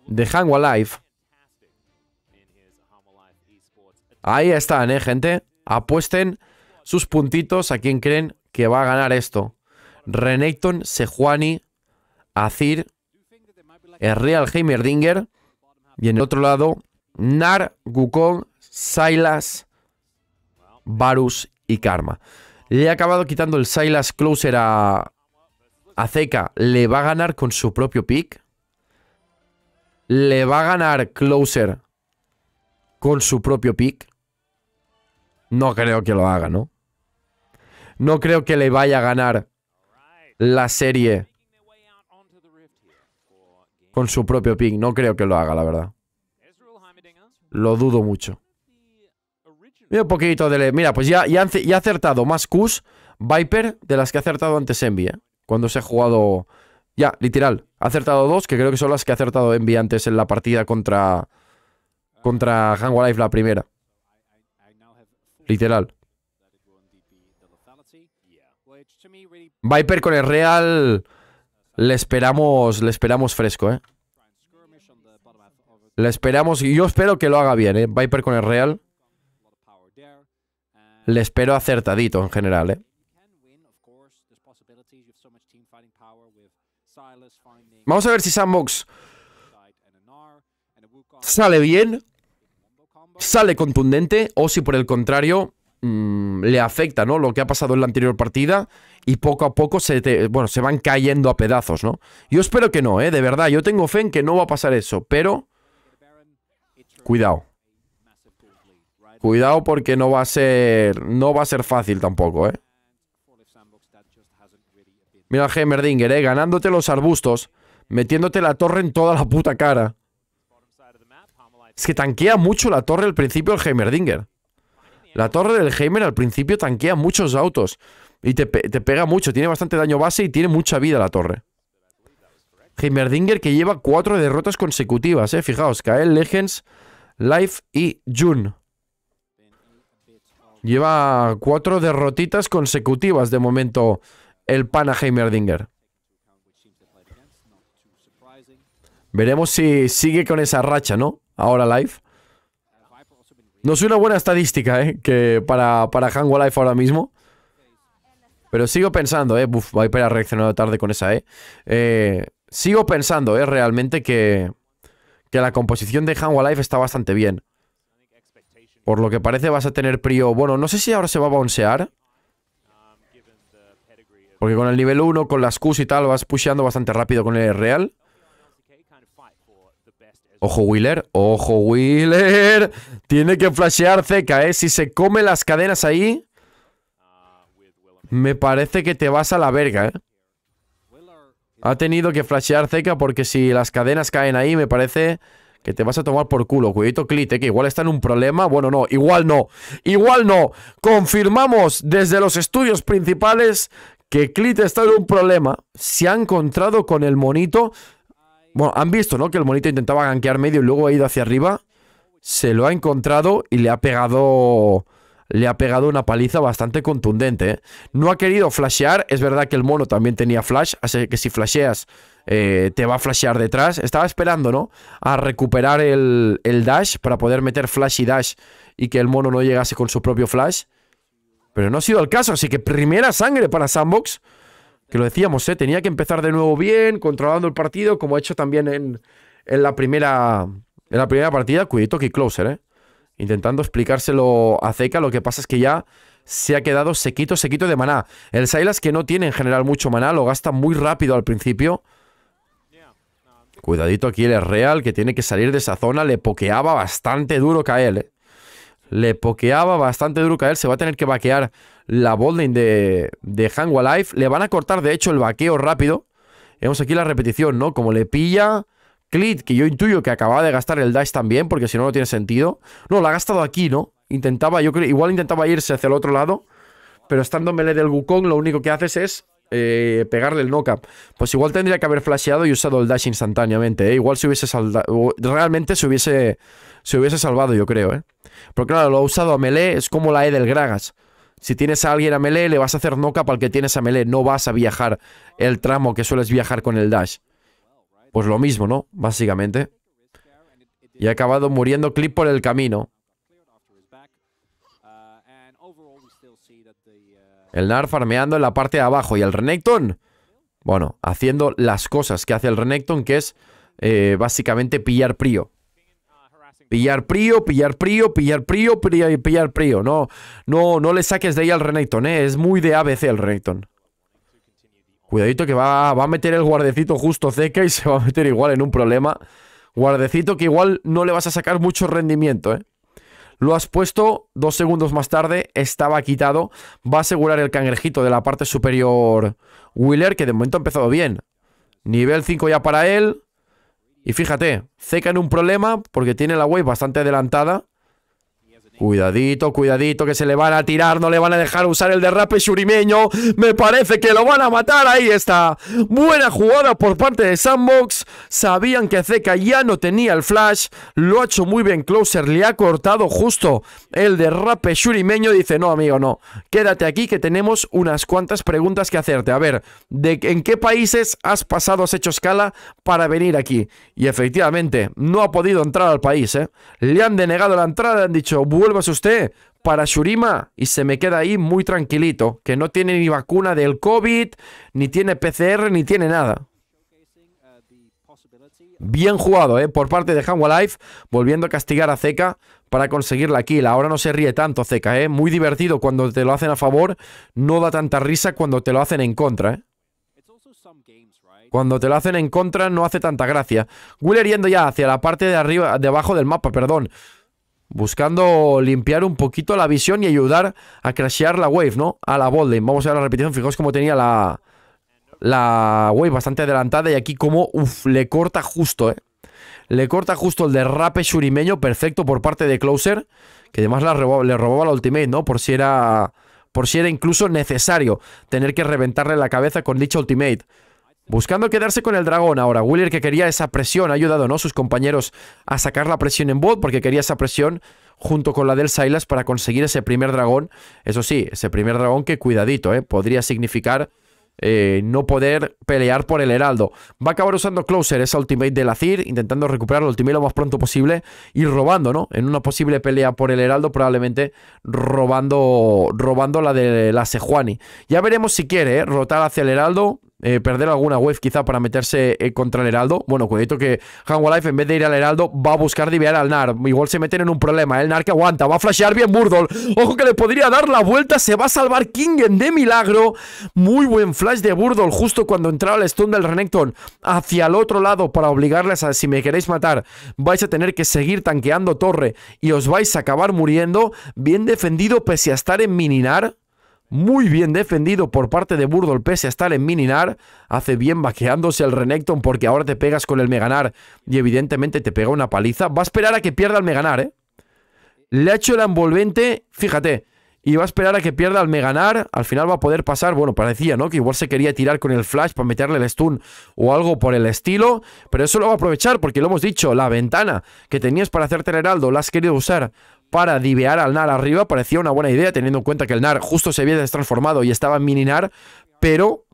De Hang Ahí están, eh, gente. Apuesten sus puntitos a quien creen que va a ganar esto. Renekton, Sejuani, Azir, el Real Heimerdinger. Y en el otro lado, Nar, Gukong, Silas, Varus y Karma. Le ha acabado quitando el Silas Closer a, a Zeka. Le va a ganar con su propio pick. Le va a ganar Closer con su propio pick. No creo que lo haga, ¿no? No creo que le vaya a ganar la serie con su propio pick. No creo que lo haga, la verdad. Lo dudo mucho un poquito de... Mira, pues ya, ya, ha acertado más Qs Viper de las que ha acertado antes Envy, ¿eh? Cuando se ha jugado... Ya, literal. Ha acertado dos, que creo que son las que ha acertado Envy antes en la partida contra... Contra Life, la primera. Literal. Viper con el Real... Le esperamos, le esperamos fresco, ¿eh? Le esperamos y yo espero que lo haga bien, ¿eh? Viper con el Real. Le espero acertadito en general, ¿eh? Vamos a ver si Sandbox sale bien, sale contundente, o si por el contrario mm, le afecta, ¿no? Lo que ha pasado en la anterior partida y poco a poco se, bueno, se van cayendo a pedazos, ¿no? Yo espero que no, ¿eh? De verdad, yo tengo fe en que no va a pasar eso, pero... Cuidado. Cuidado porque no va a ser, no va a ser fácil tampoco, ¿eh? Mira Heimerdinger, ¿eh? Ganándote los arbustos, metiéndote la torre en toda la puta cara. Es que tanquea mucho la torre al principio el Heimerdinger. La torre del Heimer al principio tanquea muchos autos. Y te, pega mucho. Tiene bastante daño base y tiene mucha vida la torre. Heimerdinger que lleva cuatro derrotas consecutivas, eh. Fijaos, Kael, Legends, Life y June. Lleva cuatro derrotitas consecutivas de momento el Panaheimerdinger. Veremos si sigue con esa racha, ¿no? Ahora live. No es una buena estadística, ¿eh? Que para, para ahora mismo. Pero sigo pensando, ¿eh? Buf, Viper ha reaccionado tarde con esa, ¿eh? eh sigo pensando, ¿eh? Realmente que, la composición de Hango Life está bastante bien. Por lo que parece vas a tener Prio... Bueno, no sé si ahora se va a bouncear. Porque con el nivel 1, con las Qs y tal, vas pusheando bastante rápido con el Real. Ojo Wheeler, ojo Wheeler. Tiene que flashear Zeca, ¿eh? Si se come las cadenas ahí... Me parece que te vas a la verga, ¿eh? Ha tenido que flashear Zeca porque si las cadenas caen ahí, me parece que te vas a tomar por culo. Cuidito Clite, que igual está en un problema. Bueno, no, igual no. Igual no. Confirmamos desde los estudios principales que Clit está en un problema. Se ha encontrado con el monito. Bueno, han visto, ¿no? Que el monito intentaba ganquear medio y luego ha ido hacia arriba. Se lo ha encontrado y le ha pegado le ha pegado una paliza bastante contundente. ¿eh? No ha querido flashear, es verdad que el mono también tenía flash, así que si flasheas eh, te va a flashear detrás. Estaba esperando, ¿no? A recuperar el, dash para poder meter flash y dash y que el mono no llegase con su propio flash. Pero no ha sido el caso, así que primera sangre para Sandbox. Que lo decíamos, ¿eh? tenía que empezar de nuevo bien, controlando el partido, como ha hecho también en, la, primera, en la primera partida. Cuidito que closer, ¿eh? Intentando explicárselo a Zeca, lo que pasa es que ya se ha quedado sequito, sequito de maná. El Silas, que no tiene en general mucho maná, lo gasta muy rápido al principio. Cuidadito aquí el Real, que tiene que salir de esa zona. Le pokeaba bastante duro caer, ¿eh? Le pokeaba bastante duro él. Se va a tener que vaquear la bolding de, de Life. Le van a cortar, de hecho, el vaqueo rápido. Vemos aquí la repetición, ¿no? Como le pilla Clit, que yo intuyo que acababa de gastar el dash también, porque si no, no tiene sentido. No, lo ha gastado aquí, ¿no? Intentaba, yo creo, igual intentaba irse hacia el otro lado. Pero estando mele del Wukong, lo único que haces es eh, pegarle el knockup. Pues igual tendría que haber flasheado y usado el dash instantáneamente. ¿eh? Igual se hubiese salvado. Realmente se hubiese, se salvado, yo creo. ¿eh? Porque claro, lo ha usado a melee. Es como la E del Gragas. Si tienes a alguien a melee, le vas a hacer knockup al que tienes a melee. No vas a viajar el tramo que sueles viajar con el dash. Pues lo mismo, ¿no? Básicamente. Y ha acabado muriendo clip por el camino. El Nar farmeando en la parte de abajo. Y el Renekton, bueno, haciendo las cosas que hace el Renekton, que es eh, básicamente pillar prío, Pillar prío, pillar prío, pillar prío, pillar, pillar No, no, no le saques de ahí al Renekton, ¿eh? Es muy de ABC el Renekton. Cuidadito que va, va a meter el guardecito justo cerca y se va a meter igual en un problema. Guardecito que igual no le vas a sacar mucho rendimiento, ¿eh? Lo has puesto, dos segundos más tarde estaba quitado. Va a asegurar el cangrejito de la parte superior Wheeler, que de momento ha empezado bien. Nivel 5 ya para él. Y fíjate, seca en un problema porque tiene la wave bastante adelantada. Cuidadito, cuidadito, que se le van a tirar, no le van a dejar usar el derrape shurimeño. Me parece que lo van a matar, ahí está. Buena jugada por parte de Sandbox. Sabían que Zeca ya no tenía el flash. Lo ha hecho muy bien Closer, le ha cortado justo el derrape shurimeño. Dice, no, amigo, no. Quédate aquí que tenemos unas cuantas preguntas que hacerte. A ver, ¿de ¿en qué países has pasado, has hecho escala para venir aquí? Y efectivamente, no ha podido entrar al país, ¿eh? Le han denegado la entrada, han dicho, bueno, Vuelvas usted para Shurima y se me queda ahí muy tranquilito, que no tiene ni vacuna del COVID, ni tiene PCR, ni tiene nada. Bien jugado, ¿eh? Por parte de Hanwha volviendo a castigar a Zeca para conseguir la kill. Ahora no se ríe tanto Zeka, ¿eh? Muy divertido cuando te lo hacen a favor, no da tanta risa cuando te lo hacen en contra, ¿eh? Cuando te lo hacen en contra no hace tanta gracia. Wheeler yendo ya hacia la parte de arriba, debajo del mapa, perdón buscando limpiar un poquito la visión y ayudar a crashear la wave, ¿no? A la Bolding. Vamos a ver la repetición. Fijaos cómo tenía la, la wave bastante adelantada y aquí como, le corta justo, ¿eh? Le corta justo el derrape surimeño perfecto por parte de Closer, que además le robaba la ultimate, ¿no? Por si era por si era incluso necesario tener que reventarle la cabeza con dicha ultimate. Buscando quedarse con el dragón ahora. Willer que quería esa presión, ha ayudado, ¿no? Sus compañeros a sacar la presión en bot porque quería esa presión junto con la del Silas para conseguir ese primer dragón. Eso sí, ese primer dragón que cuidadito, ¿eh? Podría significar eh, no poder pelear por el heraldo. Va a acabar usando Closer, esa ultimate de Lacir, intentando recuperar el ultimate lo más pronto posible y robando, ¿no? En una posible pelea por el heraldo, probablemente robando, robando la de la Sejuani. Ya veremos si quiere, ¿eh? Rotar hacia el heraldo, eh, perder alguna web quizá para meterse eh, contra el Heraldo. Bueno, cuidado que life en vez de ir al Heraldo va a buscar diviar al Nar. Igual se meten en un problema. El Nar que aguanta, va a flashear bien Burdol Ojo que le podría dar la vuelta, se va a salvar Kingen de milagro. Muy buen flash de Burdol justo cuando entraba el stun del Renekton hacia el otro lado para obligarles a si me queréis matar vais a tener que seguir tanqueando torre y os vais a acabar muriendo. Bien defendido pese a estar en mininar. Muy bien defendido por parte de Burdol, pese a estar en Mininar. Hace bien vaqueándose el Renekton porque ahora te pegas con el Meganar y evidentemente te pega una paliza. Va a esperar a que pierda el Meganar, ¿eh? Le ha hecho el envolvente, fíjate, y va a esperar a que pierda el Meganar. Al final va a poder pasar, bueno, parecía, ¿no? Que igual se quería tirar con el Flash para meterle el stun o algo por el estilo. Pero eso lo va a aprovechar porque lo hemos dicho, la ventana que tenías para hacerte el Heraldo la has querido usar para divear al NAR arriba parecía una buena idea, teniendo en cuenta que el NAR justo se había destransformado y estaba en mininar. pero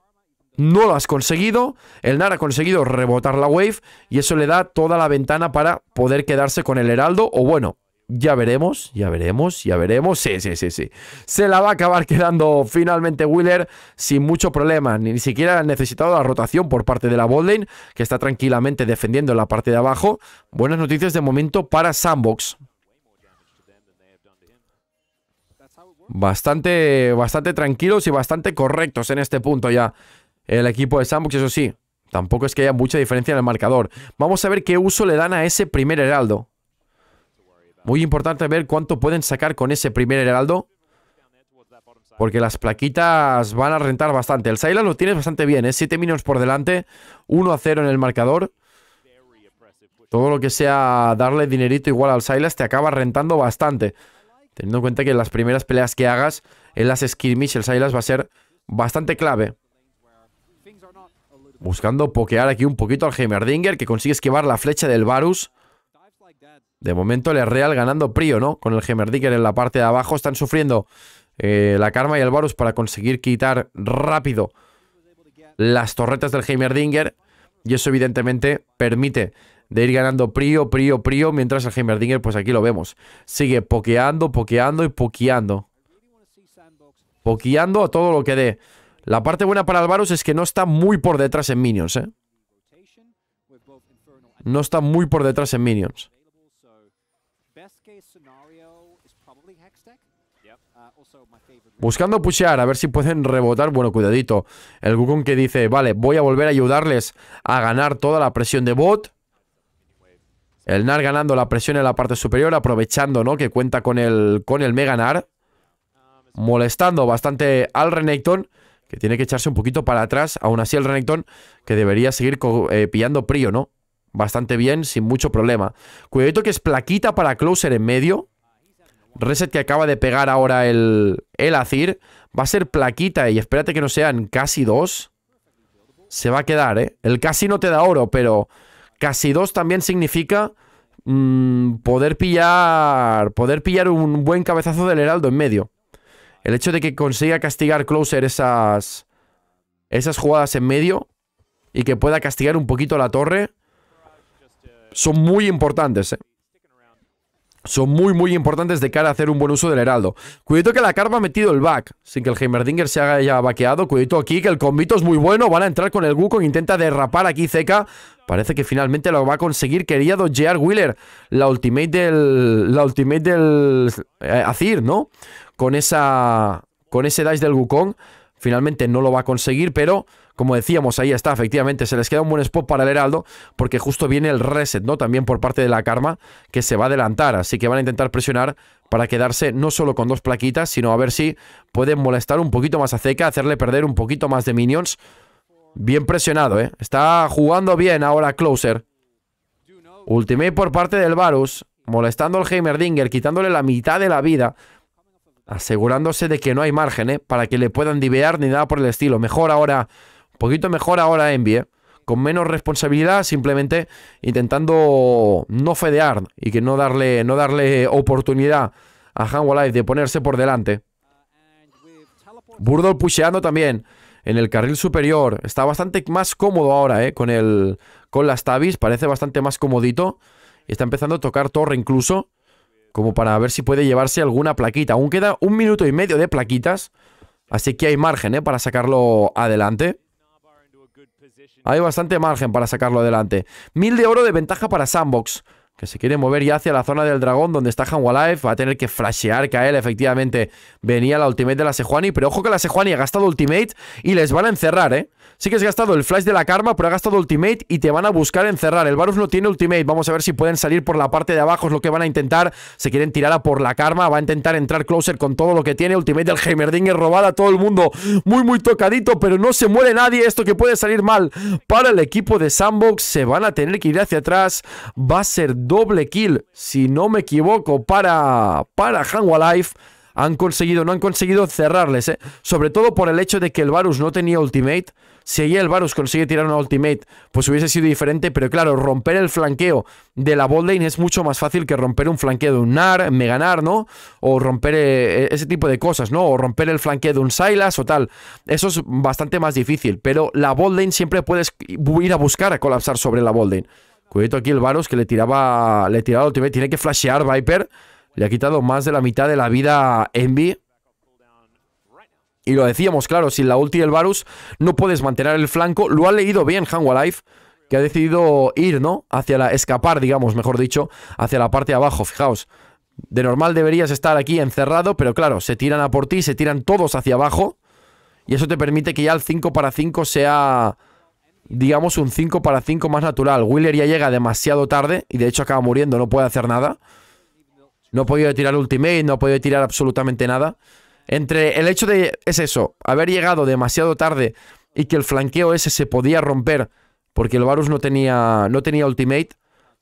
no lo has conseguido. El NAR ha conseguido rebotar la wave y eso le da toda la ventana para poder quedarse con el Heraldo, o bueno, ya veremos, ya veremos, ya veremos. Sí, sí, sí, sí. Se la va a acabar quedando finalmente Wheeler sin mucho problema. Ni siquiera ha necesitado la rotación por parte de la Bolden que está tranquilamente defendiendo la parte de abajo. Buenas noticias de momento para Sandbox. Bastante, bastante tranquilos y bastante correctos en este punto ya el equipo de Sandbox, eso sí. Tampoco es que haya mucha diferencia en el marcador. Vamos a ver qué uso le dan a ese primer heraldo. Muy importante ver cuánto pueden sacar con ese primer heraldo. Porque las plaquitas van a rentar bastante. El Silas lo tienes bastante bien, es ¿eh? 7 minions por delante, 1 a 0 en el marcador. Todo lo que sea darle dinerito igual al Silas te acaba rentando bastante. Teniendo en cuenta que las primeras peleas que hagas en las skirmish, el Silas va a ser bastante clave. Buscando pokear aquí un poquito al Heimerdinger, que consigue esquivar la flecha del Varus. De momento el Real ganando Prio, ¿no? Con el Heimerdinger en la parte de abajo. Están sufriendo eh, la Karma y el Varus para conseguir quitar rápido las torretas del Heimerdinger. Y eso evidentemente permite de ir ganando prio, prio, prio, mientras el Heimerdinger, pues aquí lo vemos. Sigue pokeando, pokeando y pokeando. Pokeando a todo lo que dé. La parte buena para Alvaros es que no está muy por detrás en minions, ¿eh? No está muy por detrás en minions. Buscando pushear, a ver si pueden rebotar. Bueno, cuidadito. El Gugon que dice, vale, voy a volver a ayudarles a ganar toda la presión de bot. El NAR ganando la presión en la parte superior, aprovechando ¿no? que cuenta con el, con el Mega NAR. Molestando bastante al Renekton, que tiene que echarse un poquito para atrás. Aún así el Renekton, que debería seguir eh, pillando prio, ¿no? Bastante bien, sin mucho problema. Cuidado que es plaquita para Closer en medio. Reset que acaba de pegar ahora el, el Azir. Va a ser plaquita y espérate que no sean casi dos. Se va a quedar, ¿eh? El casi no te da oro, pero Casi dos también significa mm, poder pillar. Poder pillar un buen cabezazo del Heraldo en medio. El hecho de que consiga castigar Closer esas. Esas jugadas en medio. Y que pueda castigar un poquito la torre. Son muy importantes, eh son muy muy importantes de cara a hacer un buen uso del heraldo. Cuidado que la carpa ha metido el back, sin que el Heimerdinger se haya vaqueado. Cuidado aquí que el convito es muy bueno, van a entrar con el Wukong, intenta derrapar aquí Zeka. Parece que finalmente lo va a conseguir, querido J.R. Wheeler, la ultimate del... la ultimate del... Eh, Azir, ¿no? Con esa... con ese dice del Wukong. Finalmente no lo va a conseguir, pero como decíamos, ahí está, efectivamente, se les queda un buen spot para el Heraldo, porque justo viene el reset, ¿no? También por parte de la Karma, que se va a adelantar, así que van a intentar presionar para quedarse no solo con dos plaquitas, sino a ver si pueden molestar un poquito más a Zeca, hacerle perder un poquito más de minions. Bien presionado, ¿eh? Está jugando bien ahora Closer. Ultimate por parte del Varus, molestando al Heimerdinger, quitándole la mitad de la vida asegurándose de que no hay margen, ¿eh? Para que le puedan divear ni nada por el estilo. Mejor ahora poquito mejor ahora Envy, con menos responsabilidad, simplemente intentando no fedear y que no darle, no darle oportunidad a Hanwa de ponerse por delante. Burdol pusheando también en el carril superior. Está bastante más cómodo ahora, eh, Con, el, con las tabis, parece bastante más comodito. Está empezando a tocar torre incluso, como para ver si puede llevarse alguna plaquita. Aún queda un minuto y medio de plaquitas, así que hay margen, eh, Para sacarlo adelante. Hay bastante margen para sacarlo adelante. Mil de oro de ventaja para Sandbox. Que se quiere mover ya hacia la zona del dragón donde está Life, Va a tener que flashear que a él, efectivamente. Venía la ultimate de la Sejuani. Pero ojo que la Sejuani ha gastado ultimate y les van a encerrar, ¿eh? Sí que has gastado el flash de la karma, pero ha gastado ultimate y te van a buscar encerrar. El Varus no tiene ultimate. Vamos a ver si pueden salir por la parte de abajo. Es lo que van a intentar. Se quieren tirar a por la karma. Va a intentar entrar closer con todo lo que tiene. Ultimate del Heimerdinger robada a todo el mundo. Muy, muy tocadito, pero no se muere nadie. Esto que puede salir mal para el equipo de Sandbox. Se van a tener que ir hacia atrás. Va a ser doble kill, si no me equivoco, para, para Hanwha Life han conseguido, no han conseguido cerrarles, ¿eh? sobre todo por el hecho de que el Varus no tenía ultimate. Si ahí el Varus consigue tirar una ultimate, pues hubiese sido diferente, pero claro, romper el flanqueo de la bold es mucho más fácil que romper un flanqueo de un NAR, Meganar, ¿no? O romper eh, eh, ese tipo de cosas, ¿no? O romper el flanqueo de un Silas o tal. Eso es bastante más difícil, pero la bold siempre puedes ir a buscar a colapsar sobre la Bold lane. Cuidado aquí el Varus que le tiraba, le tiraba ultimate, tiene que flashear Viper. Le ha quitado más de la mitad de la vida a Envy. Y lo decíamos, claro, sin la ulti del Varus no puedes mantener el flanco. Lo ha leído bien Hanwha Life, que ha decidido ir, ¿no? Hacia la... escapar, digamos, mejor dicho, hacia la parte de abajo, fijaos. De normal deberías estar aquí encerrado, pero claro, se tiran a por ti, se tiran todos hacia abajo. Y eso te permite que ya el 5 para 5 sea, digamos, un 5 para 5 más natural. Wheeler ya llega demasiado tarde y de hecho acaba muriendo, no puede hacer nada. No ha podido tirar ultimate, no ha podido tirar absolutamente nada. Entre el hecho de, es eso, haber llegado demasiado tarde y que el flanqueo ese se podía romper porque el Varus no tenía, no tenía ultimate,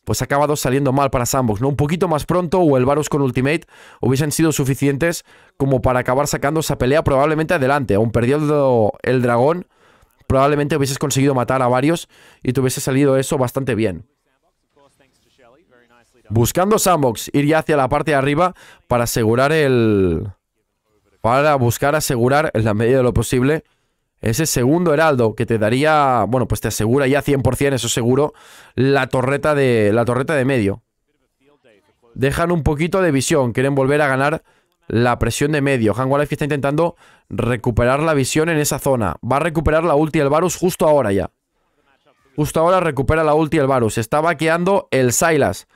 pues ha acabado saliendo mal para Sandbox, ¿no? Un poquito más pronto o el Varus con ultimate hubiesen sido suficientes como para acabar sacando esa pelea probablemente adelante. Aún perdiendo el dragón, probablemente hubieses conseguido matar a varios y te hubiese salido eso bastante bien buscando sandbox, ir ya hacia la parte de arriba para asegurar el... Para buscar asegurar, en la medida de lo posible, ese segundo heraldo que te daría... Bueno, pues te asegura ya 100%, eso seguro, la torreta de, la torreta de medio. Dejan un poquito de visión, quieren volver a ganar la presión de medio. Han Life está intentando recuperar la visión en esa zona. Va a recuperar la ulti el Varus justo ahora ya. Justo ahora recupera la ulti el Varus. Está vaqueando el Silas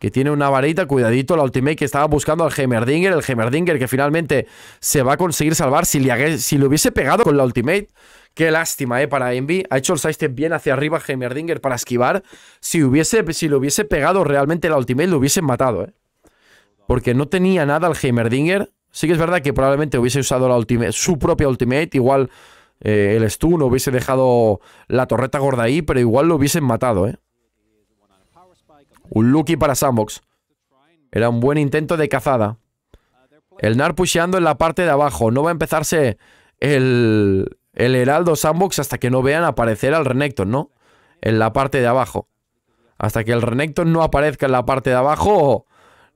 que tiene una varita, cuidadito, la ultimate que estaba buscando al Heimerdinger, el Heimerdinger que finalmente se va a conseguir salvar si le, si hubiese pegado con la ultimate. Qué lástima, eh, para Envy. Ha hecho el sidestep bien hacia arriba Heimerdinger para esquivar. Si, hubiese, si le hubiese pegado realmente la ultimate, lo hubiesen matado, eh. Porque no tenía nada al Heimerdinger. Sí que es verdad que probablemente hubiese usado la ultimate, su propia ultimate, igual eh, el stun, hubiese dejado la torreta gorda ahí, pero igual lo hubiesen matado, eh. Un Lucky para Sandbox. Era un buen intento de cazada. El Nar pusheando en la parte de abajo. No va a empezarse el, el Heraldo Sandbox hasta que no vean aparecer al Renekton, ¿no? En la parte de abajo. Hasta que el Renekton no aparezca en la parte de abajo,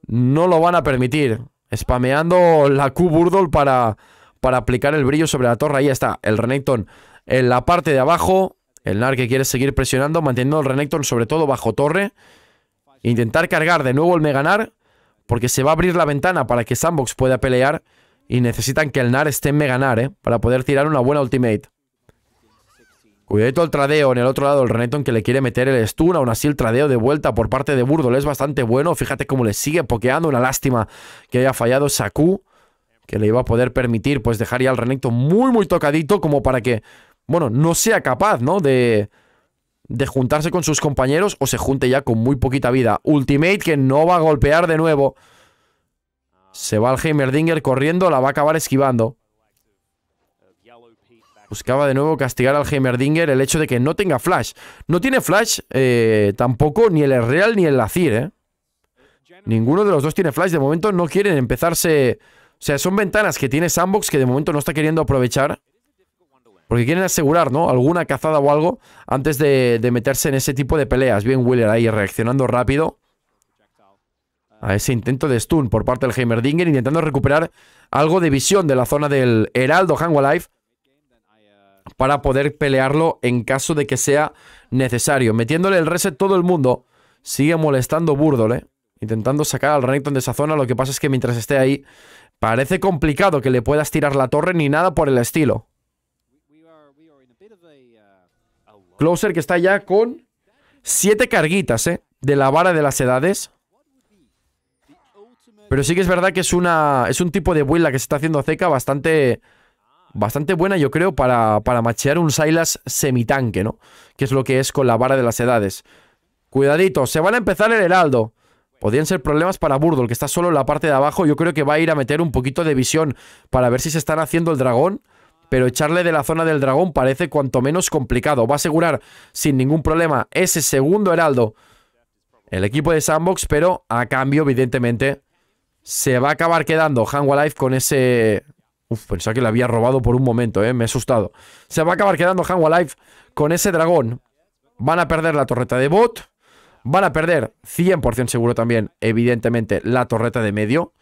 no lo van a permitir. Espameando la Q Burdol para, para aplicar el brillo sobre la torre. Ahí está, el Renekton en la parte de abajo. El Nar que quiere seguir presionando, manteniendo el Renekton sobre todo bajo torre intentar cargar de nuevo el Meganar, porque se va a abrir la ventana para que Sandbox pueda pelear y necesitan que el Nar esté en Meganar, ¿eh? Para poder tirar una buena ultimate. Cuidadito el tradeo en el otro lado, el Renekton que le quiere meter el stun, aún así el tradeo de vuelta por parte de Burdol es bastante bueno, fíjate cómo le sigue pokeando, una lástima que haya fallado Saku, que le iba a poder permitir pues dejar ya al Renekton muy muy tocadito como para que, bueno, no sea capaz, ¿no? De, de juntarse con sus compañeros o se junte ya con muy poquita vida. Ultimate que no va a golpear de nuevo. Se va al Heimerdinger corriendo, la va a acabar esquivando. Buscaba de nuevo castigar al Heimerdinger el hecho de que no tenga flash. No tiene flash eh, tampoco ni el Real ni el Lacir, eh. Ninguno de los dos tiene flash. De momento no quieren empezarse... O sea, son ventanas que tiene Sandbox que de momento no está queriendo aprovechar. Porque quieren asegurar, ¿no? Alguna cazada o algo antes de, meterse en ese tipo de peleas. Bien, Willer ahí reaccionando rápido a ese intento de stun por parte del Heimerdinger, intentando recuperar algo de visión de la zona del Heraldo Hangwalife para poder pelearlo en caso de que sea necesario. Metiéndole el reset todo el mundo, sigue molestando Burdole ¿eh? intentando sacar al Renekton de esa zona. Lo que pasa es que mientras esté ahí, parece complicado que le puedas tirar la torre ni nada por el estilo. Closer que está ya con siete carguitas, ¿eh? De la vara de las edades. Pero sí que es verdad que es una es un tipo de build que se está haciendo Zeca bastante bastante buena, yo creo, para, para machear un Silas semitanque, ¿no? Que es lo que es con la vara de las edades. Cuidadito, se van a empezar el Heraldo. Podrían ser problemas para Burdol, que está solo en la parte de abajo. Yo creo que va a ir a meter un poquito de visión para ver si se están haciendo el dragón pero echarle de la zona del dragón parece cuanto menos complicado. Va a asegurar sin ningún problema ese segundo heraldo el equipo de Sandbox, pero a cambio, evidentemente, se va a acabar quedando Hanwa Life con ese... Uf, pensaba que le había robado por un momento, eh, me he asustado. Se va a acabar quedando Hanwa Life con ese dragón. Van a perder la torreta de bot. Van a perder, 100% seguro también, evidentemente, la torreta de medio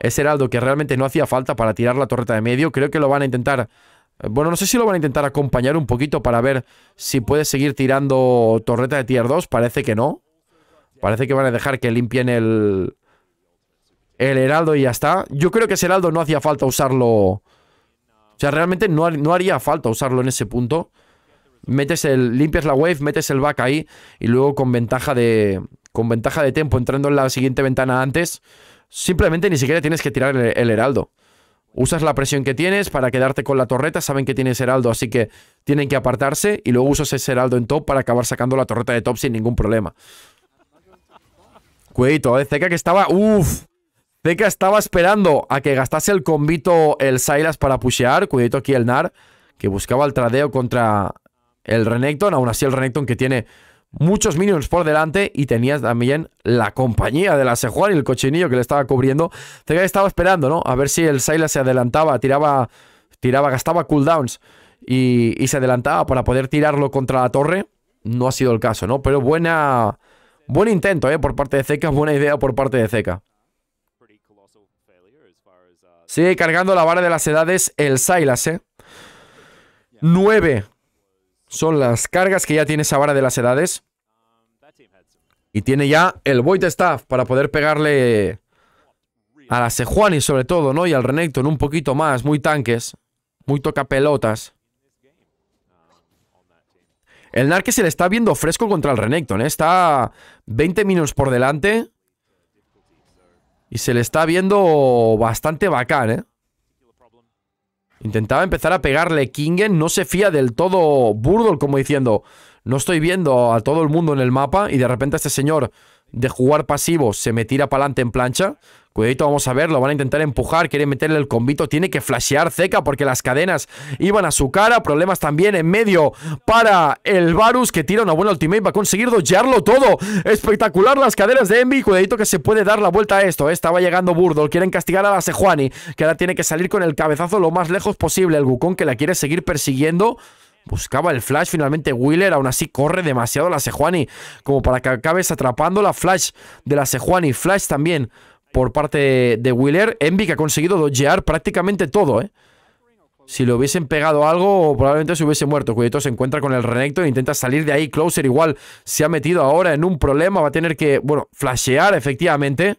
ese heraldo que realmente no hacía falta para tirar la torreta de medio. Creo que lo van a intentar... Eh, bueno, no sé si lo van a intentar acompañar un poquito para ver si puede seguir tirando torreta de tier 2. Parece que no. Parece que van a dejar que limpien el... El heraldo y ya está. Yo creo que ese heraldo no hacía falta usarlo... O sea, realmente no, haría falta usarlo en ese punto. Metes el... Limpias la wave, metes el back ahí y luego con ventaja de... Con ventaja de tiempo entrando en la siguiente ventana antes Simplemente ni siquiera tienes que tirar el, heraldo. Usas la presión que tienes para quedarte con la torreta. Saben que tienes heraldo, así que tienen que apartarse. Y luego usas ese heraldo en top para acabar sacando la torreta de top sin ningún problema. Cuidado, eh. que estaba... Uf. Zeka estaba esperando a que gastase el combito el Silas para pushear. Cuidado aquí el Nar, que buscaba el tradeo contra el Renekton. Aún así el Renekton que tiene muchos minions por delante y tenías también la compañía de la y el cochinillo que le estaba cubriendo. Seca estaba esperando, ¿no? A ver si el Sylas se adelantaba, tiraba, tiraba, gastaba cooldowns y, y se adelantaba para poder tirarlo contra la torre. No ha sido el caso, ¿no? Pero buena, buen intento, ¿eh? Por parte de Zeca, buena idea por parte de Zeca. Sigue cargando la vara de las edades el Sylas, ¿eh? 9 son las cargas que ya tiene Sabara de las edades. Y tiene ya el Void Staff para poder pegarle a la Sejuani sobre todo, ¿no? Y al Renekton un poquito más, muy tanques, muy toca pelotas. El Narque se le está viendo fresco contra el Renekton, ¿eh? Está 20 minutos por delante. Y se le está viendo bastante bacán, ¿eh? Intentaba empezar a pegarle. Kingen no se fía del todo Burdol, como diciendo, no estoy viendo a todo el mundo en el mapa y de repente este señor de jugar pasivo se me tira para adelante en plancha. Cuidadito, vamos a verlo. Van a intentar empujar. Quieren meterle el convito. Tiene que flashear Zeca porque las cadenas iban a su cara. Problemas también en medio para el Varus que tira una buena ultimate. Va a conseguir dojearlo todo. Espectacular las cadenas de Envy. Cuidadito que se puede dar la vuelta a esto. Estaba llegando Burdol. Quieren castigar a la Sejuani que ahora tiene que salir con el cabezazo lo más lejos posible. El Gukon que la quiere seguir persiguiendo. Buscaba el flash, finalmente Wheeler, aún así corre demasiado la Sejuani, como para que acabes atrapando la flash de la Sejuani. Flash también por parte de Wheeler. Envy que ha conseguido dojear prácticamente todo, ¿eh? Si le hubiesen pegado algo, probablemente se hubiese muerto. Cuidado, se encuentra con el Renekton e intenta salir de ahí. Closer igual se ha metido ahora en un problema. Va a tener que, bueno, flashear efectivamente.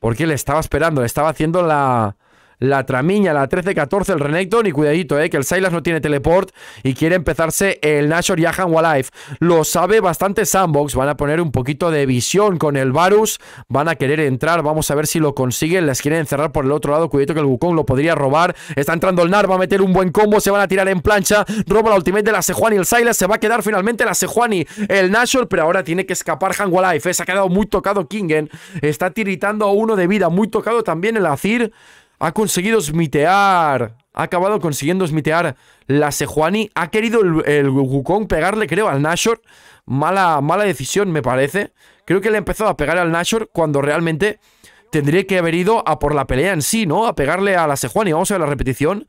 Porque le estaba esperando, le estaba haciendo la, la Tramiña, la 13-14, el Renekton. Y cuidadito, eh, que el Silas no tiene teleport y quiere empezarse el Nashor Yahan Wildlife. Lo sabe bastante Sandbox. Van a poner un poquito de visión con el Varus. Van a querer entrar. Vamos a ver si lo consiguen. Les quieren encerrar por el otro lado. Cuidadito que el Wukong lo podría robar. Está entrando el Nar. Va a meter un buen combo. Se van a tirar en plancha. Roba la ultimate de la Sejuani. El Silas se va a quedar finalmente la Sejuani. El Nashor, pero ahora tiene que escapar Han eh, Se ha quedado muy tocado Kingen. Está tiritando a uno de vida. Muy tocado también el Azir ha conseguido smitear, ha acabado consiguiendo smitear la Sejuani, ha querido el, el, Wukong pegarle, creo, al Nashor, mala, mala decisión me parece, creo que le ha empezado a pegar al Nashor cuando realmente tendría que haber ido a por la pelea en sí, ¿no? A pegarle a la Sejuani, vamos a ver la repetición.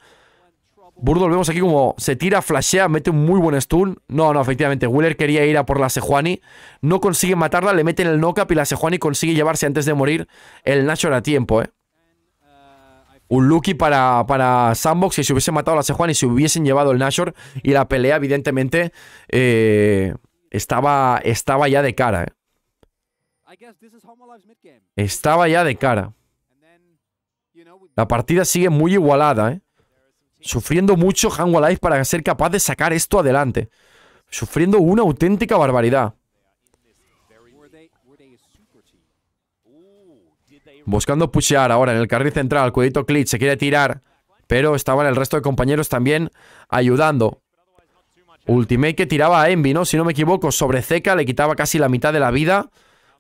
Burdo, vemos aquí como se tira, flashea, mete un muy buen stun. No, no, efectivamente, Wheeler quería ir a por la Sejuani. No consigue matarla, le meten el knock-up y la Sejuani consigue llevarse antes de morir el Nashor a tiempo, ¿eh? un Lucky para, para Sandbox si se hubiese matado a la Sejuan y se hubiesen llevado el Nashor. Y la pelea, evidentemente, eh, estaba, estaba ya de cara. Eh. Estaba ya de cara. La partida sigue muy igualada, eh. Sufriendo mucho Hanwha Life para ser capaz de sacar esto adelante. Sufriendo una auténtica barbaridad. Buscando pushear ahora en el carril central, Cuidito Clit se quiere tirar, pero estaban el resto de compañeros también ayudando. Ultimate que tiraba a Envy, ¿no? Si no me equivoco, sobre Zeca le quitaba casi la mitad de la vida.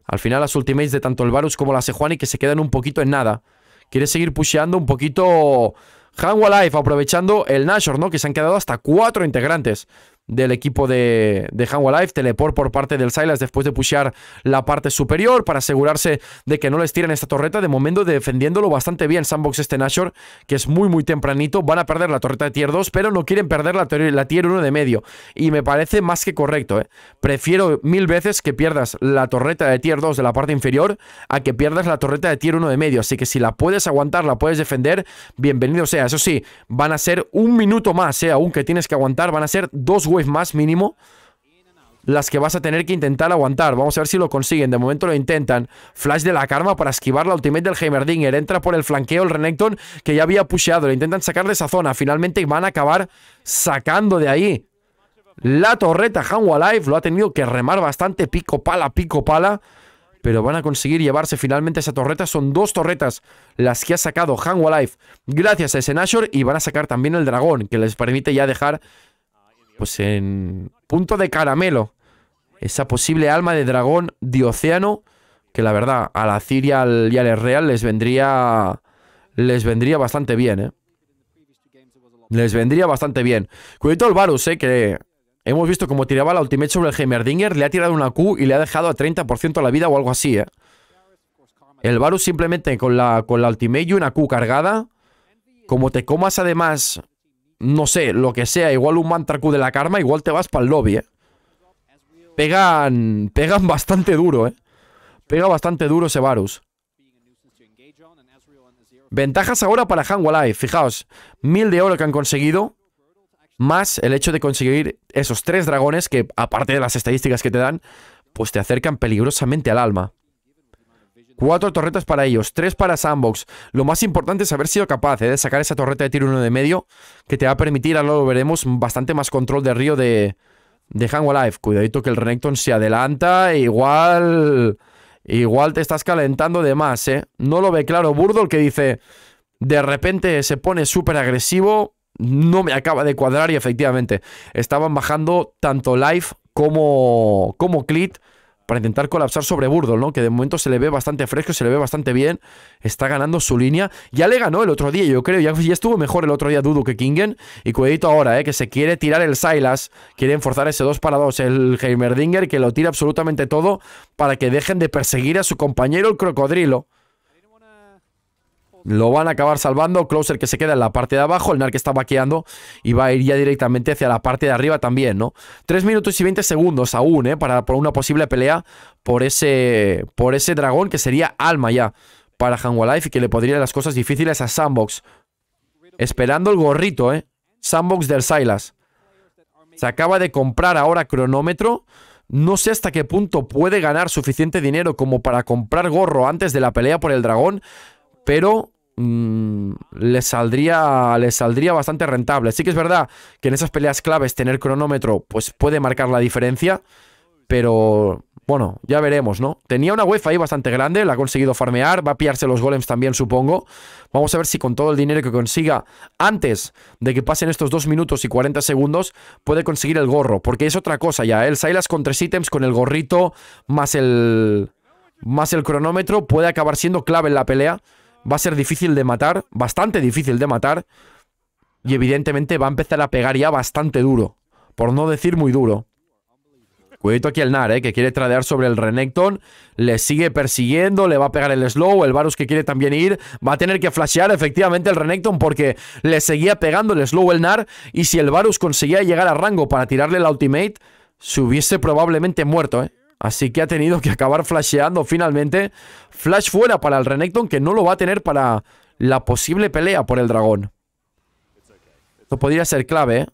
Al final las ultimates de tanto el Varus como la Sejuani que se quedan un poquito en nada. Quiere seguir pusheando un poquito Hanwha Life, aprovechando el Nashor, ¿no? Que se han quedado hasta cuatro integrantes del equipo de, de Life. Teleport por parte del Silas después de pushear la parte superior para asegurarse de que no les tiren esta torreta. De momento defendiéndolo bastante bien Sandbox este Nashor, que es muy muy tempranito. Van a perder la torreta de tier 2, pero no quieren perder la, la tier 1 de medio. Y me parece más que correcto. ¿eh? Prefiero mil veces que pierdas la torreta de tier 2 de la parte inferior a que pierdas la torreta de tier 1 de medio. Así que si la puedes aguantar, la puedes defender, bienvenido sea. Eso sí, van a ser un minuto más, ¿eh? que tienes que aguantar, van a ser dos es más mínimo las que vas a tener que intentar aguantar. Vamos a ver si lo consiguen. De momento lo intentan. Flash de la karma para esquivar la ultimate del Heimerdinger. Entra por el flanqueo el Renekton que ya había pusheado. lo intentan sacar de esa zona. Finalmente van a acabar sacando de ahí. La torreta Hanwha Life lo ha tenido que remar bastante. Pico pala, pico pala. Pero van a conseguir llevarse finalmente esa torreta. Son dos torretas las que ha sacado Hanwha Life gracias a ese Nashor. Y van a sacar también el dragón que les permite ya dejar pues en punto de caramelo esa posible alma de dragón de océano, que la verdad a la Ciria y al Real les vendría les vendría bastante bien, ¿eh? Les vendría bastante bien. Cuidado el Varus, ¿eh? Que hemos visto cómo tiraba la ultimate sobre el Heimerdinger, le ha tirado una Q y le ha dejado a 30% la vida o algo así, ¿eh? El Varus simplemente con la, con la ultimate y una Q cargada, como te comas además no sé, lo que sea, igual un Q de la karma, igual te vas para el lobby, ¿eh? Pegan, pegan bastante duro, ¿eh? Pega bastante duro ese Varus. Ventajas ahora para Hanwalai, fijaos, mil de oro que han conseguido, más el hecho de conseguir esos tres dragones que, aparte de las estadísticas que te dan, pues te acercan peligrosamente al alma. Cuatro torretas para ellos, tres para sandbox. Lo más importante es haber sido capaz eh, de sacar esa torreta de tiro uno de medio, que te va a permitir, ahora lo veremos, bastante más control de río de, de Life Cuidadito que el Renekton se adelanta, igual... Igual te estás calentando de más, ¿eh? No lo ve claro Burdol que dice... De repente se pone súper agresivo, no me acaba de cuadrar y efectivamente estaban bajando tanto Life como, como Clit para intentar colapsar sobre Burdol, ¿no? Que de momento se le ve bastante fresco, se le ve bastante bien, está ganando su línea. Ya le ganó el otro día, yo creo, ya, pues, estuvo mejor el otro día Dudu que Kingen. Y cuidadito ahora, ¿eh? Que se quiere tirar el Silas, quieren forzar ese 2 para 2, el Heimerdinger que lo tira absolutamente todo para que dejen de perseguir a su compañero el Crocodrilo. Lo van a acabar salvando. Closer que se queda en la parte de abajo. El Nar que está vaqueando. Y va a ir ya directamente hacia la parte de arriba también, ¿no? 3 minutos y 20 segundos aún, ¿eh? Para, por una posible pelea por ese, por ese dragón que sería alma ya para life y que le podría las cosas difíciles a Sandbox. Esperando el gorrito, ¿eh? Sandbox del Silas. Se acaba de comprar ahora cronómetro. No sé hasta qué punto puede ganar suficiente dinero como para comprar gorro antes de la pelea por el dragón pero mm, le saldría, le saldría bastante rentable. Sí que es verdad que en esas peleas claves tener cronómetro pues puede marcar la diferencia, pero bueno, ya veremos, ¿no? Tenía una UEFA ahí bastante grande, la ha conseguido farmear, va a pillarse los golems también, supongo. Vamos a ver si con todo el dinero que consiga antes de que pasen estos 2 minutos y 40 segundos, puede conseguir el gorro, porque es otra cosa ya. ¿eh? El Silas con tres ítems, con el gorrito, más el, más el cronómetro, puede acabar siendo clave en la pelea. Va a ser difícil de matar, bastante difícil de matar. Y evidentemente va a empezar a pegar ya bastante duro. Por no decir muy duro. Cuidado aquí el Nar, eh, que quiere tradear sobre el Renekton. Le sigue persiguiendo, le va a pegar el slow. El Varus que quiere también ir. Va a tener que flashear efectivamente el Renekton porque le seguía pegando el slow el Nar. Y si el Varus conseguía llegar a rango para tirarle la ultimate, se hubiese probablemente muerto, ¿eh? Así que ha tenido que acabar flasheando finalmente. Flash fuera para el Renekton, que no lo va a tener para la posible pelea por el dragón. Esto podría ser clave, ¿eh?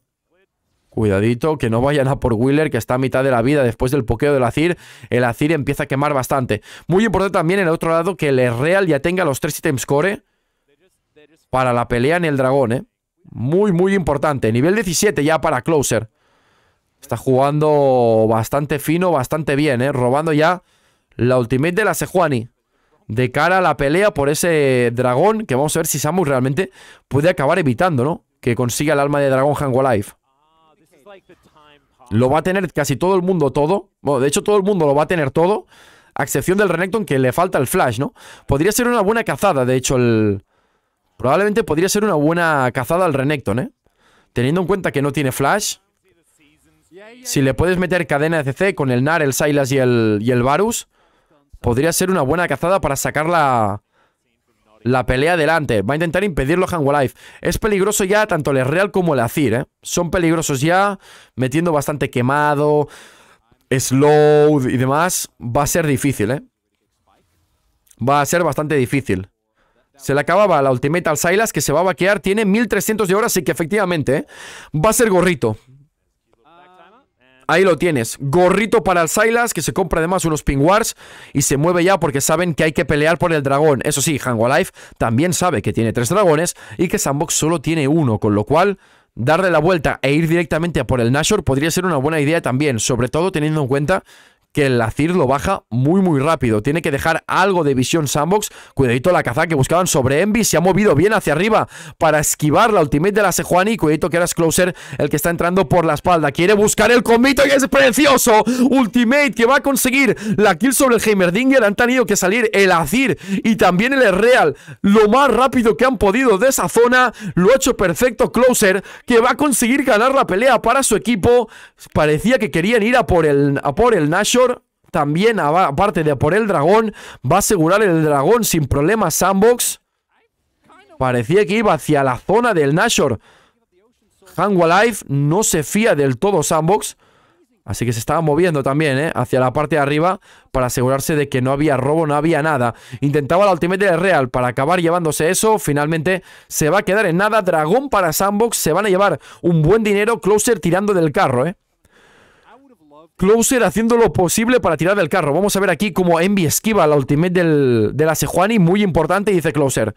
Cuidadito, que no vayan a por Wheeler, que está a mitad de la vida después del pokeo del Azir. El Azir empieza a quemar bastante. Muy importante también en el otro lado que el Real ya tenga los tres items core para la pelea en el dragón, ¿eh? Muy, muy importante. Nivel 17 ya para Closer. Está jugando bastante fino, bastante bien, ¿eh? Robando ya la ultimate de la Sejuani. De cara a la pelea por ese dragón, que vamos a ver si Samus realmente puede acabar evitando, ¿no? Que consiga el alma de dragón Hango Life. Lo va a tener casi todo el mundo todo. Bueno, de hecho todo el mundo lo va a tener todo. A excepción del Renekton que le falta el flash, ¿no? Podría ser una buena cazada, de hecho, el... Probablemente podría ser una buena cazada al Renekton, ¿eh? Teniendo en cuenta que no tiene flash... Si le puedes meter cadena de CC con el Nar, el Silas y el, y el Varus, podría ser una buena cazada para sacar la, la pelea adelante. Va a intentar impedirlo Hangwalife. Es peligroso ya tanto el Real como el Azir, ¿eh? Son peligrosos ya, metiendo bastante quemado, slow y demás. Va a ser difícil, ¿eh? Va a ser bastante difícil. Se le acababa la ultimate al Silas, que se va a vaquear. Tiene 1300 de horas, y que efectivamente, ¿eh? va a ser gorrito. Ahí lo tienes. Gorrito para el Silas, que se compra además unos Pingwars y se mueve ya porque saben que hay que pelear por el dragón. Eso sí, Hangulife también sabe que tiene tres dragones y que Sandbox solo tiene uno, con lo cual darle la vuelta e ir directamente por el Nashor podría ser una buena idea también, sobre todo teniendo en cuenta que el Azir lo baja muy muy rápido. Tiene que dejar algo de visión sandbox. Cuidadito la caza que buscaban sobre Envy. Se ha movido bien hacia arriba para esquivar la ultimate de la Sejuani. Cuidadito que ahora Closer el que está entrando por la espalda. Quiere buscar el comito y es precioso. Ultimate que va a conseguir la kill sobre el Heimerdinger. Han tenido que salir el Azir y también el Real lo más rápido que han podido de esa zona. Lo ha hecho perfecto Closer que va a conseguir ganar la pelea para su equipo. Parecía que querían ir a por el, a por el Nash también, aparte de por el dragón, va a asegurar el dragón sin problema sandbox. Parecía que iba hacia la zona del Nashor. Hangwalife no se fía del todo sandbox. Así que se estaba moviendo también, ¿eh? Hacia la parte de arriba para asegurarse de que no había robo, no había nada. Intentaba la ultimate de Real para acabar llevándose eso. Finalmente se va a quedar en nada. Dragón para Sandbox. Se van a llevar un buen dinero. Closer tirando del carro, ¿eh? Closer haciendo lo posible para tirar del carro. Vamos a ver aquí cómo Envy esquiva la ultimate de la Sejuani. Muy importante, dice Closer.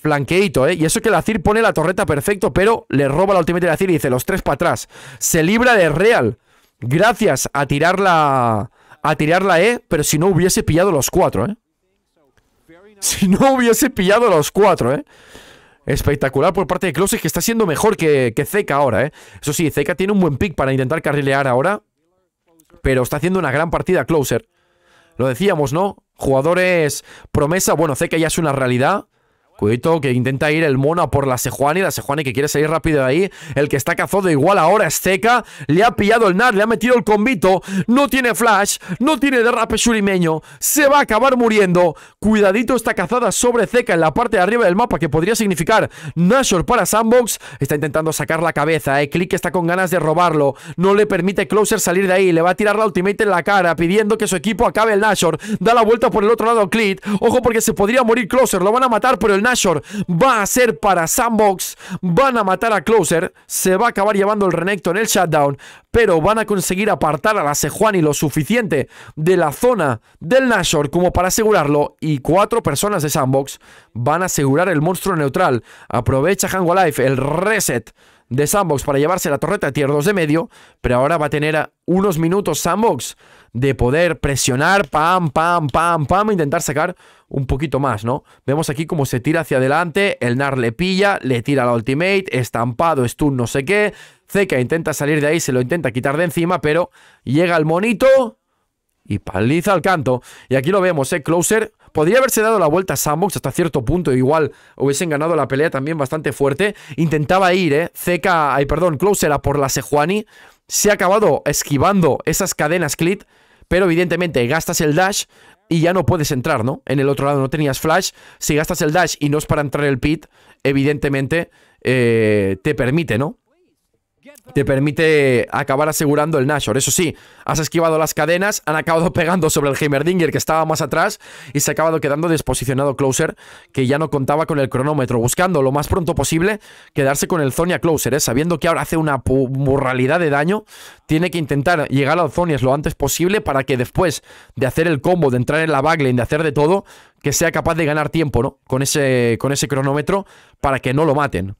Flanqueito, ¿eh? Y eso que la Cir pone la torreta perfecto, pero le roba la ultimate de la Cir y dice los tres para atrás. Se libra de Real. Gracias a tirar la... A tirar la E, pero si no hubiese pillado los cuatro, ¿eh? Si no hubiese pillado los cuatro, ¿eh? Espectacular por parte de Closer, que está siendo mejor que, que ahora, ¿eh? Eso sí, Zeka tiene un buen pick para intentar carrilear ahora pero está haciendo una gran partida closer. Lo decíamos, ¿no? Jugadores promesa, bueno, sé que ya es una realidad, Cuidado que intenta ir el mono por la Sejuani. La Sejuani que quiere salir rápido de ahí. El que está cazado igual ahora es Zeca. Le ha pillado el Nar, le ha metido el combito. No tiene flash, no tiene derrape shurimeño. Se va a acabar muriendo. Cuidadito esta cazada sobre Zeca en la parte de arriba del mapa que podría significar Nashor para Sandbox. Está intentando sacar la cabeza. Eh. Click está con ganas de robarlo. No le permite Closer salir de ahí. Le va a tirar la ultimate en la cara pidiendo que su equipo acabe el Nashor. Da la vuelta por el otro lado Click. Ojo porque se podría morir Closer. Lo van a matar, pero el Nashor va a ser para Sandbox, van a matar a Closer, se va a acabar llevando el Renekton en el Shutdown, pero van a conseguir apartar a la Sejuani lo suficiente de la zona del Nashor como para asegurarlo y cuatro personas de Sandbox van a asegurar el monstruo neutral. Aprovecha Hango Life el reset de Sandbox para llevarse la torreta a tier 2 de medio, pero ahora va a tener unos minutos Sandbox de poder presionar, pam, pam, pam, pam, intentar sacar un poquito más, ¿no? Vemos aquí cómo se tira hacia adelante, el Nar le pilla, le tira la ultimate, estampado, stun no sé qué, Zeka intenta salir de ahí, se lo intenta quitar de encima, pero llega el monito y paliza al canto. Y aquí lo vemos, ¿eh? Closer podría haberse dado la vuelta a Sandbox hasta cierto punto, igual hubiesen ganado la pelea también bastante fuerte. Intentaba ir, ¿eh? Zeka, ay, perdón, Closer a por la Sejuani. Se ha acabado esquivando esas cadenas Clit pero evidentemente gastas el dash y ya no puedes entrar, ¿no? En el otro lado no tenías flash, si gastas el dash y no es para entrar el pit, evidentemente eh, te permite, ¿no? te permite acabar asegurando el Nashor. Eso sí, has esquivado las cadenas, han acabado pegando sobre el Heimerdinger que estaba más atrás y se ha acabado quedando desposicionado Closer, que ya no contaba con el cronómetro, buscando lo más pronto posible quedarse con el Zonia Closer, ¿eh? sabiendo que ahora hace una burralidad de daño, tiene que intentar llegar al Zonia lo antes posible para que después de hacer el combo, de entrar en la backline, de hacer de todo, que sea capaz de ganar tiempo, ¿no? Con ese, con ese cronómetro para que no lo maten.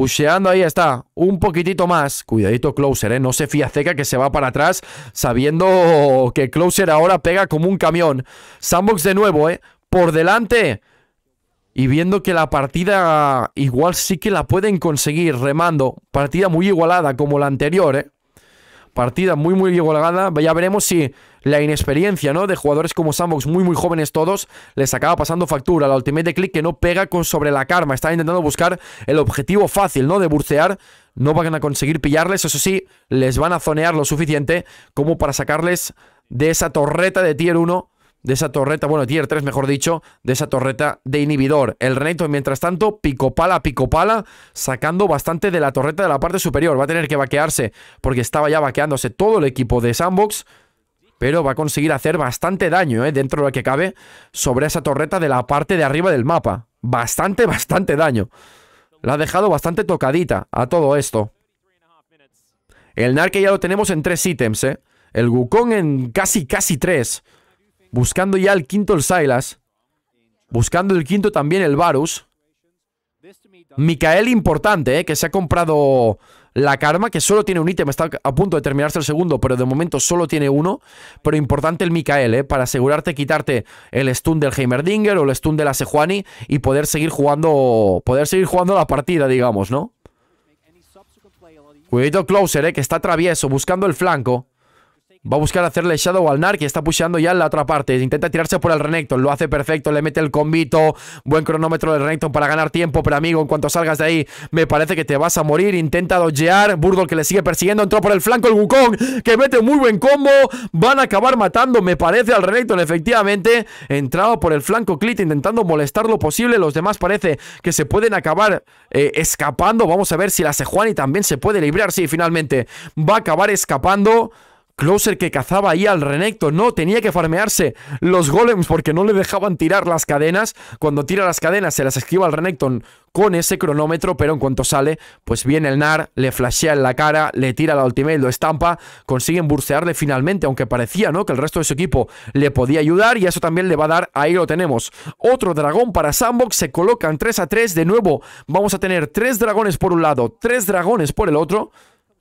Pusheando ahí está. Un poquitito más. Cuidadito Closer, ¿eh? No se fía seca que se va para atrás sabiendo que Closer ahora pega como un camión. Sandbox de nuevo, ¿eh? Por delante. Y viendo que la partida igual sí que la pueden conseguir remando. Partida muy igualada como la anterior, ¿eh? partida muy muy igualada. Ya veremos si la inexperiencia ¿no? de jugadores como Sandbox, muy muy jóvenes todos, les acaba pasando factura. La Ultimate de Click que no pega con sobre la karma. Están intentando buscar el objetivo fácil ¿no? de burcear. No van a conseguir pillarles, eso sí, les van a zonear lo suficiente como para sacarles de esa torreta de tier 1 de esa torreta, bueno, tier 3 mejor dicho, de esa torreta de inhibidor. El Renato, mientras tanto, picopala, picopala, sacando bastante de la torreta de la parte superior. Va a tener que vaquearse porque estaba ya vaqueándose todo el equipo de Sandbox. Pero va a conseguir hacer bastante daño, ¿eh? dentro de lo que cabe, sobre esa torreta de la parte de arriba del mapa. Bastante, bastante daño. La ha dejado bastante tocadita a todo esto. El Narque ya lo tenemos en tres ítems, ¿eh? El Wukong en casi, casi tres. Buscando ya el quinto el Silas. Buscando el quinto también el Varus. Micael importante, ¿eh? que se ha comprado la karma, que solo tiene un ítem, está a punto de terminarse el segundo, pero de momento solo tiene uno. Pero importante el Micael, ¿eh? para asegurarte quitarte el stun del Heimerdinger o el stun de la Sejuani y poder seguir jugando, poder seguir jugando la partida, digamos, ¿no? Cuidado Closer, ¿eh? que está travieso, buscando el flanco. Va a buscar hacerle Shadow al Nar, que está pusheando ya en la otra parte. Intenta tirarse por el Renekton, lo hace perfecto, le mete el combito. Buen cronómetro del Renekton para ganar tiempo, pero amigo, en cuanto salgas de ahí, me parece que te vas a morir. Intenta dojear, Burgol que le sigue persiguiendo, entró por el flanco el Wukong, que mete muy buen combo. Van a acabar matando, me parece, al Renekton, efectivamente. Entrado por el flanco Clit, intentando molestar lo posible. Los demás parece que se pueden acabar eh, escapando. Vamos a ver si la Sejuani también se puede librar. Sí, finalmente va a acabar escapando. Closer que cazaba ahí al Renekton. No, tenía que farmearse los golems porque no le dejaban tirar las cadenas. Cuando tira las cadenas se las esquiva al Renekton con ese cronómetro, pero en cuanto sale, pues viene el NAR, le flashea en la cara, le tira la ultimate, lo estampa, consiguen bursearle finalmente, aunque parecía, ¿no? Que el resto de su equipo le podía ayudar y eso también le va a dar, ahí lo tenemos. Otro dragón para Sandbox, se colocan 3 a 3, de nuevo vamos a tener 3 dragones por un lado, 3 dragones por el otro.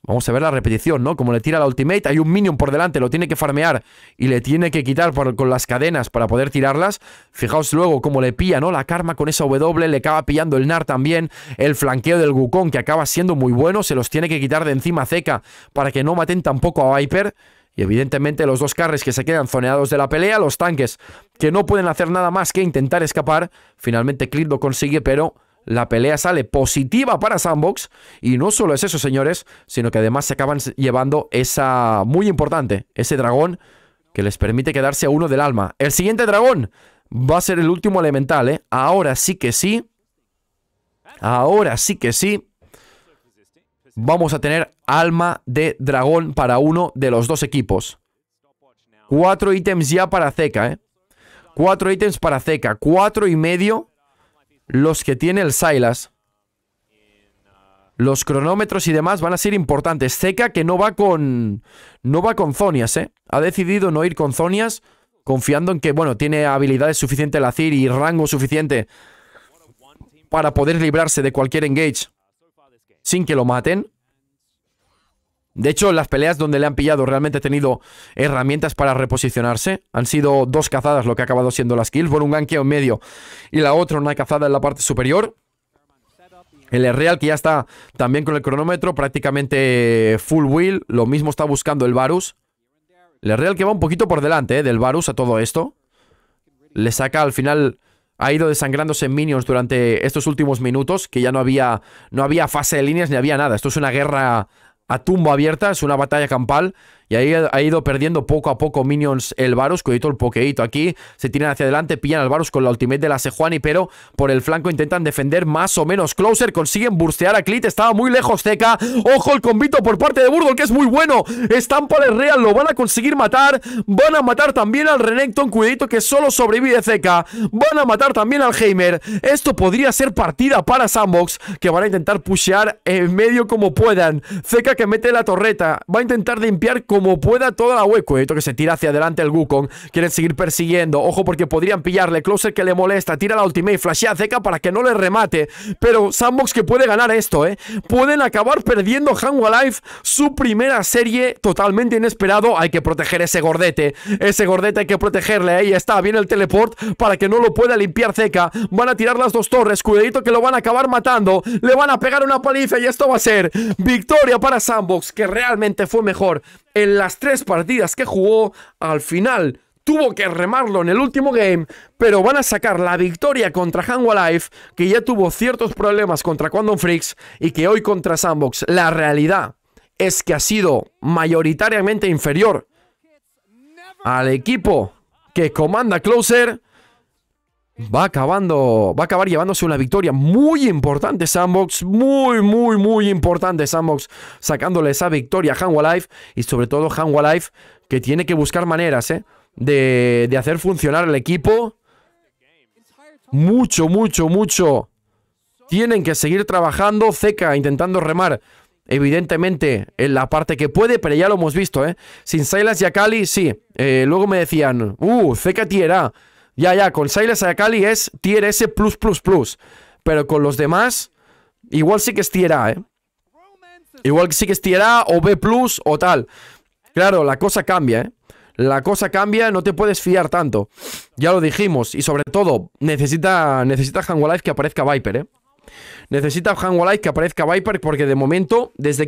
Vamos a ver la repetición, ¿no? Como le tira la ultimate, hay un minion por delante, lo tiene que farmear y le tiene que quitar con las cadenas para poder tirarlas. Fijaos luego cómo le pilla, ¿no? La karma con esa W, le acaba pillando el NAR también, el flanqueo del Wukong que acaba siendo muy bueno, se los tiene que quitar de encima seca para que no maten tampoco a Viper. Y evidentemente los dos carres que se quedan zoneados de la pelea, los tanques que no pueden hacer nada más que intentar escapar. Finalmente Clip lo consigue, pero la pelea sale positiva para Sandbox. Y no solo es eso, señores, sino que además se acaban llevando esa muy importante, ese dragón que les permite quedarse a uno del alma. El siguiente dragón va a ser el último elemental, ¿eh? Ahora sí que sí. Ahora sí que sí. Vamos a tener alma de dragón para uno de los dos equipos. Cuatro ítems ya para Zeca, ¿eh? Cuatro ítems para Zeca. Cuatro y medio los que tiene el Silas, los cronómetros y demás van a ser importantes. Seca que no va con. No va con Zonias, ¿eh? Ha decidido no ir con Zonias, confiando en que, bueno, tiene habilidades suficientes la CIR y rango suficiente para poder librarse de cualquier engage sin que lo maten. De hecho, las peleas donde le han pillado realmente ha tenido herramientas para reposicionarse. Han sido dos cazadas lo que ha acabado siendo las kills. Por un ganqueo en medio y la otra una cazada en la parte superior. El Real que ya está también con el cronómetro prácticamente full wheel. Lo mismo está buscando el Varus. El Real que va un poquito por delante eh, del Varus a todo esto. Le saca al final... Ha ido desangrándose en minions durante estos últimos minutos, que ya no había, no había fase de líneas ni había nada. Esto es una guerra a tumba abierta, es una batalla campal y ahí ha ido perdiendo poco a poco Minions el Varus. Cuidado el Pokeito aquí. Se tiran hacia adelante, pillan al Varus con la ultimate de la Sejuani, pero por el flanco intentan defender más o menos. Closer consiguen burstear a Clit. Estaba muy lejos Zeca. Ojo el convito por parte de Burdol que es muy bueno. Estampa el Real, lo van a conseguir matar. Van a matar también al Renekton. Cuidado que solo sobrevive Zeca. Van a matar también al Heimer. Esto podría ser partida para Sandbox, que van a intentar pushear en medio como puedan. Zeca que mete la torreta. Va a intentar limpiar con como pueda toda la hueco. que se tira hacia adelante el Wukong. Quieren seguir persiguiendo. Ojo porque podrían pillarle. Closer que le molesta. Tira la ultimate. Flashea Zeca para que no le remate. Pero Sandbox que puede ganar esto, ¿eh? Pueden acabar perdiendo Hang Life su primera serie totalmente inesperado. Hay que proteger ese gordete. Ese gordete hay que protegerle. Ahí está. Viene el teleport para que no lo pueda limpiar Zeca. Van a tirar las dos torres. Cuidadito que lo van a acabar matando. Le van a pegar una paliza y esto va a ser victoria para Sandbox que realmente fue mejor el las tres partidas que jugó, al final tuvo que remarlo en el último game, pero van a sacar la victoria contra Hango que ya tuvo ciertos problemas contra Quantum Freaks y que hoy contra Sandbox. La realidad es que ha sido mayoritariamente inferior al equipo que comanda Closer va acabando, va a acabar llevándose una victoria muy importante Sandbox, muy, muy, muy importante Sandbox, sacándole esa victoria a Life, y sobre todo Life, que tiene que buscar maneras ¿eh? de, de hacer funcionar el equipo. Mucho, mucho, mucho. Tienen que seguir trabajando. Zeca intentando remar evidentemente en la parte que puede, pero ya lo hemos visto, ¿eh? Sin Silas y Akali, sí. Eh, luego me decían, uh, Zeca Tierra ya, ya, con Silas Ayakali es tier S. Pero con los demás, igual sí que es tier A, ¿eh? Igual sí que es tier A o B, o tal. Claro, la cosa cambia, ¿eh? La cosa cambia, no te puedes fiar tanto. Ya lo dijimos. Y sobre todo, necesita, necesita que aparezca Viper, ¿eh? Necesita Hangwalife que aparezca Viper porque de momento, desde que